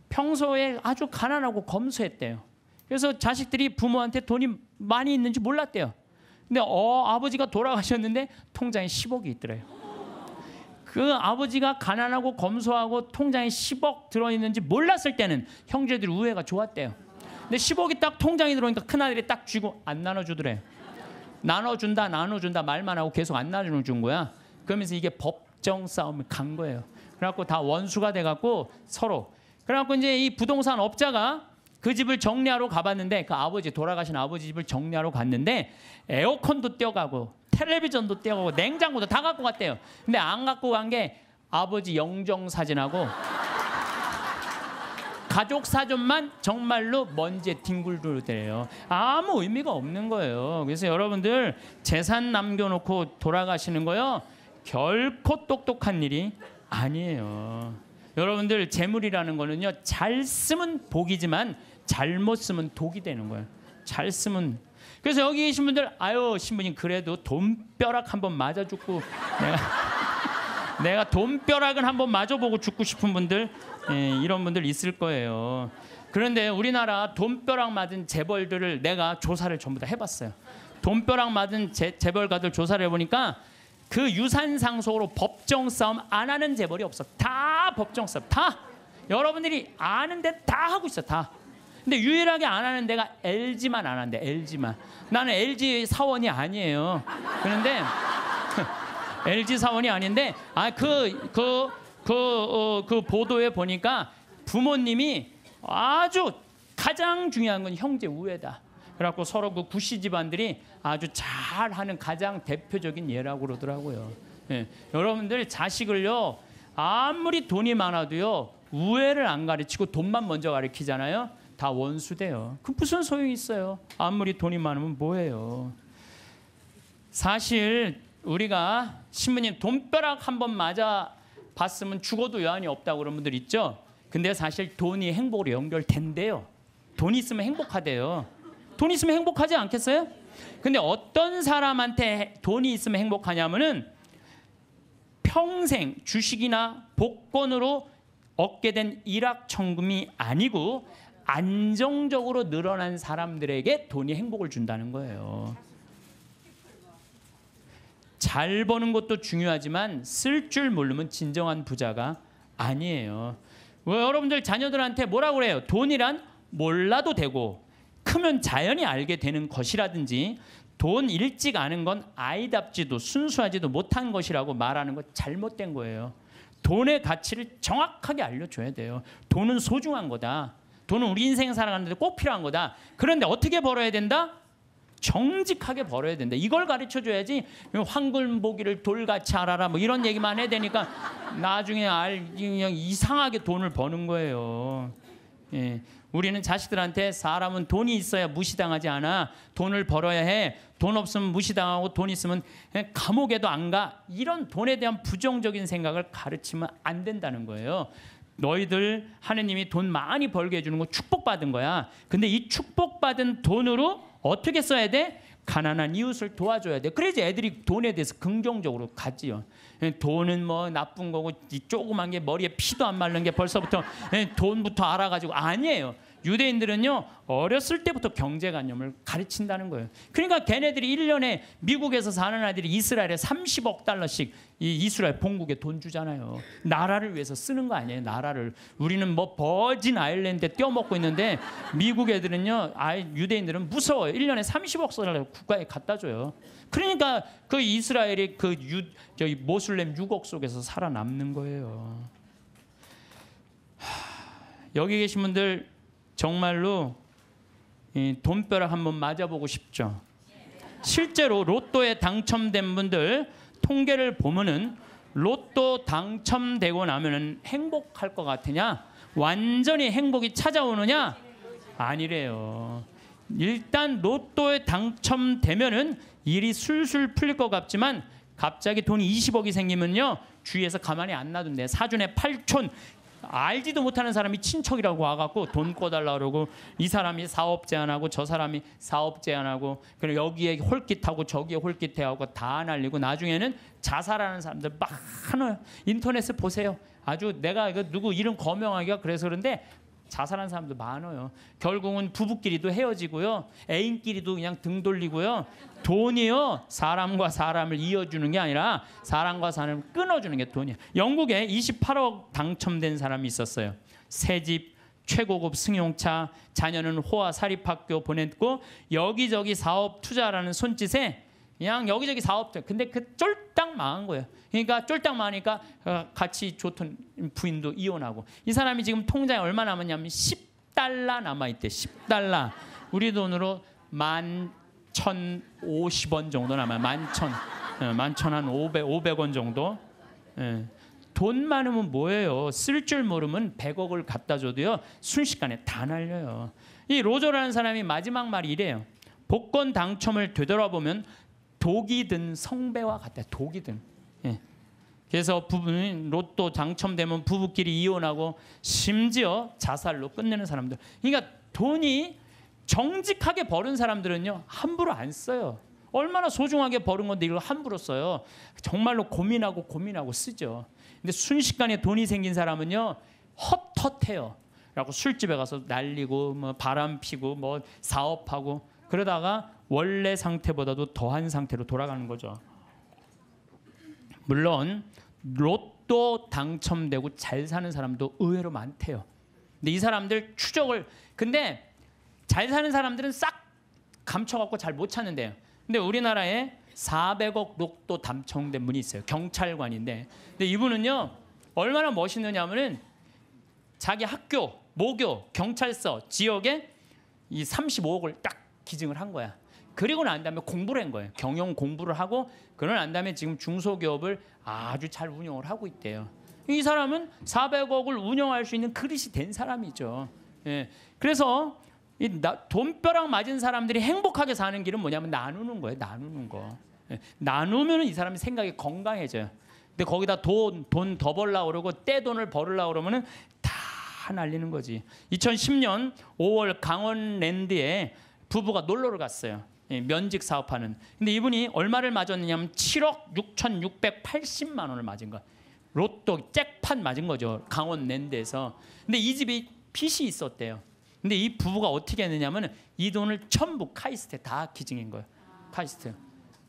평소에 아주 가난하고 검소했대요. 그래서 자식들이 부모한테 돈이 많이 있는지 몰랐대요. 근데 어, 아버지가 돌아가셨는데 통장에 10억이 있더래요. 그 아버지가 가난하고 검소하고 통장에 10억 들어있는지 몰랐을 때는 형제들 우애가 좋았대요. 근데 10억이 딱 통장에 들어오니까 큰아들이 딱 쥐고 안 나눠주더래요. 나눠준다 나눠준다 말만 하고 계속 안 나눠준 거야. 그러면서 이게 법정 싸움을 간 거예요. 그래갖고 다 원수가 돼갖고 서로. 그래갖고 이제 이 부동산 업자가 그 집을 정리하러 가봤는데 그 아버지 돌아가신 아버지 집을 정리하러 갔는데 에어컨도 떼어가고 텔레비전도 떼어가고 냉장고도 다 갖고 갔대요. 근데 안 갖고 간 게 아버지 영정 사진하고 가족 사전만 정말로 먼지에 뒹굴돌대요. 아무 의미가 없는 거예요. 그래서 여러분들 재산 남겨놓고 돌아가시는 거요. 결코 똑똑한 일이 아니에요. 여러분들 재물이라는 거는요. 잘 쓰면 복이지만 잘못 쓰면 독이 되는 거예요. 잘 쓰면 그래서 여기 계신 분들 아유 신부님 그래도 돈벼락 한번 맞아 죽고 내가 *laughs* 내가 돈벼락은 한번 맞아보고 죽고 싶은 분들 예, 이런 분들 있을 거예요. 그런데 우리나라 돈벼락 맞은 재벌들을 내가 조사를 전부 다 해봤어요. 돈벼락 맞은 재, 재벌가들 조사를 해보니까 그 유산 상속으로 법정 싸움 안 하는 재벌이 없어. 다 법정 싸움. 다. 여러분들이 아는데 다 하고 있어. 다. 근데 유일하게 안 하는 데가 LG만 안 한대. LG만. 나는 LG 사원이 아니에요. 그런데 LG *laughs* 사원이 아닌데 아 그그 그, 그 그, 어, 그 보도에 보니까 부모님이 아주 가장 중요한 건 형제 우애다. 그래갖고 서로 그 구씨 집안들이 아주 잘하는 가장 대표적인 예라고 그러더라고요. 예. 여러분들 자식을요 아무리 돈이 많아도요 우애를 안 가르치고 돈만 먼저 가르치잖아요. 다 원수돼요. 그 무슨 소용이 있어요? 아무리 돈이 많으면 뭐예요? 사실 우리가 신부님 돈벼락 한 번 맞아 봤으면 죽어도 여한이 없다고 그런 분들 있죠. 근데 사실 돈이 행복으로 연결된대요. 돈 있으면 행복하대요. 돈 있으면 행복하지 않겠어요? 근데 어떤 사람한테 돈이 있으면 행복하냐면은 평생 주식이나 복권으로 얻게 된 일확천금이 아니고 안정적으로 늘어난 사람들에게 돈이 행복을 준다는 거예요. 잘 버는 것도 중요하지만 쓸 줄 모르면 진정한 부자가 아니에요. 왜 뭐 여러분들 자녀들한테 뭐라고 그래요? 돈이란 몰라도 되고 크면 자연히 알게 되는 것이라든지 돈 일찍 아는 건 아이답지도 순수하지도 못한 것이라고 말하는 것 잘못된 거예요. 돈의 가치를 정확하게 알려줘야 돼요. 돈은 소중한 거다. 돈은 우리 인생 살아가는데 꼭 필요한 거다. 그런데 어떻게 벌어야 된다? 정직하게 벌어야 된다. 이걸 가르쳐 줘야지 황금보기를 돌같이 알아라 뭐 이런 얘기만 해야 되니까 나중에 알 그냥 이상하게 돈을 버는 거예요. 예. 우리는 자식들한테 사람은 돈이 있어야 무시당하지 않아. 돈을 벌어야 해. 돈 없으면 무시당하고 돈 있으면 예, 감옥에도 안 가. 이런 돈에 대한 부정적인 생각을 가르치면 안 된다는 거예요. 너희들 하느님이 돈 많이 벌게 해주는 거 축복받은 거야. 근데 이 축복받은 돈으로 어떻게 써야 돼? 가난한 이웃을 도와줘야 돼. 그래야지 애들이 돈에 대해서 긍정적으로 가지요. 예, 돈은 뭐 나쁜 거고 이 조그만 게 머리에 피도 안 마른 게 벌써부터 예, 돈부터 알아가지고 아니에요. 유대인들은요 어렸을 때부터 경제관념을 가르친다는 거예요. 그러니까 걔네들이 1년에 미국에서 사는 아들이 이스라엘에 30억 달러씩 이 이스라엘 본국에 돈 주잖아요. 나라를 위해서 쓰는 거 아니에요. 나라를 우리는 뭐 버진 아일랜드에 떼어먹고 있는데 미국 애들은요 아 유대인들은 무서워요. 1년에 30억 달러 국가에 갖다 줘요. 그러니까 그 이스라엘이 그 유, 저기 모슬렘 6억 속에서 살아남는 거예요. 여기 계신 분들 정말로 돈벼락 한 번 맞아보고 싶죠. 실제로 로또에 당첨된 분들 통계를 보면은 로또 당첨되고 나면은 행복할 것 같으냐? 완전히 행복이 찾아오느냐? 아니래요. 일단 로또에 당첨되면은 일이 술술 풀릴 것 같지만 갑자기 돈 20억이 생기면요. 주위에서 가만히 안 놔둔대. 사준에 8촌 알지도 못하는 사람이 친척이라고 와갖고 돈 꿔달라 그러고 이 사람이 사업 제안하고 저 사람이 사업 제안하고 그리고 여기에 홀깃하고 저기에 홀깃해하고 다 날리고 나중에는 자살하는 사람들 막하 인터넷을 보세요. 아주 내가 이거 그 누구 이름 거명하기가 그래서 그런데 자살한 사람도 많아요. 결국은 부부끼리도 헤어지고요. 애인끼리도 그냥 등 돌리고요. 돈이요 사람과 사람을 이어주는 게 아니라 사람과 사람을 끊어주는 게 돈이에요. 영국에 28억 당첨된 사람이 있었어요. 새 집, 최고급 승용차, 자녀는 호화 사립학교 보냈고 여기저기 사업 투자라는 손짓에 그냥 여기저기 사업 투자 근데 그 쫄딱 망한 거예요. 그러니까 쫄딱 망하니까 어, 같이 좋던 부인도 이혼하고 이 사람이 지금 통장에 얼마 남았냐면 10달러 남아 있대. 10달러. 우리 돈으로 만 1,050원 정도 남아요. 만천, 예, 만천 한 500, 500원 정도. 예. 돈 많으면 뭐예요? 쓸 줄 모르면 100억을 갖다 줘도요. 순식간에 다 날려요. 이 로저라는 사람이 마지막 말이 이래요. 복권 당첨을 되돌아보면 독이 든 성배와 같다. 독이 든. 예. 그래서 부부는 로또 당첨되면 부부끼리 이혼하고 심지어 자살로 끝내는 사람들. 그러니까 돈이 정직하게 버는 사람들은요 함부로 안 써요. 얼마나 소중하게 버는 건데 이걸 함부로 써요. 정말로 고민하고 고민하고 쓰죠. 근데 순식간에 돈이 생긴 사람은요 헛헛해요. 라고 술집에 가서 날리고 뭐 바람 피고 뭐 사업하고 그러다가 원래 상태보다도 더한 상태로 돌아가는 거죠. 물론 로또 당첨되고 잘 사는 사람도 의외로 많대요. 근데 이 사람들 추적을 근데 잘 사는 사람들은 싹 감춰갖고 잘 못 찾는데요. 근데 우리나라에 400억 녹도 담청된 분이 있어요. 경찰관인데. 근데 이분은요, 얼마나 멋있느냐면은 자기 학교, 모교, 경찰서, 지역에 이 35억을 딱 기증을 한 거야. 그리고 난 다음에 공부를 한 거예요. 경영 공부를 하고 그러고 난 다음에 지금 중소기업을 아주 잘 운영을 하고 있대요. 이 사람은 400억을 운영할 수 있는 그릇이 된 사람이죠. 예. 그래서 이 나, 돈벼락 맞은 사람들이 행복하게 사는 길은 뭐냐면 나누는 거예요. 나누는 거. 예, 나누면 이 사람이 생각이 건강해져요. 근데 거기다 돈 돈 더 벌라 그러고 떼돈을 벌으려 고그러면다 날리는 거지. 2010년 5월 강원랜드에 부부가 놀러를 갔어요. 예, 면직 사업하는. 근데 이분이 얼마를 맞았느냐면 7억 6,680만 원을 맞은 거. 로또 잭팟 맞은 거죠. 강원 랜드에서. 근데 이 집이 핏이 있었대요. 근데 이 부부가 어떻게 했느냐면 이 돈을 전부 카이스트에 다 기증인 거예요. 카이스트.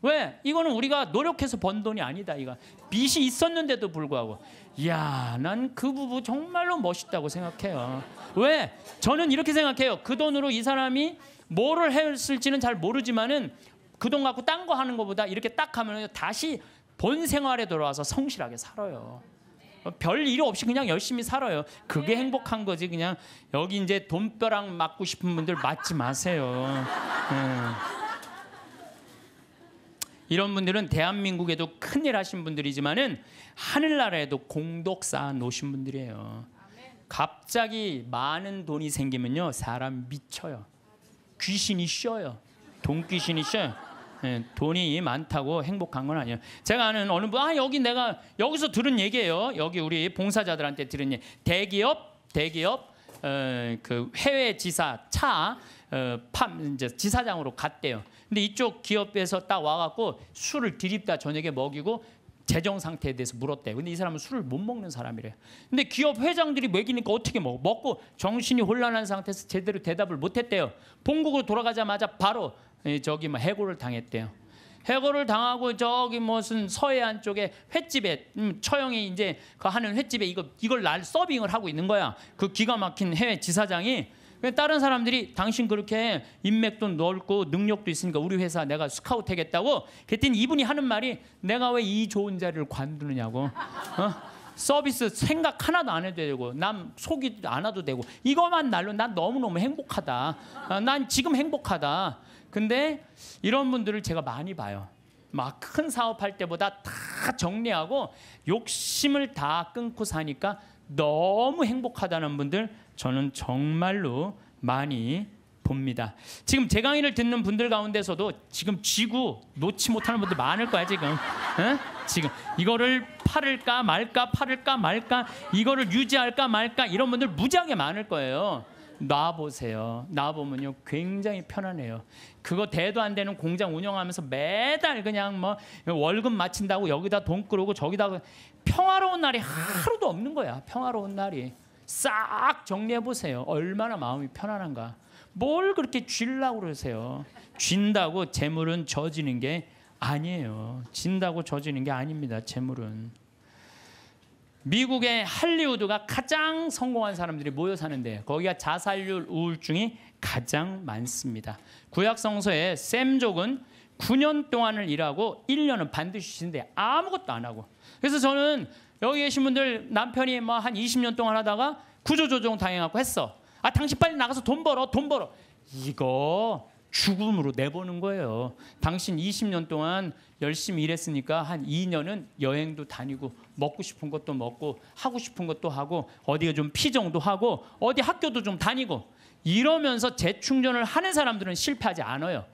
왜? 이거는 우리가 노력해서 번 돈이 아니다. 이거 빚이 있었는데도 불구하고, 이야, 난 그 부부 정말로 멋있다고 생각해요. 왜? 저는 이렇게 생각해요. 그 돈으로 이 사람이 뭐를 했을지는 잘 모르지만은 그 돈 갖고 딴 거 하는 것보다 이렇게 딱 하면 다시 본 생활에 돌아와서 성실하게 살아요. 별일 없이 그냥 열심히 살아요. 그게 네. 행복한 거지. 그냥 여기 이제 돈벼락 맞고 싶은 분들 맞지 마세요. 네. 이런 분들은 대한민국에도 큰일 하신 분들이지만은 하늘나라에도 공덕 쌓아 놓으신 분들이에요. 갑자기 많은 돈이 생기면요 사람 미쳐요. 귀신이 쉬어요. 돈 귀신이 쉬어요. 예, 돈이 많다고 행복한 건 아니에요. 제가 아는 어느 분, 아 여기 내가 여기서 들은 얘기예요. 여기 우리 봉사자들한테 들은 얘기. 대기업, 대기업, 어, 그 해외 지사 차, 어, 팜 이제 지사장으로 갔대요. 근데 이쪽 기업에서 딱 와갖고 술을 들입다 저녁에 먹이고 재정 상태에 대해서 물었대. 근데 이 사람은 술을 못 먹는 사람이래요. 근데 기업 회장들이 먹이니까 어떻게 먹어? 먹고 정신이 혼란한 상태에서 제대로 대답을 못 했대요. 본국으로 돌아가자마자 바로 저기 뭐 해고를 당했대요. 해고를 당하고 저기 무슨 서해안 쪽에 횟집에 음, 처형이 이제 그 하는 횟집에 이거 이걸 날 서빙을 하고 있는 거야. 그 기가 막힌 해외 지사장이 다른 사람들이 당신 그렇게 인맥도 넓고 능력도 있으니까 우리 회사 내가 스카우트 하겠다고 그랬더니 이분이 하는 말이 내가 왜 이 좋은 자리를 관두느냐고 어? 서비스 생각 하나도 안 해도 되고 남 속이 안 와도 되고 이것만 날로 난 너무너무 행복하다 어, 난 지금 행복하다 근데 이런 분들을 제가 많이 봐요. 막 큰 사업할 때보다 다 정리하고 욕심을 다 끊고 사니까 너무 행복하다는 분들 저는 정말로 많이 봅니다. 지금 제 강의를 듣는 분들 가운데서도 지금 쥐고 놓지 못하는 분들 많을 거야 지금. 어? 지금 이거를 팔을까 말까 팔을까 말까 이거를 유지할까 말까 이런 분들 무지하게 많을 거예요. 놔보세요. 놔보면요 굉장히 편안해요. 그거 대도 안 되는 공장 운영하면서 매달 그냥 뭐 월급 마친다고 여기다 돈 끌고 저기다 평화로운 날이 하루도 없는 거야. 평화로운 날이. 싹 정리해 보세요. 얼마나 마음이 편안한가. 뭘 그렇게 쥐려고 그러세요. 쥔다고 재물은 져지는 게 아니에요. 진다고 져지는 게 아닙니다. 재물은. 미국의 할리우드가 가장 성공한 사람들이 모여 사는데 거기가 자살률 우울증이 가장 많습니다. 구약 성서에 샘족은 9년 동안을 일하고 1년은 반드시 쉬는데 아무것도 안 하고. 그래서 저는 여기 계신 분들 남편이 뭐한 20년 동안 하다가 구조조정 당해갖고 했어. 아 당신 빨리 나가서 돈 벌어 돈 벌어. 이거 죽음으로 내보는 거예요. 당신 20년 동안 열심히 일했으니까 한 2년은 여행도 다니고 먹고 싶은 것도 먹고 하고 싶은 것도 하고 어디가 좀 피정도 하고 어디 학교도 좀 다니고 이러면서 재충전을 하는 사람들은 실패하지 않아요.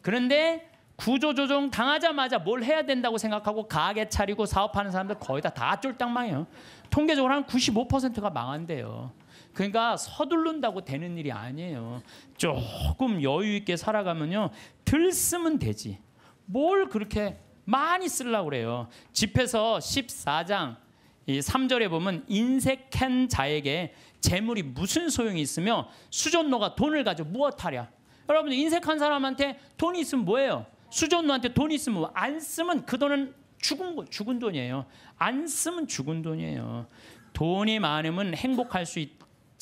그런데 구조조정 당하자마자 뭘 해야 된다고 생각하고 가게 차리고 사업하는 사람들 거의 다 다 쫄딱 망해요. 통계적으로 한 95%가 망한대요. 그러니까 서둘른다고 되는 일이 아니에요. 조금 여유 있게 살아가면요. 들 쓰면 되지. 뭘 그렇게 많이 쓰려고 그래요. 집에서 14장 이 3절에 보면 인색한 자에게 재물이 무슨 소용이 있으며 수전노가 돈을 가져 무엇하랴. 여러분 인색한 사람한테 돈이 있으면 뭐예요? 수전노한테 돈이 있으면 뭐? 안 쓰면 그 돈은 죽은 죽은 돈이에요. 안 쓰면 죽은 돈이에요. 돈이 많으면 행복할 수 있,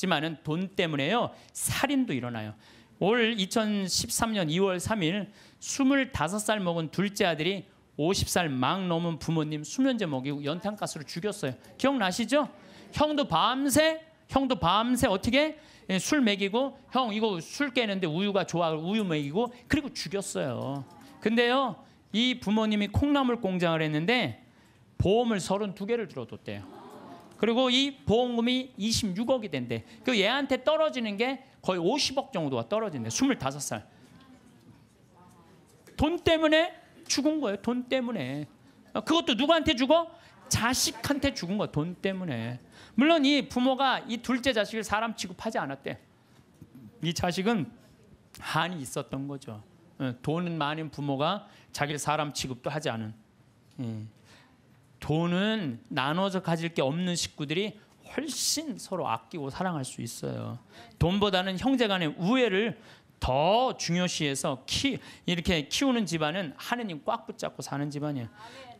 있지만은 돈 때문에요. 살인도 일어나요. 올 2013년 2월 3일 25살 먹은 둘째 아들이 50살 막 넘은 부모님 수면제 먹이고 연탄가스로 죽였어요. 기억나시죠? 형도 밤새 형도 밤새 어떻게 예, 술 먹이고 형 이거 술 깨는데 우유가 좋아 우유 먹이고 그리고 죽였어요. 근데요 이 부모님이 콩나물 공장을 했는데 보험을 32개를 들어뒀대요. 그리고 이 보험금이 26억이 된대. 그 얘한테 떨어지는 게 거의 50억 정도가 떨어진대. 25살. 돈 때문에 죽은 거예요. 돈 때문에. 그것도 누구한테 죽어? 자식한테 죽은 거야. 돈 때문에. 물론 이 부모가 이 둘째 자식을 사람 취급하지 않았대. 이 자식은 한이 있었던 거죠. 예, 돈은 많은 부모가 자기를 사람 취급도 하지 않은. 예. 돈은 나눠서 가질 게 없는 식구들이 훨씬 서로 아끼고 사랑할 수 있어요. 돈보다는 형제 간의 우애를 더 중요시해서 키, 이렇게 키우는 집안은 하느님 꽉 붙잡고 사는 집안이에요.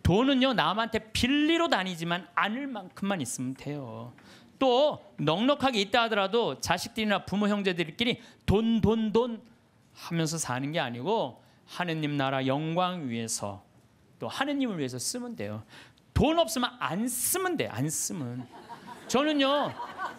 돈은요 남한테 빌리로 다니지만 않을 만큼만 있으면 돼요. 또 넉넉하게 있다 하더라도 자식들이나 부모 형제들끼리 돈 돈, 돈 하면서 사는 게 아니고 하느님 나라 영광 위해서 또 하느님을 위해서 쓰면 돼요. 돈 없으면 안 쓰면 돼. 안 쓰면. 저는요.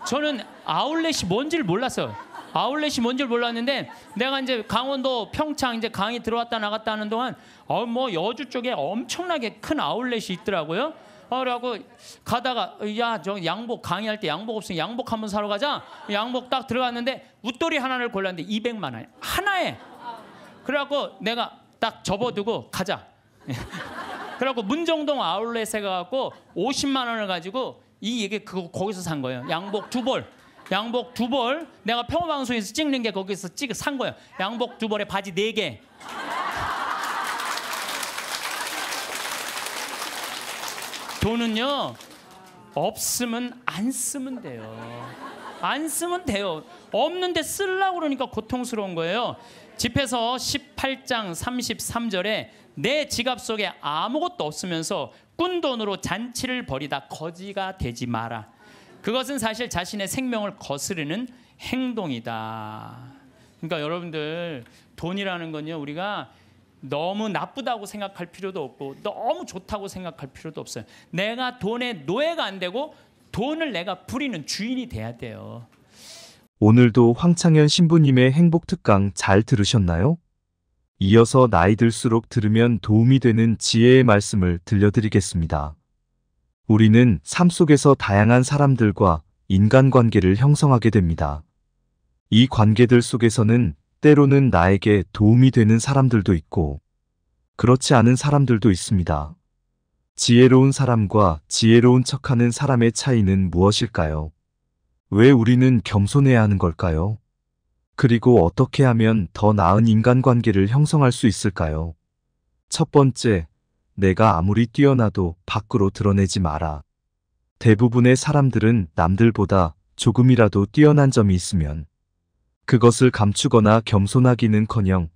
저는 아울렛이 뭔지를 몰랐어요. 아울렛이 뭔지를 몰랐는데 내가 이제 강원도 평창 이제 강의 들어왔다 나갔다 하는 동안 어 뭐 여주 쪽에 엄청나게 큰 아울렛이 있더라고요. 어라고 가다가 야 저 양복 강의할 때 양복 없으면 양복 한번 사러 가자. 양복 딱 들어갔는데 웃돌이 하나를 골랐는데 200만 원 하나에. 그래갖고 내가 딱 접어두고 가자. *laughs* 그래갖고 문정동 아울렛에 가갖고 50만 원을 가지고 이 얘기 그거 거기서 산 거예요. 양복 두 벌. 양복 두 벌. 내가 평화방송에서 찍는 게 거기서 찍, 어산 거예요. 양복 두 벌에 바지 네 개. 돈은요, 없으면 안 쓰면 돼요. 안 쓰면 돼요. 없는데 쓰려고 그러니까 고통스러운 거예요. 집에서 18장 33절에 내 지갑 속에 아무것도 없으면서 꾼돈으로 잔치를 벌이다 거지가 되지 마라. 그것은 사실 자신의 생명을 거스르는 행동이다. 그러니까 여러분들 돈이라는 건요 우리가 너무 나쁘다고 생각할 필요도 없고 너무 좋다고 생각할 필요도 없어요. 내가 돈의 노예가 안 되고 돈을 내가 부리는 주인이 돼야 돼요. 오늘도 황창현 신부님의 행복 특강 잘 들으셨나요? 이어서 나이 들수록 들으면 도움이 되는 지혜의 말씀을 들려드리겠습니다. 우리는 삶 속에서 다양한 사람들과 인간관계를 형성하게 됩니다. 이 관계들 속에서는 때로는 나에게 도움이 되는 사람들도 있고 그렇지 않은 사람들도 있습니다. 지혜로운 사람과 지혜로운 척하는 사람의 차이는 무엇일까요? 왜 우리는 겸손해야 하는 걸까요? 그리고 어떻게 하면 더 나은 인간관계를 형성할 수 있을까요? 첫 번째, 내가 아무리 뛰어나도 밖으로 드러내지 마라. 대부분의 사람들은 남들보다 조금이라도 뛰어난 점이 있으면 그것을 감추거나 겸손하기는커녕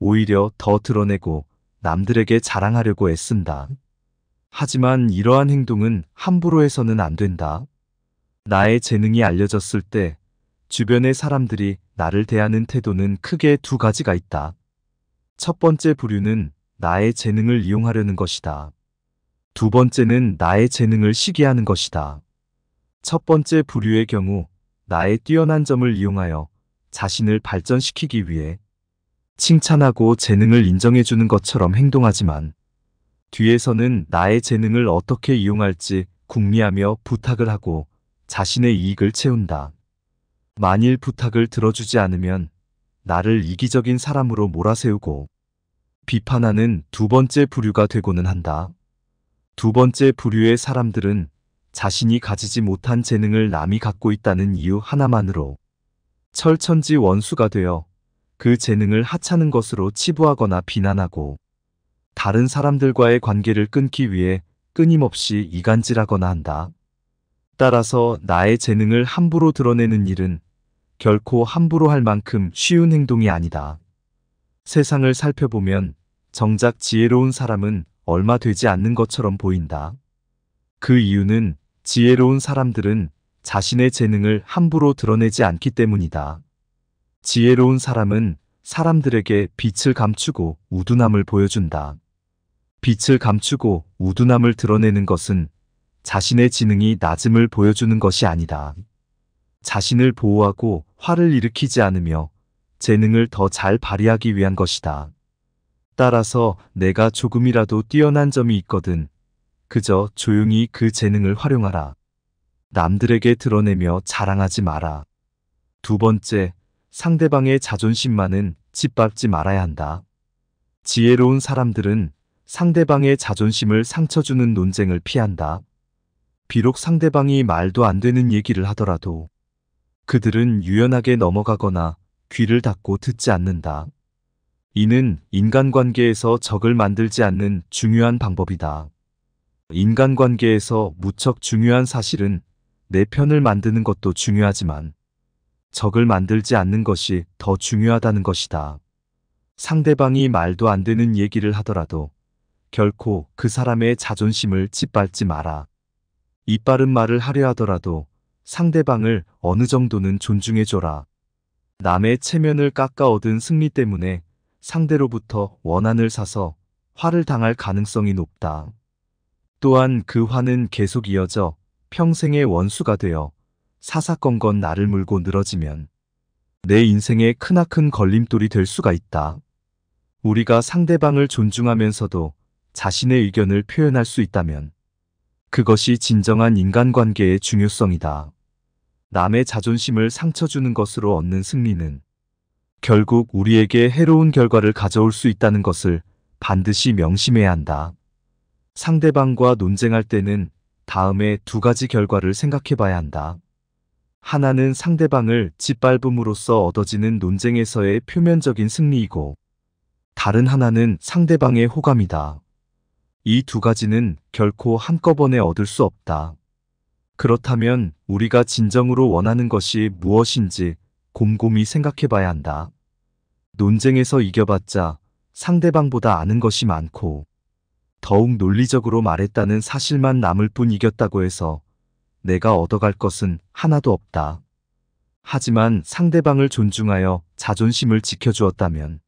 오히려 더 드러내고 남들에게 자랑하려고 애쓴다. 하지만 이러한 행동은 함부로 해서는 안 된다. 나의 재능이 알려졌을 때 주변의 사람들이 나를 대하는 태도는 크게 두 가지가 있다. 첫 번째 부류는 나의 재능을 이용하려는 것이다. 두 번째는 나의 재능을 시기하는 것이다. 첫 번째 부류의 경우 나의 뛰어난 점을 이용하여 자신을 발전시키기 위해 칭찬하고 재능을 인정해주는 것처럼 행동하지만 뒤에서는 나의 재능을 어떻게 이용할지 궁리하며 부탁을 하고 자신의 이익을 채운다. 만일 부탁을 들어주지 않으면 나를 이기적인 사람으로 몰아세우고 비판하는 두 번째 부류가 되고는 한다. 두 번째 부류의 사람들은 자신이 가지지 못한 재능을 남이 갖고 있다는 이유 하나만으로 철천지 원수가 되어 그 재능을 하찮은 것으로 치부하거나 비난하고 다른 사람들과의 관계를 끊기 위해 끊임없이 이간질하거나 한다. 따라서 나의 재능을 함부로 드러내는 일은 결코 함부로 할 만큼 쉬운 행동이 아니다. 세상을 살펴보면 정작 지혜로운 사람은 얼마 되지 않는 것처럼 보인다. 그 이유는 지혜로운 사람들은 자신의 재능을 함부로 드러내지 않기 때문이다. 지혜로운 사람은 사람들에게 빛을 감추고 우둔함을 보여준다. 빛을 감추고 우둔함을 드러내는 것은 자신의 지능이 낮음을 보여주는 것이 아니다. 자신을 보호하고 화를 일으키지 않으며 재능을 더 잘 발휘하기 위한 것이다. 따라서 내가 조금이라도 뛰어난 점이 있거든 그저 조용히 그 재능을 활용하라. 남들에게 드러내며 자랑하지 마라. 두 번째, 상대방의 자존심만은 짓밟지 말아야 한다. 지혜로운 사람들은 상대방의 자존심을 상처주는 논쟁을 피한다. 비록 상대방이 말도 안 되는 얘기를 하더라도 그들은 유연하게 넘어가거나 귀를 닫고 듣지 않는다. 이는 인간관계에서 적을 만들지 않는 중요한 방법이다. 인간관계에서 무척 중요한 사실은 내 편을 만드는 것도 중요하지만 적을 만들지 않는 것이 더 중요하다는 것이다. 상대방이 말도 안 되는 얘기를 하더라도 결코 그 사람의 자존심을 짓밟지 마라. 이 빠른 말을 하려 하더라도 상대방을 어느 정도는 존중해줘라. 남의 체면을 깎아 얻은 승리 때문에 상대로부터 원한을 사서 화를 당할 가능성이 높다. 또한 그 화는 계속 이어져 평생의 원수가 되어 사사건건 나를 물고 늘어지면 내인생에 크나큰 걸림돌이 될 수가 있다. 우리가 상대방을 존중하면서도 자신의 의견을 표현할 수 있다면 그것이 진정한 인간관계의 중요성이다. 남의 자존심을 상처주는 것으로 얻는 승리는 결국 우리에게 해로운 결과를 가져올 수 있다는 것을 반드시 명심해야 한다. 상대방과 논쟁할 때는 다음에 두 가지 결과를 생각해 봐야 한다. 하나는 상대방을 짓밟음으로써 얻어지는 논쟁에서의 표면적인 승리이고, 다른 하나는 상대방의 호감이다. 이 두 가지는 결코 한꺼번에 얻을 수 없다. 그렇다면 우리가 진정으로 원하는 것이 무엇인지 곰곰이 생각해 봐야 한다. 논쟁에서 이겨봤자 상대방보다 아는 것이 많고 더욱 논리적으로 말했다는 사실만 남을 뿐 이겼다고 해서 내가 얻어갈 것은 하나도 없다. 하지만 상대방을 존중하여 자존심을 지켜주었다면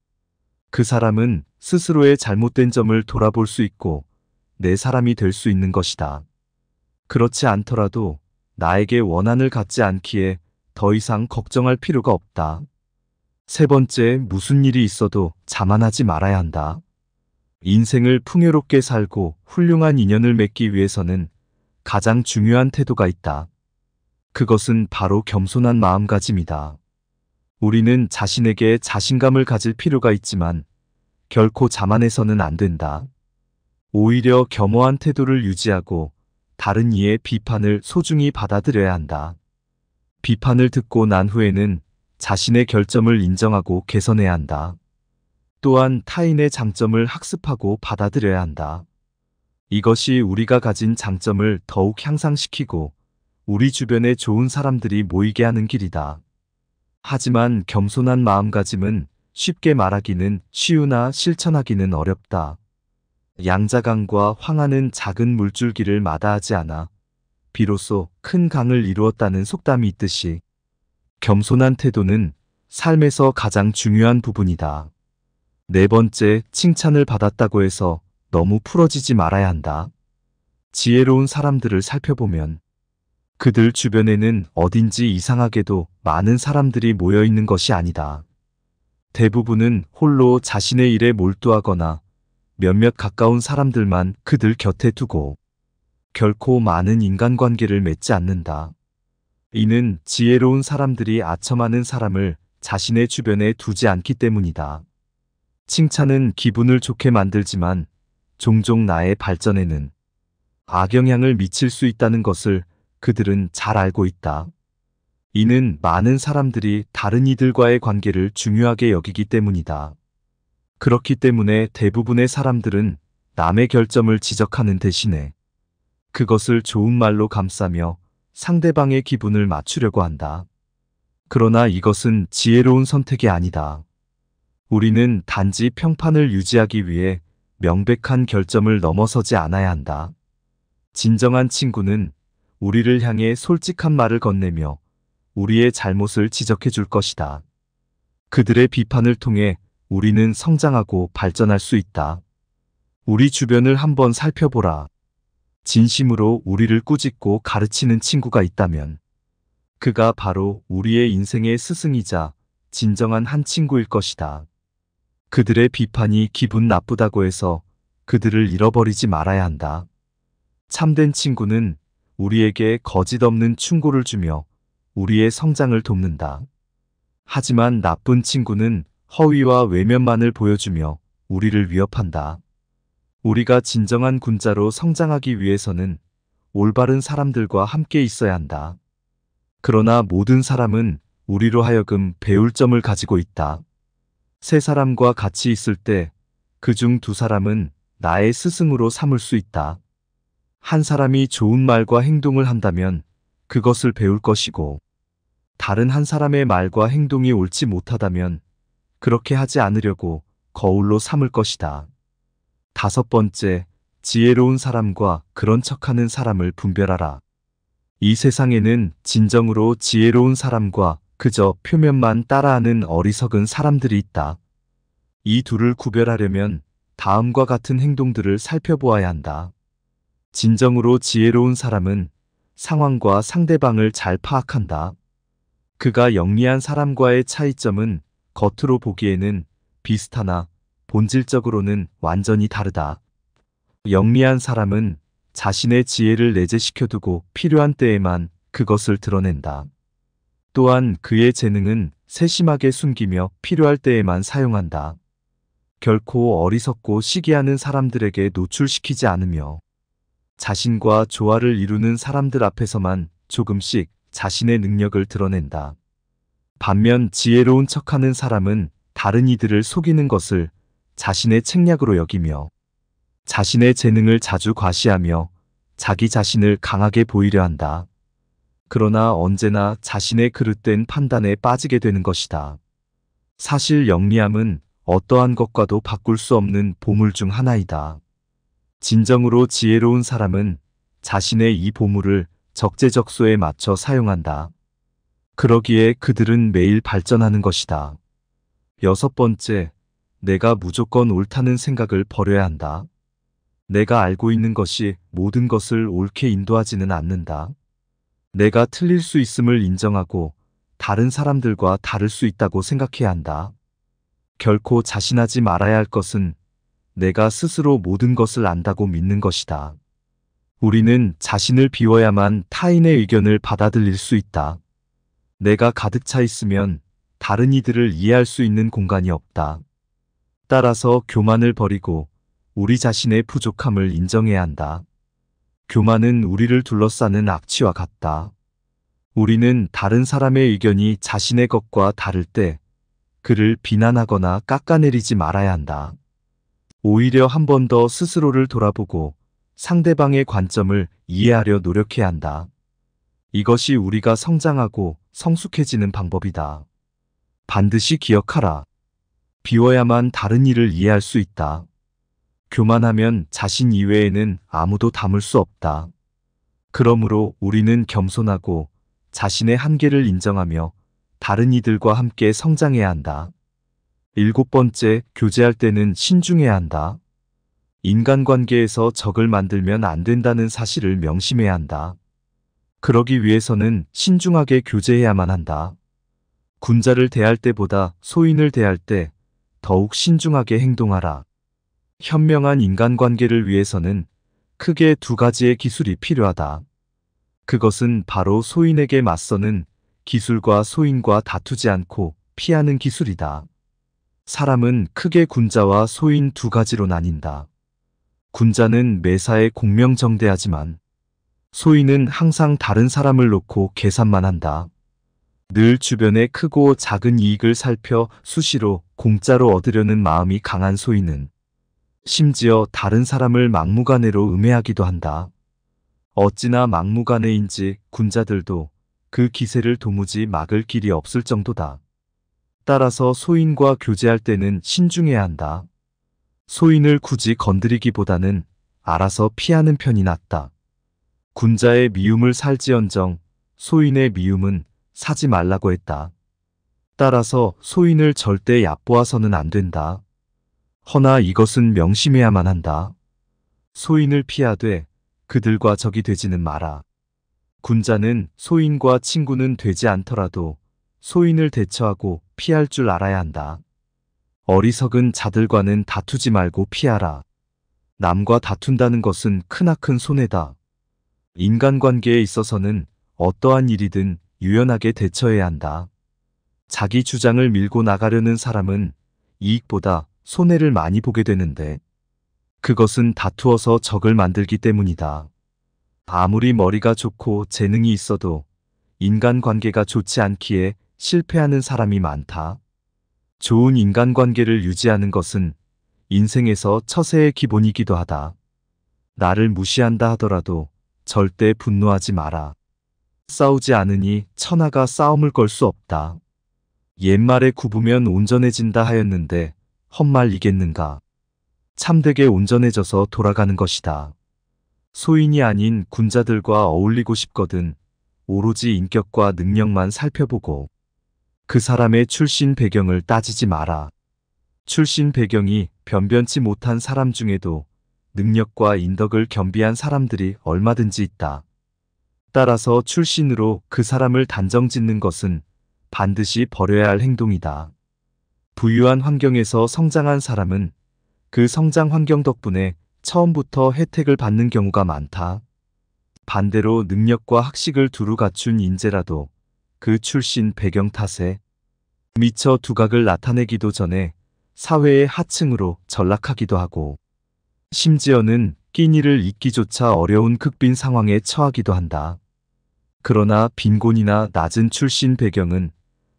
그 사람은 스스로의 잘못된 점을 돌아볼 수 있고 내 사람이 될 수 있는 것이다. 그렇지 않더라도 나에게 원한을 갖지 않기에 더 이상 걱정할 필요가 없다. 세 번째, 무슨 일이 있어도 자만하지 말아야 한다. 인생을 풍요롭게 살고 훌륭한 인연을 맺기 위해서는 가장 중요한 태도가 있다. 그것은 바로 겸손한 마음가짐이다. 우리는 자신에게 자신감을 가질 필요가 있지만 결코 자만해서는 안 된다. 오히려 겸허한 태도를 유지하고 다른 이의 비판을 소중히 받아들여야 한다. 비판을 듣고 난 후에는 자신의 결점을 인정하고 개선해야 한다. 또한 타인의 장점을 학습하고 받아들여야 한다. 이것이 우리가 가진 장점을 더욱 향상시키고 우리 주변에 좋은 사람들이 모이게 하는 길이다. 하지만 겸손한 마음가짐은 쉽게 말하기는 쉬우나 실천하기는 어렵다. 양자강과 황하는 작은 물줄기를 마다하지 않아 비로소 큰 강을 이루었다는 속담이 있듯이 겸손한 태도는 삶에서 가장 중요한 부분이다. 네 번째, 칭찬을 받았다고 해서 너무 풀어지지 말아야 한다. 지혜로운 사람들을 살펴보면 그들 주변에는 어딘지 이상하게도 많은 사람들이 모여 있는 것이 아니다. 대부분은 홀로 자신의 일에 몰두하거나 몇몇 가까운 사람들만 그들 곁에 두고 결코 많은 인간관계를 맺지 않는다. 이는 지혜로운 사람들이 아첨하는 사람을 자신의 주변에 두지 않기 때문이다. 칭찬은 기분을 좋게 만들지만 종종 나의 발전에는 악영향을 미칠 수 있다는 것을 그들은 잘 알고 있다. 이는 많은 사람들이 다른 이들과의 관계를 중요하게 여기기 때문이다. 그렇기 때문에 대부분의 사람들은 남의 결점을 지적하는 대신에 그것을 좋은 말로 감싸며 상대방의 기분을 맞추려고 한다. 그러나 이것은 지혜로운 선택이 아니다. 우리는 단지 평판을 유지하기 위해 명백한 결점을 넘어서지 않아야 한다. 진정한 친구는 우리를 향해 솔직한 말을 건네며 우리의 잘못을 지적해 줄 것이다. 그들의 비판을 통해 우리는 성장하고 발전할 수 있다. 우리 주변을 한번 살펴보라. 진심으로 우리를 꾸짖고 가르치는 친구가 있다면 그가 바로 우리의 인생의 스승이자 진정한 한 친구일 것이다. 그들의 비판이 기분 나쁘다고 해서 그들을 잃어버리지 말아야 한다. 참된 친구는 우리에게 거짓 없는 충고를 주며 우리의 성장을 돕는다. 하지만 나쁜 친구는 허위와 외면만을 보여주며 우리를 위협한다. 우리가 진정한 군자로 성장하기 위해서는 올바른 사람들과 함께 있어야 한다. 그러나 모든 사람은 우리로 하여금 배울 점을 가지고 있다. 세 사람과 같이 있을 때 그 중 두 사람은 나의 스승으로 삼을 수 있다. 한 사람이 좋은 말과 행동을 한다면 그것을 배울 것이고 다른 한 사람의 말과 행동이 옳지 못하다면 그렇게 하지 않으려고 거울로 삼을 것이다. 다섯 번째, 지혜로운 사람과 그런 척하는 사람을 분별하라. 이 세상에는 진정으로 지혜로운 사람과 그저 표면만 따라하는 어리석은 사람들이 있다. 이 둘을 구별하려면 다음과 같은 행동들을 살펴보아야 한다. 진정으로 지혜로운 사람은 상황과 상대방을 잘 파악한다. 그가 영리한 사람과의 차이점은 겉으로 보기에는 비슷하나 본질적으로는 완전히 다르다. 영리한 사람은 자신의 지혜를 내재시켜두고 필요한 때에만 그것을 드러낸다. 또한 그의 재능은 세심하게 숨기며 필요할 때에만 사용한다. 결코 어리석고 시기하는 사람들에게 노출시키지 않으며 자신과 조화를 이루는 사람들 앞에서만 조금씩 자신의 능력을 드러낸다. 반면 지혜로운 척하는 사람은 다른 이들을 속이는 것을 자신의 책략으로 여기며 자신의 재능을 자주 과시하며 자기 자신을 강하게 보이려 한다. 그러나 언제나 자신의 그릇된 판단에 빠지게 되는 것이다. 사실 영리함은 어떠한 것과도 바꿀 수 없는 보물 중 하나이다. 진정으로 지혜로운 사람은 자신의 이 보물을 적재적소에 맞춰 사용한다. 그러기에 그들은 매일 발전하는 것이다. 여섯 번째, 내가 무조건 옳다는 생각을 버려야 한다. 내가 알고 있는 것이 모든 것을 옳게 인도하지는 않는다. 내가 틀릴 수 있음을 인정하고 다른 사람들과 다를 수 있다고 생각해야 한다. 결코 자신하지 말아야 할 것은 내가 스스로 모든 것을 안다고 믿는 것이다. 우리는 자신을 비워야만 타인의 의견을 받아들일 수 있다. 내가 가득 차 있으면 다른 이들을 이해할 수 있는 공간이 없다. 따라서 교만을 버리고 우리 자신의 부족함을 인정해야 한다. 교만은 우리를 둘러싸는 악취와 같다. 우리는 다른 사람의 의견이 자신의 것과 다를 때 그를 비난하거나 깎아내리지 말아야 한다. 오히려 한 번 더 스스로를 돌아보고 상대방의 관점을 이해하려 노력해야 한다. 이것이 우리가 성장하고 성숙해지는 방법이다. 반드시 기억하라. 비워야만 다른 일을 이해할 수 있다. 교만하면 자신 이외에는 아무도 담을 수 없다. 그러므로 우리는 겸손하고 자신의 한계를 인정하며 다른 이들과 함께 성장해야 한다. 일곱 번째, 교제할 때는 신중해야 한다. 인간관계에서 적을 만들면 안 된다는 사실을 명심해야 한다. 그러기 위해서는 신중하게 교제해야만 한다. 군자를 대할 때보다 소인을 대할 때 더욱 신중하게 행동하라. 현명한 인간관계를 위해서는 크게 두 가지의 기술이 필요하다. 그것은 바로 소인에게 맞서는 기술과 소인과 다투지 않고 피하는 기술이다. 사람은 크게 군자와 소인 두 가지로 나뉜다. 군자는 매사에 공명정대하지만 소인은 항상 다른 사람을 놓고 계산만 한다. 늘 주변의 크고 작은 이익을 살펴 수시로 공짜로 얻으려는 마음이 강한 소인은 심지어 다른 사람을 막무가내로 음해하기도 한다. 어찌나 막무가내인지 군자들도 그 기세를 도무지 막을 길이 없을 정도다. 따라서 소인과 교제할 때는 신중해야 한다. 소인을 굳이 건드리기보다는 알아서 피하는 편이 낫다. 군자의 미움을 살지언정 소인의 미움은 사지 말라고 했다. 따라서 소인을 절대 얕보아서는 안 된다. 허나 이것은 명심해야만 한다. 소인을 피하되 그들과 적이 되지는 마라. 군자는 소인과 친구는 되지 않더라도 소인을 대처하고 피할 줄 알아야 한다. 어리석은 자들과는 다투지 말고 피하라. 남과 다툰다는 것은 크나큰 손해다. 인간관계에 있어서는 어떠한 일이든 유연하게 대처해야 한다. 자기 주장을 밀고 나가려는 사람은 이익보다 손해를 많이 보게 되는데 그것은 다투어서 적을 만들기 때문이다. 아무리 머리가 좋고 재능이 있어도 인간관계가 좋지 않기에 실패하는 사람이 많다. 좋은 인간관계를 유지하는 것은 인생에서 처세의 기본이기도 하다. 나를 무시한다 하더라도 절대 분노하지 마라. 싸우지 않으니 천하가 싸움을 걸 수 없다. 옛말에 굽으면 온전해진다 하였는데 헛말이겠는가. 참되게 온전해져서 돌아가는 것이다. 소인이 아닌 군자들과 어울리고 싶거든 오로지 인격과 능력만 살펴보고 그 사람의 출신 배경을 따지지 마라. 출신 배경이 변변치 못한 사람 중에도 능력과 인덕을 겸비한 사람들이 얼마든지 있다. 따라서 출신으로 그 사람을 단정 짓는 것은 반드시 버려야 할 행동이다. 부유한 환경에서 성장한 사람은 그 성장 환경 덕분에 처음부터 혜택을 받는 경우가 많다. 반대로 능력과 학식을 두루 갖춘 인재라도 그 출신 배경 탓에 미처 두각을 나타내기도 전에 사회의 하층으로 전락하기도 하고 심지어는 끼니를 잊기조차 어려운 극빈 상황에 처하기도 한다. 그러나 빈곤이나 낮은 출신 배경은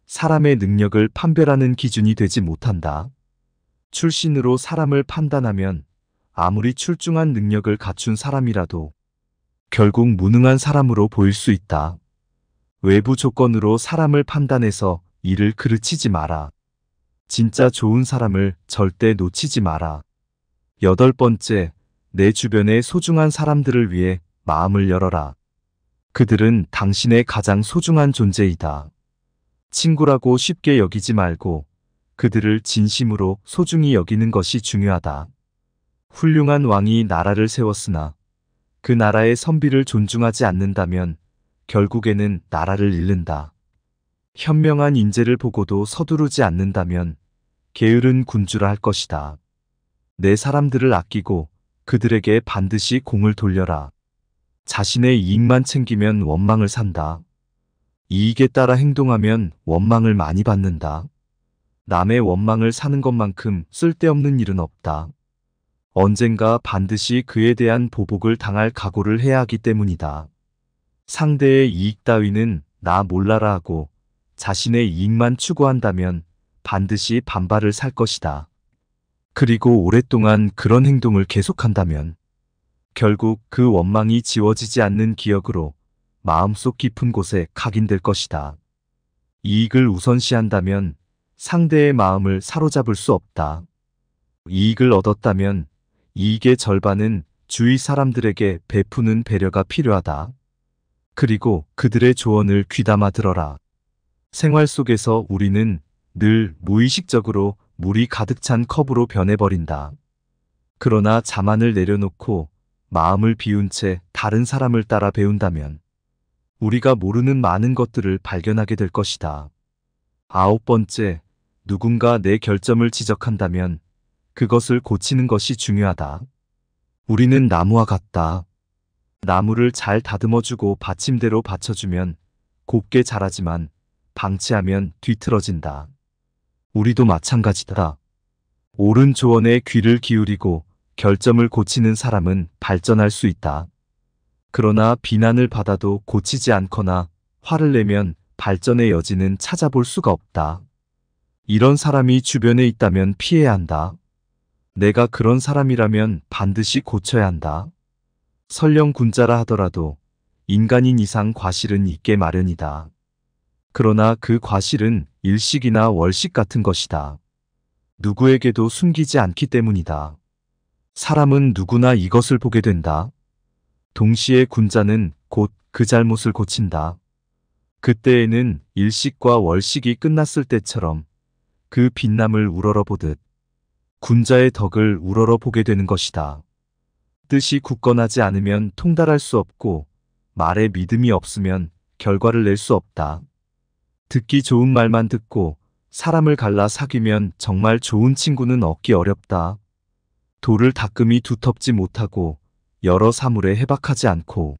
사람의 능력을 판별하는 기준이 되지 못한다. 출신으로 사람을 판단하면 아무리 출중한 능력을 갖춘 사람이라도 결국 무능한 사람으로 보일 수 있다. 외부 조건으로 사람을 판단해서 이를 그르치지 마라. 진짜 좋은 사람을 절대 놓치지 마라. 여덟 번째, 내 주변의 소중한 사람들을 위해 마음을 열어라. 그들은 당신의 가장 소중한 존재이다. 친구라고 쉽게 여기지 말고 그들을 진심으로 소중히 여기는 것이 중요하다. 훌륭한 왕이 나라를 세웠으나 그 나라의 선비를 존중하지 않는다면 결국에는 나라를 잃는다. 현명한 인재를 보고도 서두르지 않는다면 게으른 군주라 할 것이다. 내 사람들을 아끼고 그들에게 반드시 공을 돌려라. 자신의 이익만 챙기면 원망을 산다. 이익에 따라 행동하면 원망을 많이 받는다. 남의 원망을 사는 것만큼 쓸데없는 일은 없다. 언젠가 반드시 그에 대한 보복을 당할 각오를 해야 하기 때문이다. 상대의 이익 따위는 나 몰라라 하고 자신의 이익만 추구한다면 반드시 반발을 살 것이다. 그리고 오랫동안 그런 행동을 계속한다면 결국 그 원망이 지워지지 않는 기억으로 마음속 깊은 곳에 각인될 것이다. 이익을 우선시한다면 상대의 마음을 사로잡을 수 없다. 이익을 얻었다면 이익의 절반은 주위 사람들에게 베푸는 배려가 필요하다. 그리고 그들의 조언을 귀담아 들어라. 생활 속에서 우리는 늘 무의식적으로 물이 가득 찬 컵으로 변해버린다. 그러나 자만을 내려놓고 마음을 비운 채 다른 사람을 따라 배운다면 우리가 모르는 많은 것들을 발견하게 될 것이다. 아홉 번째, 누군가 내 결점을 지적한다면 그것을 고치는 것이 중요하다. 우리는 나무와 같다. 나무를 잘 다듬어주고 받침대로 받쳐주면 곱게 자라지만 방치하면 뒤틀어진다. 우리도 마찬가지다. 옳은 조언에 귀를 기울이고 결점을 고치는 사람은 발전할 수 있다. 그러나 비난을 받아도 고치지 않거나 화를 내면 발전의 여지는 찾아볼 수가 없다. 이런 사람이 주변에 있다면 피해야 한다. 내가 그런 사람이라면 반드시 고쳐야 한다. 설령 군자라 하더라도 인간인 이상 과실은 있게 마련이다. 그러나 그 과실은 일식이나 월식 같은 것이다. 누구에게도 숨기지 않기 때문이다. 사람은 누구나 이것을 보게 된다. 동시에 군자는 곧 그 잘못을 고친다. 그때에는 일식과 월식이 끝났을 때처럼 그 빛남을 우러러보듯 군자의 덕을 우러러보게 되는 것이다. 뜻이 굳건하지 않으면 통달할 수 없고 말에 믿음이 없으면 결과를 낼 수 없다. 듣기 좋은 말만 듣고 사람을 갈라 사귀면 정말 좋은 친구는 얻기 어렵다. 돌을 닦음이 두텁지 못하고 여러 사물에 해박하지 않고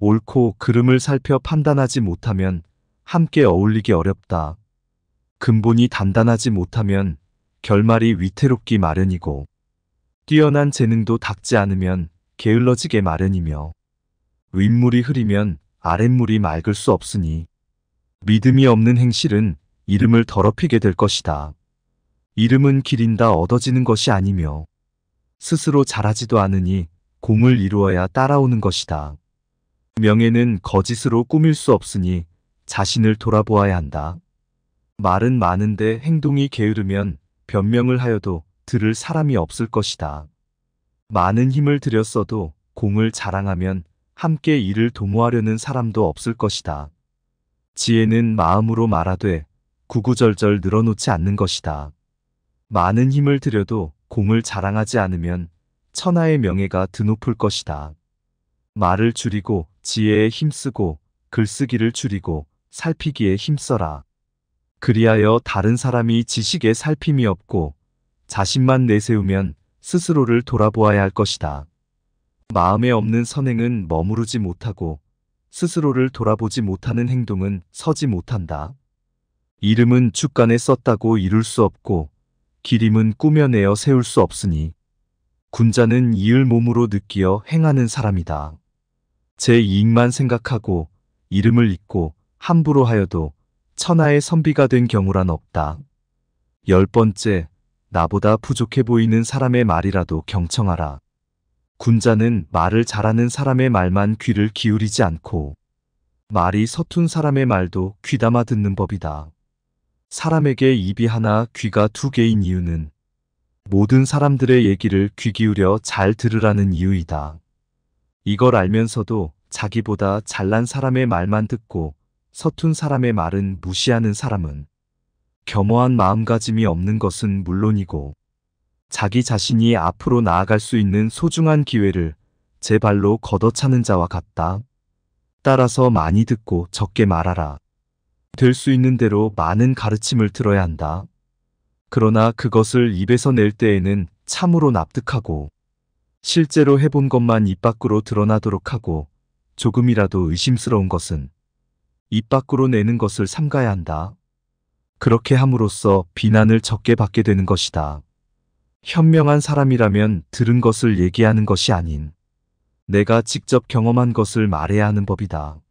옳고 그름을 살펴 판단하지 못하면 함께 어울리기 어렵다. 근본이 단단하지 못하면 결말이 위태롭기 마련이고 뛰어난 재능도 닦지 않으면 게을러지게 마련이며 윗물이 흐리면 아랫물이 맑을 수 없으니 믿음이 없는 행실은 이름을 더럽히게 될 것이다. 이름은 기린다 얻어지는 것이 아니며 스스로 자라지도 않으니 공을 이루어야 따라오는 것이다. 명예는 거짓으로 꾸밀 수 없으니 자신을 돌아보아야 한다. 말은 많은데 행동이 게으르면 변명을 하여도 들을 사람이 없을 것이다. 많은 힘을 들였어도 공을 자랑하면 함께 일을 도모하려는 사람도 없을 것이다. 지혜는 마음으로 말하되 구구절절 늘어놓지 않는 것이다. 많은 힘을 들여도 공을 자랑하지 않으면 천하의 명예가 드높을 것이다. 말을 줄이고 지혜에 힘쓰고 글쓰기를 줄이고 살피기에 힘써라. 그리하여 다른 사람이 지식에 살핌이 없고 자신만 내세우면 스스로를 돌아보아야 할 것이다. 마음에 없는 선행은 머무르지 못하고 스스로를 돌아보지 못하는 행동은 서지 못한다. 이름은 축간에 썼다고 이룰 수 없고 기림은 꾸며내어 세울 수 없으니 군자는 이을 몸으로 느끼어 행하는 사람이다. 제 이익만 생각하고 이름을 잊고 함부로 하여도 천하의 선비가 된 경우란 없다. 열 번째, 나보다 부족해 보이는 사람의 말이라도 경청하라. 군자는 말을 잘하는 사람의 말만 귀를 기울이지 않고 말이 서툰 사람의 말도 귀담아 듣는 법이다. 사람에게 입이 하나 귀가 두 개인 이유는 모든 사람들의 얘기를 귀 기울여 잘 들으라는 이유이다. 이걸 알면서도 자기보다 잘난 사람의 말만 듣고 서툰 사람의 말은 무시하는 사람은 겸허한 마음가짐이 없는 것은 물론이고 자기 자신이 앞으로 나아갈 수 있는 소중한 기회를 제 발로 걷어차는 자와 같다. 따라서 많이 듣고 적게 말하라. 될 수 있는 대로 많은 가르침을 들어야 한다. 그러나 그것을 입에서 낼 때에는 참으로 납득하고 실제로 해본 것만 입 밖으로 드러나도록 하고 조금이라도 의심스러운 것은 입 밖으로 내는 것을 삼가야 한다. 그렇게 함으로써 비난을 적게 받게 되는 것이다. 현명한 사람이라면 들은 것을 얘기하는 것이 아닌 내가 직접 경험한 것을 말해야 하는 법이다.